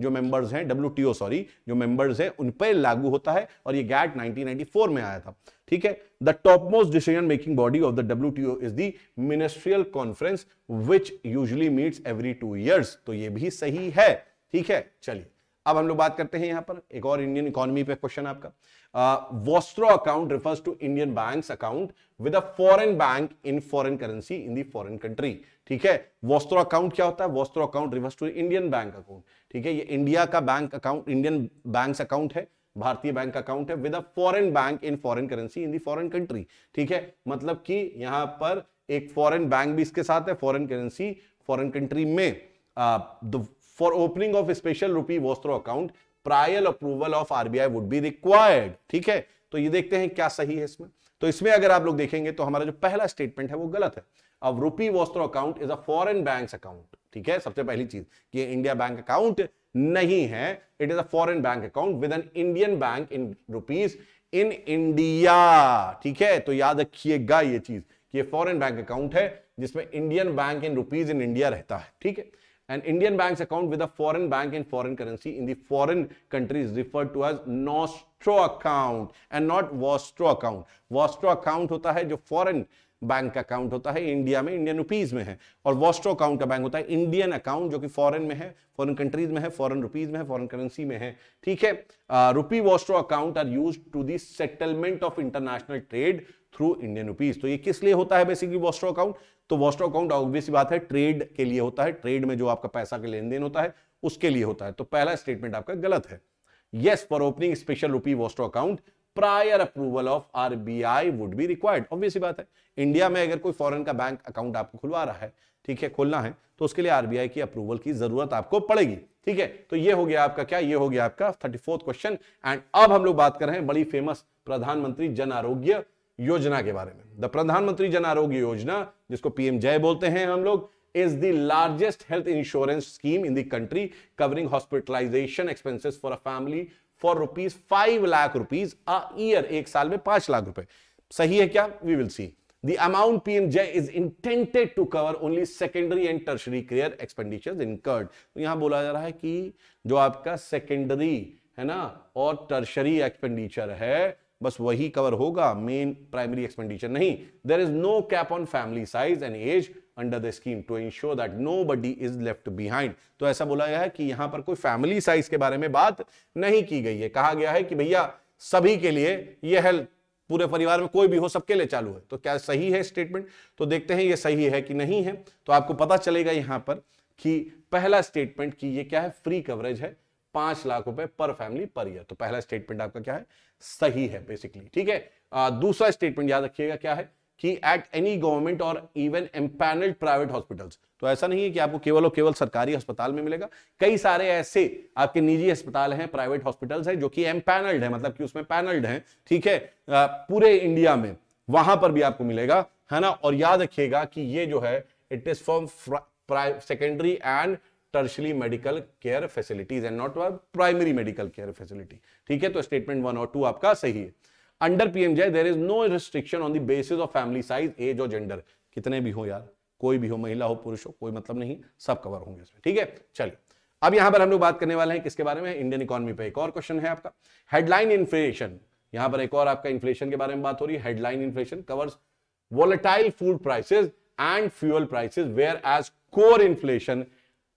जो मेंबर्स हैं डब्ल्यू सॉरी जो मेंबर्स हैं उन पर लागू होता है और ये गैट नाइनटीन नाइनटी फोर में आया था ठीक है the topmost decision making body of the W T O is the ministerial conference which usually meets every two years तो ये भी सही है ठीक है चलिए अब हम लोग बात करते हैं यहां पर एक और इंडियन इकोनॉमी पे क्वेश्चन आपका vostro account refers to Indian bank account with a foreign bank in foreign currency in the foreign country ठीक है वोस्ट्रो अकाउंट क्या होता है vostro account refers to Indian bank account ठीक है ये इंडिया का bank account Indian bank account है भारतीय बैंक अकाउंट है with a foreign bank in foreign currency in the foreign country ठीक है मतलब कि यहां पर एक फॉरेन बैंक भी इसके साथ है फॉरेन करेंसी फॉरेन कंट्री में for opening of special rupee vostro account prior approval of RBI would be required ठीक है तो ये देखते हैं क्या सही है इसमें तो इसमें अगर आप लोग देखेंगे तो हमारा जो पहला स्टेटमेंट है वो गलत है अब rupee vostro account is a foreign bank account ठीक है सबसे पहली चीज कि ये इंडिया बैंक अकाउंट नहीं है it is a foreign bank account with an Indian bank in rupees in India ठीक है तो याद रखिएगा ये चीज कि ये फॉरेन बैंक अकाउंट है जिसमें Indian bank in rupees in India रहता है ठीक है an Indian bank's account with a foreign bank in foreign currency in the foreign country is referred to as nostro account and not vostro account. Vostro account hota hai jo foreign bank का अकाउंट होता है इंडिया में इंडियन रुपीज में है और वॉस्ट्रो अकाउंट का बैंक होता है इंडियन अकाउंट जो कि फॉरेन में है फॉरेन कंट्रीज में है फॉरेन रुपीज में है फॉरेन करेंसी में है ठीक है rupee vostro account are used to the settlement of international trade through Indian rupees तो ये किस लिए होता है बेसिकली वॉस्ट्रो अकाउंट तो वॉस्ट्रो अकाउंट ऑब्वियस बात है ट्रेड के लिए होता है ट्रेड में जो आपका पैसा का लेन देन होता है उसके लिए होता है तो पहला स्टेटमेंट आपका गलत है yes for opening special rupee vostro account prior approval of R B I would be required obvious बात है इंडिया में अगर कोई फॉरन का बैंक अकाउंट आपको खुलवा रहा है ठीक है खोलना है तो उसके लिए आरबीआई की अप्रूवल की जरूरत आपको पड़ेगी ठीक है तो ये हो गया आपका क्या ये हो गया आपका थर्टी फोर्थ क्वेश्चन एंड अब हम लोग बात कर रहे हैं बड़ी फेमस प्रधानमंत्री जन आरोग्य योजना के बारे में द प्रधानमंत्री जन आरोग्य योजना जिसको पीएम जय बोलते हैं हम लोग is the largest health insurance scheme in country covering hospitalisation expenses for a family for rupees five lakh rupees a एक साल में पांच लाख रुपए सही है क्या we will see The amount PM Jai is intended to cover only secondary and tertiary career expenditures incurred. तो यहां बोला जा रहा है कि जो आपका सेकेंडरी है ना और टर्शरी एक्सपेंडिचर है बस वही कवर होगा मेन प्राइमरी एक्सपेंडिचर नहीं there is no cap on family size and age under the scheme to ensure that nobody is left behind तो ऐसा बोला गया है कि यहां पर कोई फैमिली साइज के बारे में बात नहीं की गई है कहा गया है कि भैया सभी के लिए यह हेल्थ पूरे परिवार में कोई भी हो सबके लिए चालू है तो क्या सही है स्टेटमेंट तो देखते हैं ये सही है कि नहीं है तो आपको पता चलेगा यहां पर कि पहला स्टेटमेंट कि ये क्या है फ्री कवरेज है पांच लाख रुपए पर फैमिली पर ईयर तो पहला स्टेटमेंट आपका क्या है सही है बेसिकली ठीक है दूसरा स्टेटमेंट याद रखिएगा क्या है कि एट एनी गवर्नमेंट और इवन एम्पैनल्ड प्राइवेट हॉस्पिटल्स तो ऐसा नहीं है कि आपको केवल और केवल सरकारी अस्पताल में मिलेगा कई सारे ऐसे आपके निजी अस्पताल हैं प्राइवेट हॉस्पिटल्स हैं जो कि एम्पैनल्ड है मतलब कि उसमें पैनल्ड है ठीक है पूरे इंडिया में वहां पर भी आपको मिलेगा है ना और याद रखिएगा कि ये जो है it is from secondary and tertiary medical care facilities and not primary medical care facility ठीक है तो स्टेटमेंट वन और टू आपका सही है under PMJAY there is no restriction on the basis of family size age और जेंडर कितने भी हो यार कोई भी हो महिला हो पुरुष हो कोई मतलब नहीं सब कवर होंगे इसमें ठीक है चलिए अब यहां पर हम लोग बात करने वाले हैं किसके बारे में इंडियन इकोनॉमी पर एक और क्वेश्चन है आपका हेडलाइन इन्फ्लेशन यहां पर एक और आपका इन्फ्लेशन के बारे में बात हो रही है headline inflation covers volatile food prices and fuel prices whereas core inflation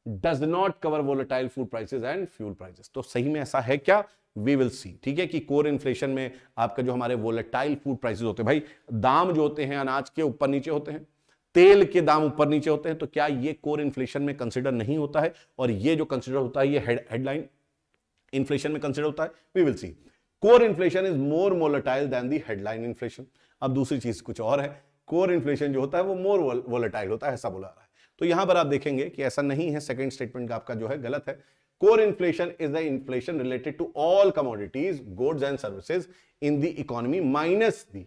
does not cover volatile food prices and fuel prices तो सही में ऐसा है क्या वी विल सी ठीक है कि कोर इन्फ्लेशन में आपका जो हमारे वोलेटाइल फूड प्राइसेज होते हैं भाई दाम जो होते हैं अनाज के ऊपर नीचे होते हैं तेल के दाम ऊपर नीचे होते हैं तो क्या ये कोर इन्फ्लेशन में कंसिडर नहीं होता है और ये जो कंसिडर होता है ये हेडलाइन इन्फ्लेशन में कंसिडर होता है we will see core inflation is more volatile than the headline inflation अब दूसरी चीज कुछ और है कोर इन्फ्लेशन जो होता है वो मोर वोलेटाइल होता है ऐसा बोला रहा है तो यहां पर आप देखेंगे कि ऐसा नहीं है सेकेंड स्टेटमेंट आपका जो है गलत है core inflation is the inflation related to all commodities goods and services in the economy minus the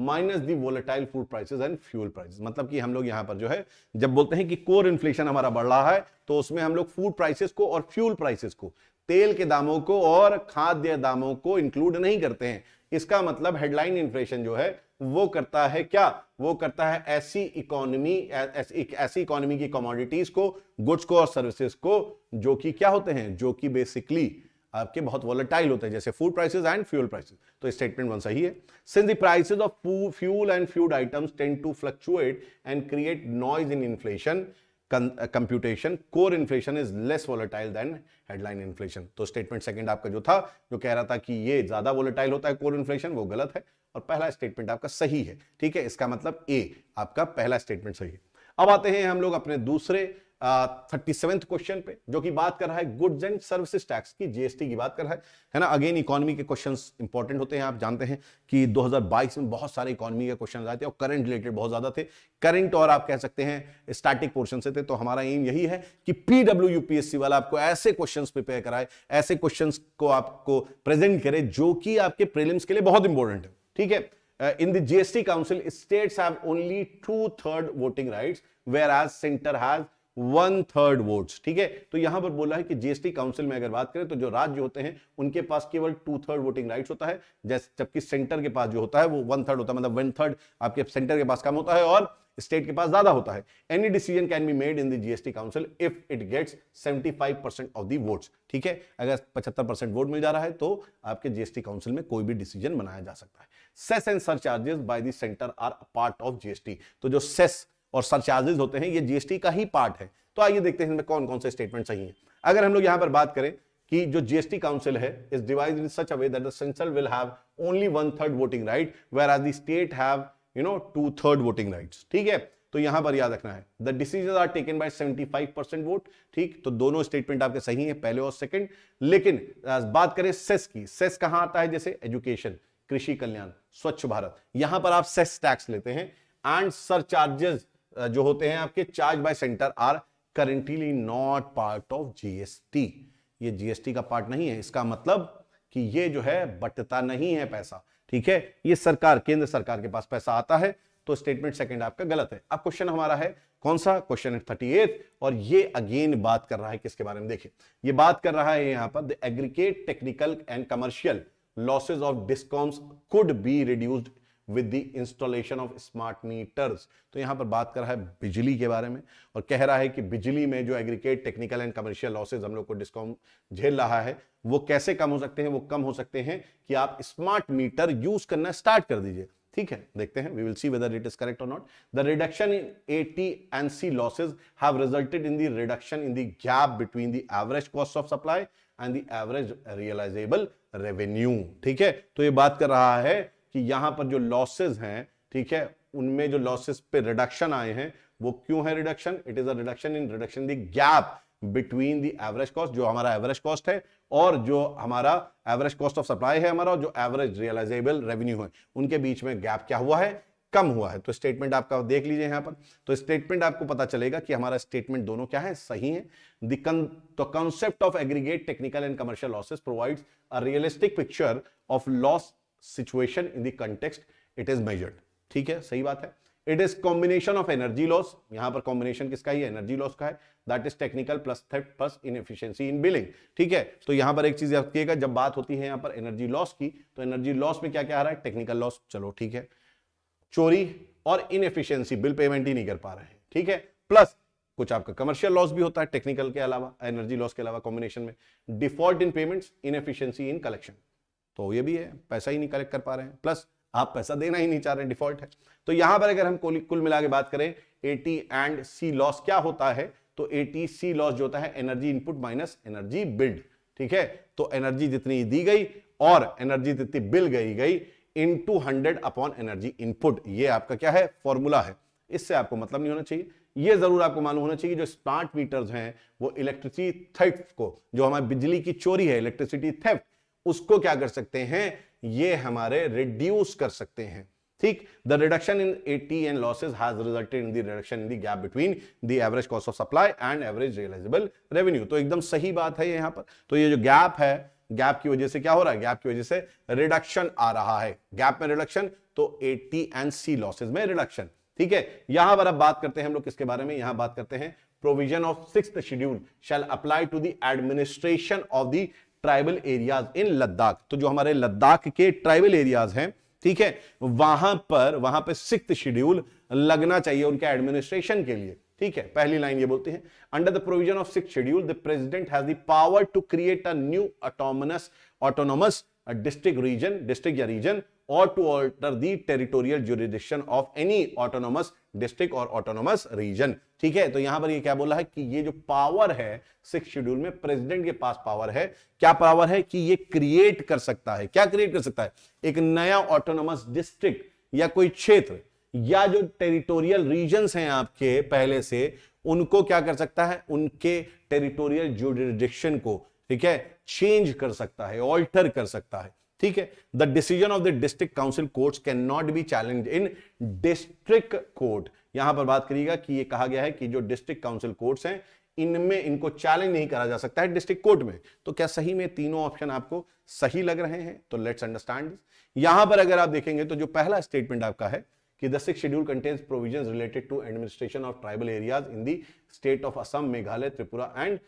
minus the volatile food prices and fuel prices मतलब कि हम लोग यहां पर जो है जब बोलते हैं कि कोर इन्फ्लेशन हमारा बढ़ रहा है तो उसमें हम लोग फूड प्राइसेस को और फ्यूल प्राइसेस को तेल के दामों को और खाद्य दामों को इंक्लूड नहीं करते हैं इसका मतलब हेडलाइन इन्फ्लेशन जो है वो करता है क्या वो करता है ऐसी इकोनॉमी ऐसी इकोनॉमी की कमोडिटीज को गुड्स को और सर्विसेज को जो कि क्या होते हैं जो कि बेसिकली आपके बहुत वॉलेटाइल होते हैं जैसे food prices and fuel prices तो स्टेटमेंट वन सही है since the prices of fuel and food items tend to fluctuate and create noise in inflation computation core inflation is less volatile than headline inflation तो स्टेटमेंट सेकंड आपका जो था जो कह रहा था कि ये ज्यादा वोलेटाइल होता है कोर इन्फ्लेशन वो गलत है और पहला स्टेटमेंट आपका सही है ठीक है इसका मतलब ए आपका पहला स्टेटमेंट सही है अब आते हैं हम लोग अपने दूसरे थर्टी सेवेंथ क्वेश्चन पे जो कि बात कर रहा है गुड्स एंड सर्विसेज टैक्स की जीएसटी की बात कर रहा है है ना अगेन इकोनॉमी के क्वेश्चंस इंपॉर्टेंट होते हैं आप जानते हैं कि 2022 में बहुत सारे इकोनॉमी के क्वेश्चन आए थे और करंट रिलेटेड बहुत ज्यादा थे करंट और आप कह सकते हैं स्टैटिक पोर्शन से थे तो हमारा एम यही है कि पीडब्ल्यू यूपीएससी वाला आपको ऐसे क्वेश्चन प्रिपेयर कराए ऐसे क्वेश्चन को आपको प्रेजेंट करे जो कि आपके प्रिलिम्स के लिए बहुत इंपॉर्टेंट है ठीक है in the GST council states have only two third voting rights whereas centre has one third votes ठीक है तो यहां पर बोला है कि जीएसटी काउंसिल में अगर बात करें तो जो राज्य होते हैं उनके पास केवल टू थर्ड वोटिंग राइट्स होता है जैसे जबकि सेंटर के पास जो होता है वो वन थर्ड होता है मतलब वन थर्ड आपके सेंटर के पास कम होता है और स्टेट के पास ज्यादा होता है any decision can be made in the GST council if it gets 75 percent of the votes ठीक है अगर 75 परसेंट वोट मिल जा रहा है तो आपके जीएसटी काउंसिल में कोई भी डिसीजन बनाया जा सकता है cess and surcharges by the centre are part of GST तो जो सेस और सरचार्जेज होते हैं ये जीएसटी का ही पार्ट है तो आइए देखते हैं इनमें कौन कौन से स्टेटमेंट सही हैं अगर हम लोग यहाँ पर बात करें कि जो जीएसटी काउंसिल है is divide in such a way that the central will have only one third voting right whereas the state have you know two third voting rights ठीक है तो यहां पर याद रखना है the decision are taken by 75 percent vote ठीक तो दोनों स्टेटमेंट आपके सही है पहले और सेकंड लेकिन बात करें सेस की सेस कहां आता है जैसे एजुकेशन कृषि कल्याण स्वच्छ भारत यहां पर आप सेस टैक्स लेते हैं एंड सर चार्जेस जो होते हैं आपके charge by centre are currently not part of GST ये जीएसटी का पार्ट नहीं है इसका मतलब कि ये जो है बटता नहीं है पैसा ठीक है ये सरकार केंद्र सरकार के पास पैसा आता है तो स्टेटमेंट सेकंड आपका गलत है अब क्वेश्चन हमारा है कौन सा क्वेश्चन है थर्टी और ये अगेन बात कर रहा है किसके बारे में देखिए ये बात कर रहा है यहां पर the aggregate technical and commercial losses of discoms could be reduced with the installation of smart meters तो यहां पर बात कर रहा है बिजली के बारे में और कह रहा है कि बिजली में जो aggregate technical and commercial losses हम लोग को डिस्काउंट झेल रहा है वो कैसे कम हो सकते हैं वो कम हो सकते हैं कि आप स्मार्ट मीटर यूज करना स्टार्ट कर दीजिए ठीक है देखते हैं we will see whether it is correct or not the reduction in A T and C losses have resulted in the reduction in the gap between the average cost of supply and the average realisable revenue ठीक है तो ये बात कर रहा है कि यहां पर जो लॉसेज हैं ठीक है उनमें जो लॉसेस पे रिडक्शन आए हैं वो क्यों है reduction it is a reduction in reduction the gap between the average cost जो हमारा एवरेज कॉस्ट है और जो हमारा एवरेज कॉस्ट ऑफ सप्लाई है हमारा जो एवरेज रियलाइजेबल रेवेन्यू है उनके बीच में गैप क्या हुआ है कम हुआ है तो स्टेटमेंट आपका देख लीजिए यहाँ पर तो स्टेटमेंट आपको पता चलेगा कि हमारा स्टेटमेंट दोनों क्या है सही है the concept of aggregate technical and commercial losses provides a realistic picture of loss situation in the it is measured ठीक है सही बात है it is combination of energy loss यहां पर कॉम्बिनेशन किसका ही एनर्जी लॉस का है दैट इज टेक्निकल प्लस थेट प्लस इनएफिशिएंसी इन बिलिंग ठीक है तो यहां पर एक चीज याद किएगा जब बात होती है यहां पर एनर्जी लॉस की तो एनर्जी लॉस में क्या क्या आ रहा है टेक्निकल लॉस चलो ठीक है चोरी और इनएफिशिएंसी बिल पेमेंट ही नहीं कर पा रहे हैं ठीक है प्लस कुछ आपका कमर्शियल लॉस भी होता है टेक्निकल के अलावा एनर्जी लॉस के अलावा कॉम्बिनेशन में default in payments inefficiency in collection तो ये भी है पैसा ही नहीं कलेक्ट कर पा रहे हैं प्लस आप पैसा देना ही नहीं चाह रहे डिफॉल्ट है तो यहां पर अगर हम कुल मिला के बात करें एटी एंड सी लॉस क्या होता है तो एटी सी लॉस जो होता है energy input minus energy billed ठीक है तो एनर्जी जितनी दी गई और एनर्जी जितनी बिल गई गई into hundred upon energy input ये आपका क्या है फॉर्मूला है इससे आपको मतलब नहीं होना चाहिए ये जरूर आपको मालूम होना चाहिए जो स्मार्ट मीटर्स हैं वो इलेक्ट्रिसिटी थेफ्ट को जो हमारी बिजली की चोरी है इलेक्ट्रिसिटी थेफ्ट उसको क्या कर सकते हैं ये हमारे रिड्यूस कर सकते हैं ठीक the reduction in A T and losses has resulted in the reduction in the gap between the average cost of supply and average realisable revenue तो एकदम सही बात है यहां पर तो ये जो गैप है गैप की वजह से क्या हो रहा है गैप की वजह से रिडक्शन आ रहा है गैप में रिडक्शन तो A T and C losses में रिडक्शन ठीक है यहां पर अब बात करते हैं हम लोग किसके बारे में यहां बात करते हैं provision of six schedule shall apply to the administration of the tribal areas in Ladakh तो जो हमारे लद्दाख के ट्राइबल एरियाज हैं ठीक है वहां पर वहां पर सिक्स शेड्यूल लगना चाहिए उनके एडमिनिस्ट्रेशन के लिए ठीक है पहली लाइन ये बोलते हैं under the provision of six schedule the president has the power to create a new autonomous autonomous district region district या रीजन और to alter the territorial jurisdiction of any autonomous district or autonomous region ठीक है तो यहां पर ये क्या बोला है कि ये जो पावर है सिक्स शेड्यूल में प्रेसिडेंट के पास पावर है क्या पावर है कि ये क्रिएट कर सकता है क्या क्रिएट कर सकता है एक नया ऑटोनोमस डिस्ट्रिक्ट या कोई क्षेत्र या जो टेरिटोरियल रीजन हैं आपके पहले से उनको क्या कर सकता है उनके टेरिटोरियल जो को ठीक है चेंज कर सकता है ऑल्टर कर सकता है ठीक है the decision of the district council court can not be challenge in district court यहां पर बात करिएगा कि ये कहा गया है कि जो डिस्ट्रिक्ट काउंसिल कोर्ट्स हैं इनमें इनको चैलेंज नहीं करा जा सकता है डिस्ट्रिक्ट कोर्ट में तो क्या सही में तीनों ऑप्शन आपको सही लग रहे हैं तो लेट्स अंडरस्टैंड यहां पर अगर आप देखेंगे तो जो पहला स्टेटमेंट आपका है कि the six schedule contains provisions related to administration of tribal areas in the state of Assam Meghalaya Tripura and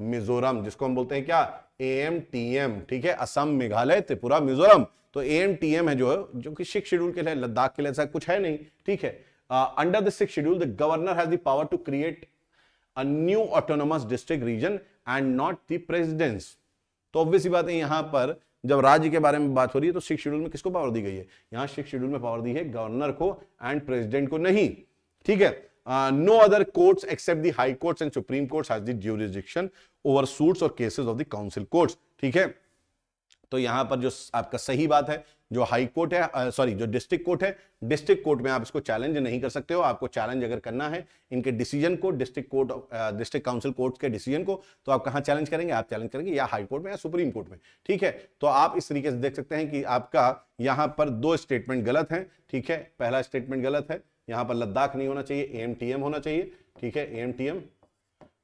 Mizoram जिसको हम बोलते हैं क्या एम टी एम ठीक है असम मेघालय त्रिपुरा मिजोरम तो ए एम टी एम है जो है जो कि सिक्स शेड्यूल के लिए लद्दाख के लिए ऐसा कुछ है नहीं ठीक है under the six schedule the governor has the power to create a new autonomous district region and not the presidents तो ऑब्वियस बात है यहां पर जब राज्य के बारे में बात हो रही है तो सिक्स शेड्यूल में किसको पावर दी गई है यहां सिक्स शेड्यूल में पावर दी है गवर्नर को एंड प्रेसिडेंट को नहीं ठीक है no uh, other other except the high high and supreme supreme courts the jurisdiction over over or or of the council council ठीक है तो यहां पर जो आपका सही बात है जो हाई कोर्ट है सॉरी uh, जो डिस्ट्रिक्ट कोर्ट है डिस्ट्रिक्ट कोर्ट में आप इसको चैलेंज नहीं कर सकते हो आपको चैलेंज अगर करना है इनके डिसीजन को district court district council court के डिसीजन को तो आप कहां चैलेंज करेंगे आप चैलेंज करेंगे या हाई कोर्ट में या सुप्रीम कोर्ट में ठीक है तो आप इस तरीके से देख सकते हैं कि आपका यहां पर दो स्टेटमेंट गलत है ठीक है पहला स्टेटमेंट गलत है यहां पर लद्दाख नहीं होना चाहिए एएमटीएम होना चाहिए ठीक है एएमटीएम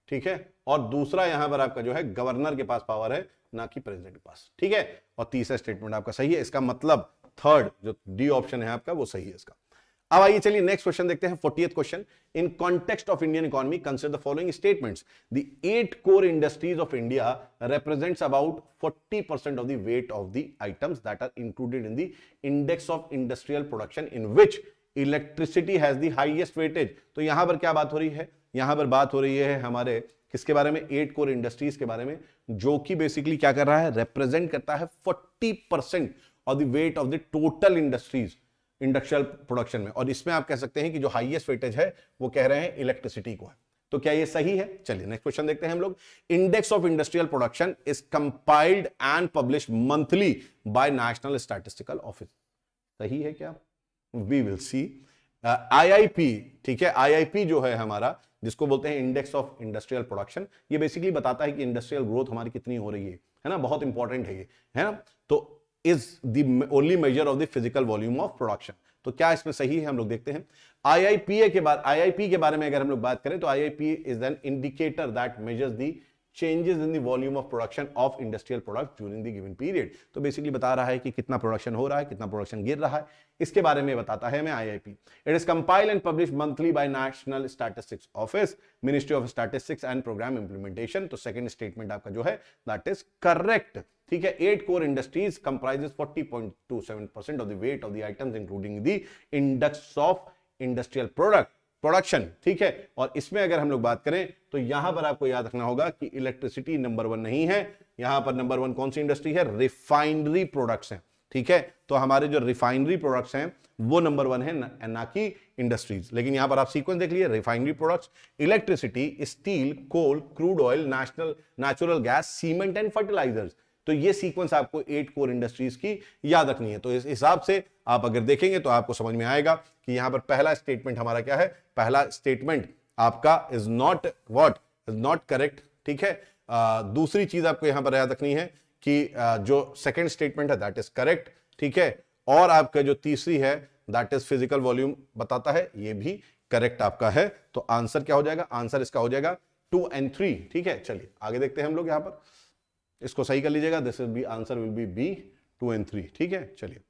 ठीक है और दूसरा यहां पर आपका जो है गवर्नर के पास पावर है ना कि प्रेसिडेंट के पास ठीक है और तीसरा स्टेटमेंट आपका सही है इसका मतलब थर्ड जो डी ऑप्शन है आपका वो सही है इसका अब आइए चलिए नेक्स्ट क्वेश्चन देखते हैं fortieth question in context of Indian economy consider the following statements the eight core industries of India represents about 40 percent of the weight of the items that are included in the index of industrial production in which electricity has the highest weightage तो यहां पर क्या बात हो रही है यहां पर बात हो रही है हमारे किसके बारे में एट कोर इंडस्ट्रीज के बारे में जो कि बेसिकली क्या कर रहा है रिप्रेजेंट करता है forty percent of the weight of the total industries industrial production में और इसमें आप कह सकते हैं कि जो हाइएस्ट वेटेज है वो कह रहे हैं इलेक्ट्रिसिटी को है तो क्या ये सही है चलिए नेक्स्ट क्वेश्चन देखते हैं हम लोग index of industrial production is compiled and publish monthly by national statistical office सही है क्या वी विल सी आईआईपी ठीक है आईआईपी जो है हमारा जिसको बोलते हैं इंडेक्स ऑफ इंडस्ट्रियल प्रोडक्शन ये बेसिकली बताता है कि इंडस्ट्रियल ग्रोथ हमारी कितनी हो रही है है ना बहुत इंपॉर्टेंट है ये है ना तो is the only measure of the physical volume of production तो क्या इसमें सही है हम लोग देखते हैं आईआईपीए के बाद आईआईपी के बारे में अगर हम लोग बात करें तो IIP is an indicator that measures the changes in the volume of production of industrial products during the given period. तो basically बता रहा है कि कितना production हो रहा है कितना production गिर रहा है इसके बारे में बताता है हमें IIP. It is compiled and published monthly by National Statistics Office, Ministry of Statistics and Program Implementation. तो second statement आपका जो है that is correct. ठीक है eight core industries comprises 40.27% of the weight of the items including the index of industrial product production ठीक है और इसमें अगर हम लोग बात करें तो यहां पर आपको याद रखना होगा कि इलेक्ट्रिसिटी नंबर वन नहीं है यहां पर नंबर वन कौन सी इंडस्ट्री है रिफाइनरी प्रोडक्ट्स हैं ठीक है तो हमारे जो रिफाइनरी प्रोडक्ट्स हैं वो नंबर वन है ना, ना कि इंडस्ट्रीज लेकिन यहां पर आप सीक्वेंस देख लीजिए refinery products electricity steel coal crude oil national natural gas cement and fertilisers तो ये सीक्वेंस आपको एट कोर इंडस्ट्रीज की याद रखनी है तो इस हिसाब से आप अगर देखेंगे तो आपको समझ में आएगा कि यहां पर पहला स्टेटमेंट हमारा क्या है पहला स्टेटमेंट आपका is not what is not correct ठीक है आ, दूसरी चीज आपको यहां पर याद रखनी है कि आ, जो सेकेंड स्टेटमेंट है दैट इज करेक्ट ठीक है और आपका जो तीसरी है दैट इज फिजिकल वॉल्यूम बताता है ये भी करेक्ट आपका है तो आंसर क्या हो जाएगा आंसर इसका हो जाएगा टू एंड थ्री ठीक है चलिए आगे देखते हैं हम लोग यहां पर इसको सही कर लीजिएगा this is B answer will be B two and three ठीक है चलिए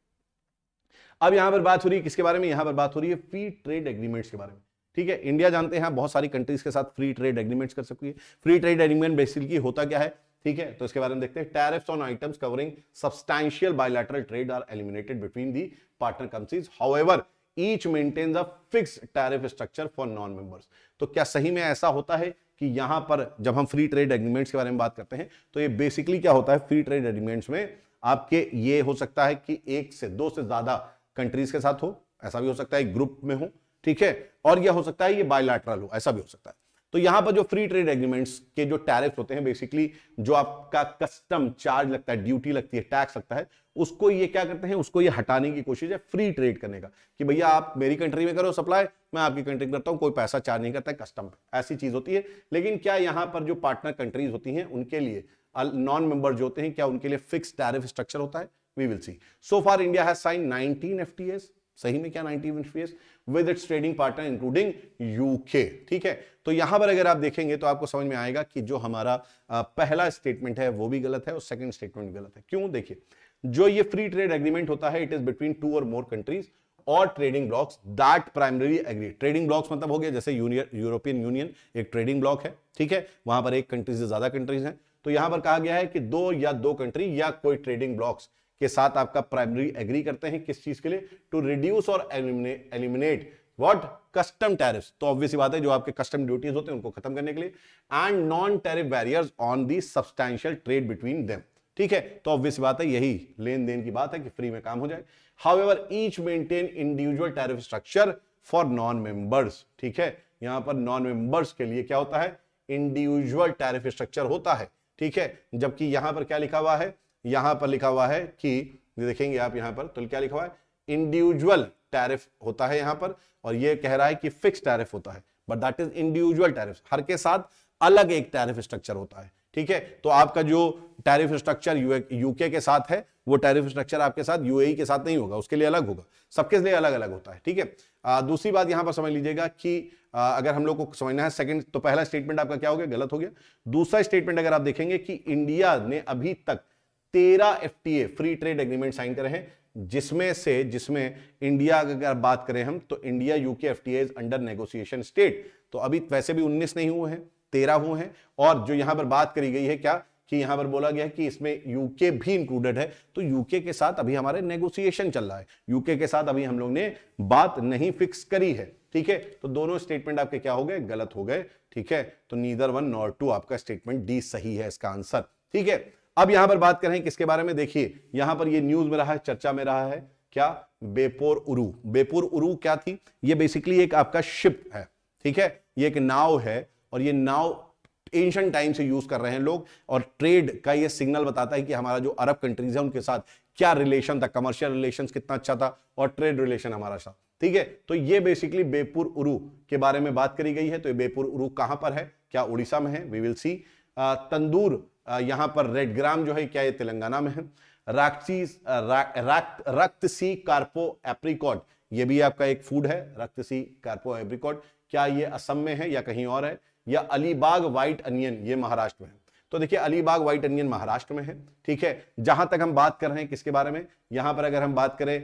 अब यहां पर बात हो रही है किसके बारे में यहां पर बात हो रही है फ्री ट्रेड एग्रीमेंट्स के बारे में ठीक है इंडिया जानते हैं बहुत सारी कंट्रीज के साथ फ्री ट्रेड एग्रीमेंट्स कर सकती है फ्री ट्रेड एग्रीमेंट बेसिकली होता क्या है ठीक है तो इसके बारे में देखते हैं tariff on items covering substantial bilateral trade are eliminated between the partner countries however each maintains a fix tariff structure for non members तो क्या सही में ऐसा होता है कि यहां पर जब हम फ्री ट्रेड एग्रीमेंट्स के बारे में बात करते हैं तो ये बेसिकली क्या होता है फ्री ट्रेड एग्रीमेंट्स में आपके ये हो सकता है कि एक से दो से ज्यादा कंट्रीज के साथ हो ऐसा भी हो सकता है ग्रुप में हो ठीक है और यह हो सकता है ये बायोलैट्रल हो ऐसा भी हो सकता है तो यहां पर जो फ्री ट्रेड एग्रीमेंट्स के जो टैरिफ होते हैं बेसिकली जो आपका कस्टम चार्ज लगता है ड्यूटी लगती है टैक्स लगता है उसको ये क्या करते हैं उसको ये हटाने की कोशिश है फ्री ट्रेड करने का कि भैया आप मेरी कंट्री में करो सप्लाई मैं आपकी कंट्री में करता हूँ कोई पैसा चार्ज नहीं करता है कस्टम पे ऐसी चीज़ होती है लेकिन क्या यहाँ पर जो पार्टनर कंट्रीज होती हैं उनके लिए नॉन मेंबर जो होते हैं क्या उनके लिए फिक्स टैरिफ स्ट्रक्चर होता है we will see so far India has sign nineteen F सही में क्या nineteen F with its trading partner including UK ठीक है तो यहां पर अगर आप देखेंगे तो आपको समझ में आएगा कि जो हमारा पहला स्टेटमेंट है वो भी गलत है और सेकंड स्टेटमेंट गलत है क्यों देखिए जो ये फ्री ट्रेड एग्रीमेंट होता है it is between two or more countries or trading blocs that primary agree trading blocs मतलब हो गया जैसे यूरोपियन यूनियन एक ट्रेडिंग ब्लॉक है ठीक है वहां पर एक कंट्री से ज्यादा कंट्रीज हैं तो यहां पर कहा गया है कि दो या दो कंट्री या कोई ट्रेडिंग ब्लॉक्स के साथ आपका प्राइमरी एग्री करते हैं किस चीज के लिए to reduce or eliminate what custom tariffs तो ऑब्वियसली बात है जो आपके कस्टम ड्यूटीज होते हैं उनको खत्म करने के लिए and non tariff barriers on the substantial trade between them ठीक है तो ऑब्वियस बात है यही लेन देन की बात है कि फ्री में काम हो जाए however each maintain individual tariff structure for non members ठीक है यहां पर नॉन मेंबर्स के लिए क्या होता है इंडिविजुअल टैरिफ स्ट्रक्चर होता है ठीक है जबकि यहां पर क्या लिखा हुआ है यहां पर लिखा हुआ है कि देखेंगे आप यहां पर तो क्या लिखा हुआ है इंडिविजुअल टैरिफ होता है यहां पर और यह कह रहा है कि फिक्स टैरिफ होता है but that is individual tariff हर के साथ अलग एक टैरिफ स्ट्रक्चर होता है ठीक है तो आपका जो टैरिफ स्ट्रक्चर यूके के साथ है वो टैरिफ स्ट्रक्चर आपके साथ यूएई e के साथ नहीं होगा उसके लिए अलग होगा सबके लिए अलग अलग होता है ठीक है दूसरी बात यहां पर समझ लीजिएगा कि आ, अगर हम लोग को समझना है सेकंड तो पहला स्टेटमेंट आपका क्या हो गया गलत हो गया दूसरा स्टेटमेंट अगर आप देखेंगे कि इंडिया ने अभी तक तेरह F free trade agreement sign करे हैं जिसमें से जिसमें इंडिया अगर बात करें हम तो India UK F under negotiation state तो अभी वैसे भी उन्नीस नहीं हुए हैं तेरह हैं और जो यहां पर बात करी गई है क्या कि यहां पर बोला गया है कि इसमें यूके भी इंक्लूडेड है तो यूके के साथ अभी हमारे नेगोशिएशन चल रहा है यूके के साथ अभी हम लोग ने बात नहीं फिक्स करी है ठीक है तो दोनों स्टेटमेंट आपके क्या हो गए गलत हो गए ठीक है तो नीदर वन नॉट टू आपका स्टेटमेंट डी सही है इसका आंसर ठीक है अब यहां पर बात करें किसके बारे में देखिए यहां पर यह न्यूज में रहा है चर्चा में रहा है क्या बेपोर उरू बेपोर उरू क्या थी ये बेसिकली एक आपका शिप है ठीक है ये एक नाव है और ये नाव एंशंट टाइम से यूज कर रहे हैं लोग और ट्रेड का ये सिग्नल बताता है कि हमारा जो अरब कंट्रीज है उनके साथ क्या रिलेशन था कमर्शियल रिलेशन कितना अच्छा था और ट्रेड रिलेशन हमारा साथ ठीक है तो ये बेसिकली बेपुर उरू के बारे में बात करी गई है तो ये बेपुर उरू कहां पर है क्या उड़ीसा में है वी विल सी तंदूर यहां पर रेड ग्राम जो है क्या ये तेलंगाना में है राक्सी रक्त रक्त सी कार्पो एप्रिकॉट ये भी आपका एक फूड है रक्त सी कार्पो एप्रिकॉट क्या ये असम में है या कहीं और है या अलीबाग व्हाइट अनियन ये महाराष्ट्र में है तो देखिए अलीबाग व्हाइट अनियन महाराष्ट्र में है ठीक है जहां तक हम बात कर रहे हैं किसके बारे में यहां पर अगर हम बात करें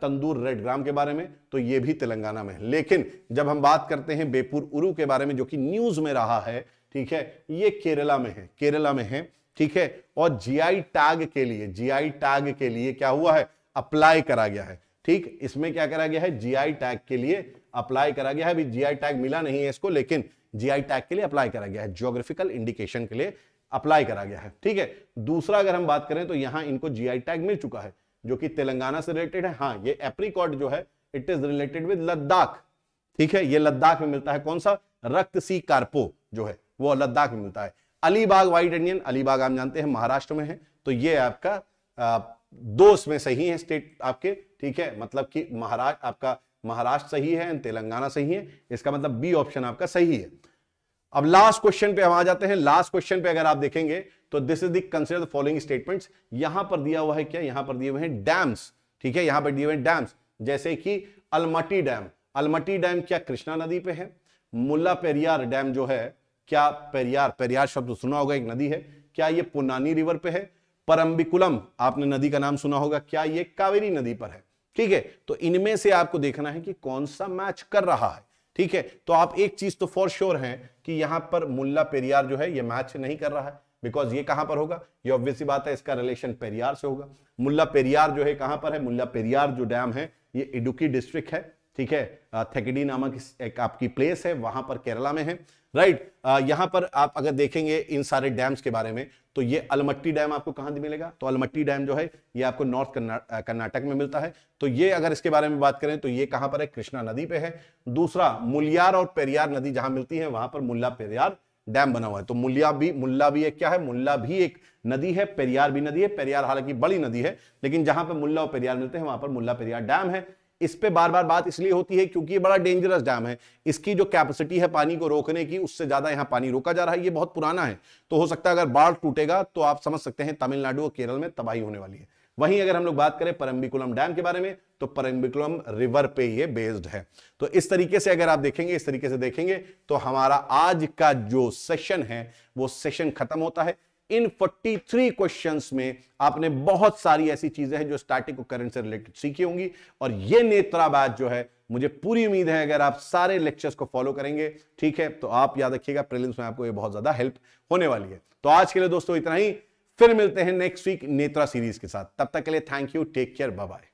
तंदूर रेड ग्राम के बारे में तो ये भी तेलंगाना में है लेकिन जब हम बात करते हैं बेपुर उरु के बारे में जो कि न्यूज में रहा है ठीक है ये केरला में है केरला में है ठीक है और जीआई टैग के लिए जीआई टैग के लिए क्या हुआ है अप्लाई करा गया है ठीक इसमें क्या करा गया है जीआई टैग के लिए अप्लाई करा गया है अभी जीआई टैग मिला नहीं है इसको लेकिन जीआई टैग के लिए अप्लाई करा गया है जियोग्राफिकल इंडिकेशन के लिए अप्लाई करा गया है ठीक है दूसरा अगर हम बात करें तो यहाँ इनको जीआई टैग मिल चुका है जो कि तेलंगाना से रिलेटेड है हाँ ये एप्रीकॉट जो है it is related with Ladakh ठीक है ये लद्दाख में मिलता है कौन सा रक्त सी कार्पो जो है वो लद्दाख में मिलता है अलीबाग वाइट इंडियन अलीबाग आप जानते हैं महाराष्ट्र में है तो ये आपका आ, में सही है स्टेट आपके ठीक है मतलब कि महाराष्ट्र आपका महाराष्ट्र सही है एंड तेलंगाना सही है इसका मतलब बी ऑप्शन आपका सही है अब लास्ट क्वेश्चन पे हम आ जाते हैं लास्ट क्वेश्चन पे अगर आप देखेंगे तो this is consider the following statements यहां पर दिया हुआ है क्या यहां पर दिए हुए हैं डैम्स ठीक है यहां पर दिए हुए डैम्स जैसे कि अलमटी डैम अलमटी डैम क्या कृष्णा नदी पे है मुला पेरियार डैम जो है क्या पेरियार पेरियार शब्द सुना होगा एक नदी है क्या ये पुनानी रिवर पे है परम्बिकुलम आपने नदी का नाम सुना होगा क्या ये कावेरी नदी पर है ठीक है तो इनमें से आपको देखना है कि कौन सा मैच कर रहा है ठीक है तो आप एक चीज तो फॉर श्योर है कि यहां पर मुल्ला पेरियार जो है ये मैच नहीं कर रहा है बिकॉज ये कहां पर होगा ये ऑब्वियस बात है इसका रिलेशन पेरियार से होगा मुल्ला पेरियार जो है कहां पर है मुल्ला पेरियार जो डैम है ये इडुकी डिस्ट्रिक्ट है ठीक है थेकेडी नामक एक आपकी प्लेस है वहां पर केरला में है राइट यहां पर आप अगर देखेंगे इन सारे डैम्स के बारे में तो ये अलमट्टी डैम आपको कहां मिलेगा तो अलमट्टी डैम जो है ये आपको नॉर्थ कर्नाटक में मिलता है तो ये अगर इसके बारे में बात करें तो ये कहां पर है कृष्णा नदी पे है दूसरा मुलियार और पेरियार नदी जहां मिलती है वहां पर मुल्ला पेरियार डैम बना हुआ है तो मुल्ला भी मुल्ला भी एक क्या है मुल्ला भी एक नदी है पेरियार भी नदी है पेरियार हालांकि बड़ी नदी है लेकिन जहां पर मुल्ला और पेरियार मिलते हैं वहां पर मुल्ला पेरियार डैम है इस पे बार बार बात इसलिए होती है क्योंकि ये बड़ा डेंजरस डैम है इसकी जो कैपेसिटी है पानी को रोकने की उससे ज्यादा यहाँ पानी रोका जा रहा है ये बहुत पुराना है तो हो सकता है अगर बाढ़ टूटेगा तो आप समझ सकते हैं तमिलनाडु और केरल में तबाही होने वाली है वहीं अगर हम लोग बात करें परम्बिकुलम डैम के बारे में तो परम्बिकुलम रिवर पे ये बेस्ड है तो इस तरीके से अगर आप देखेंगे इस तरीके से देखेंगे तो हमारा आज का जो सेशन है वो सेशन खत्म होता है इन 43 क्वेश्चंस में आपने बहुत सारी ऐसी चीजें हैं जो स्टैटिक और करंट से रिलेटेड सीखी होंगी और ये नेत्राबाद जो है मुझे पूरी उम्मीद है अगर आप सारे लेक्चर्स को फॉलो करेंगे ठीक है तो आप याद रखिएगा प्रीलिम्स में आपको ये बहुत ज्यादा हेल्प होने वाली है तो आज के लिए दोस्तों इतना ही फिर मिलते हैं नेक्स्ट वीक नेत्रा सीरीज के साथ तब तक के लिए thank you take care bye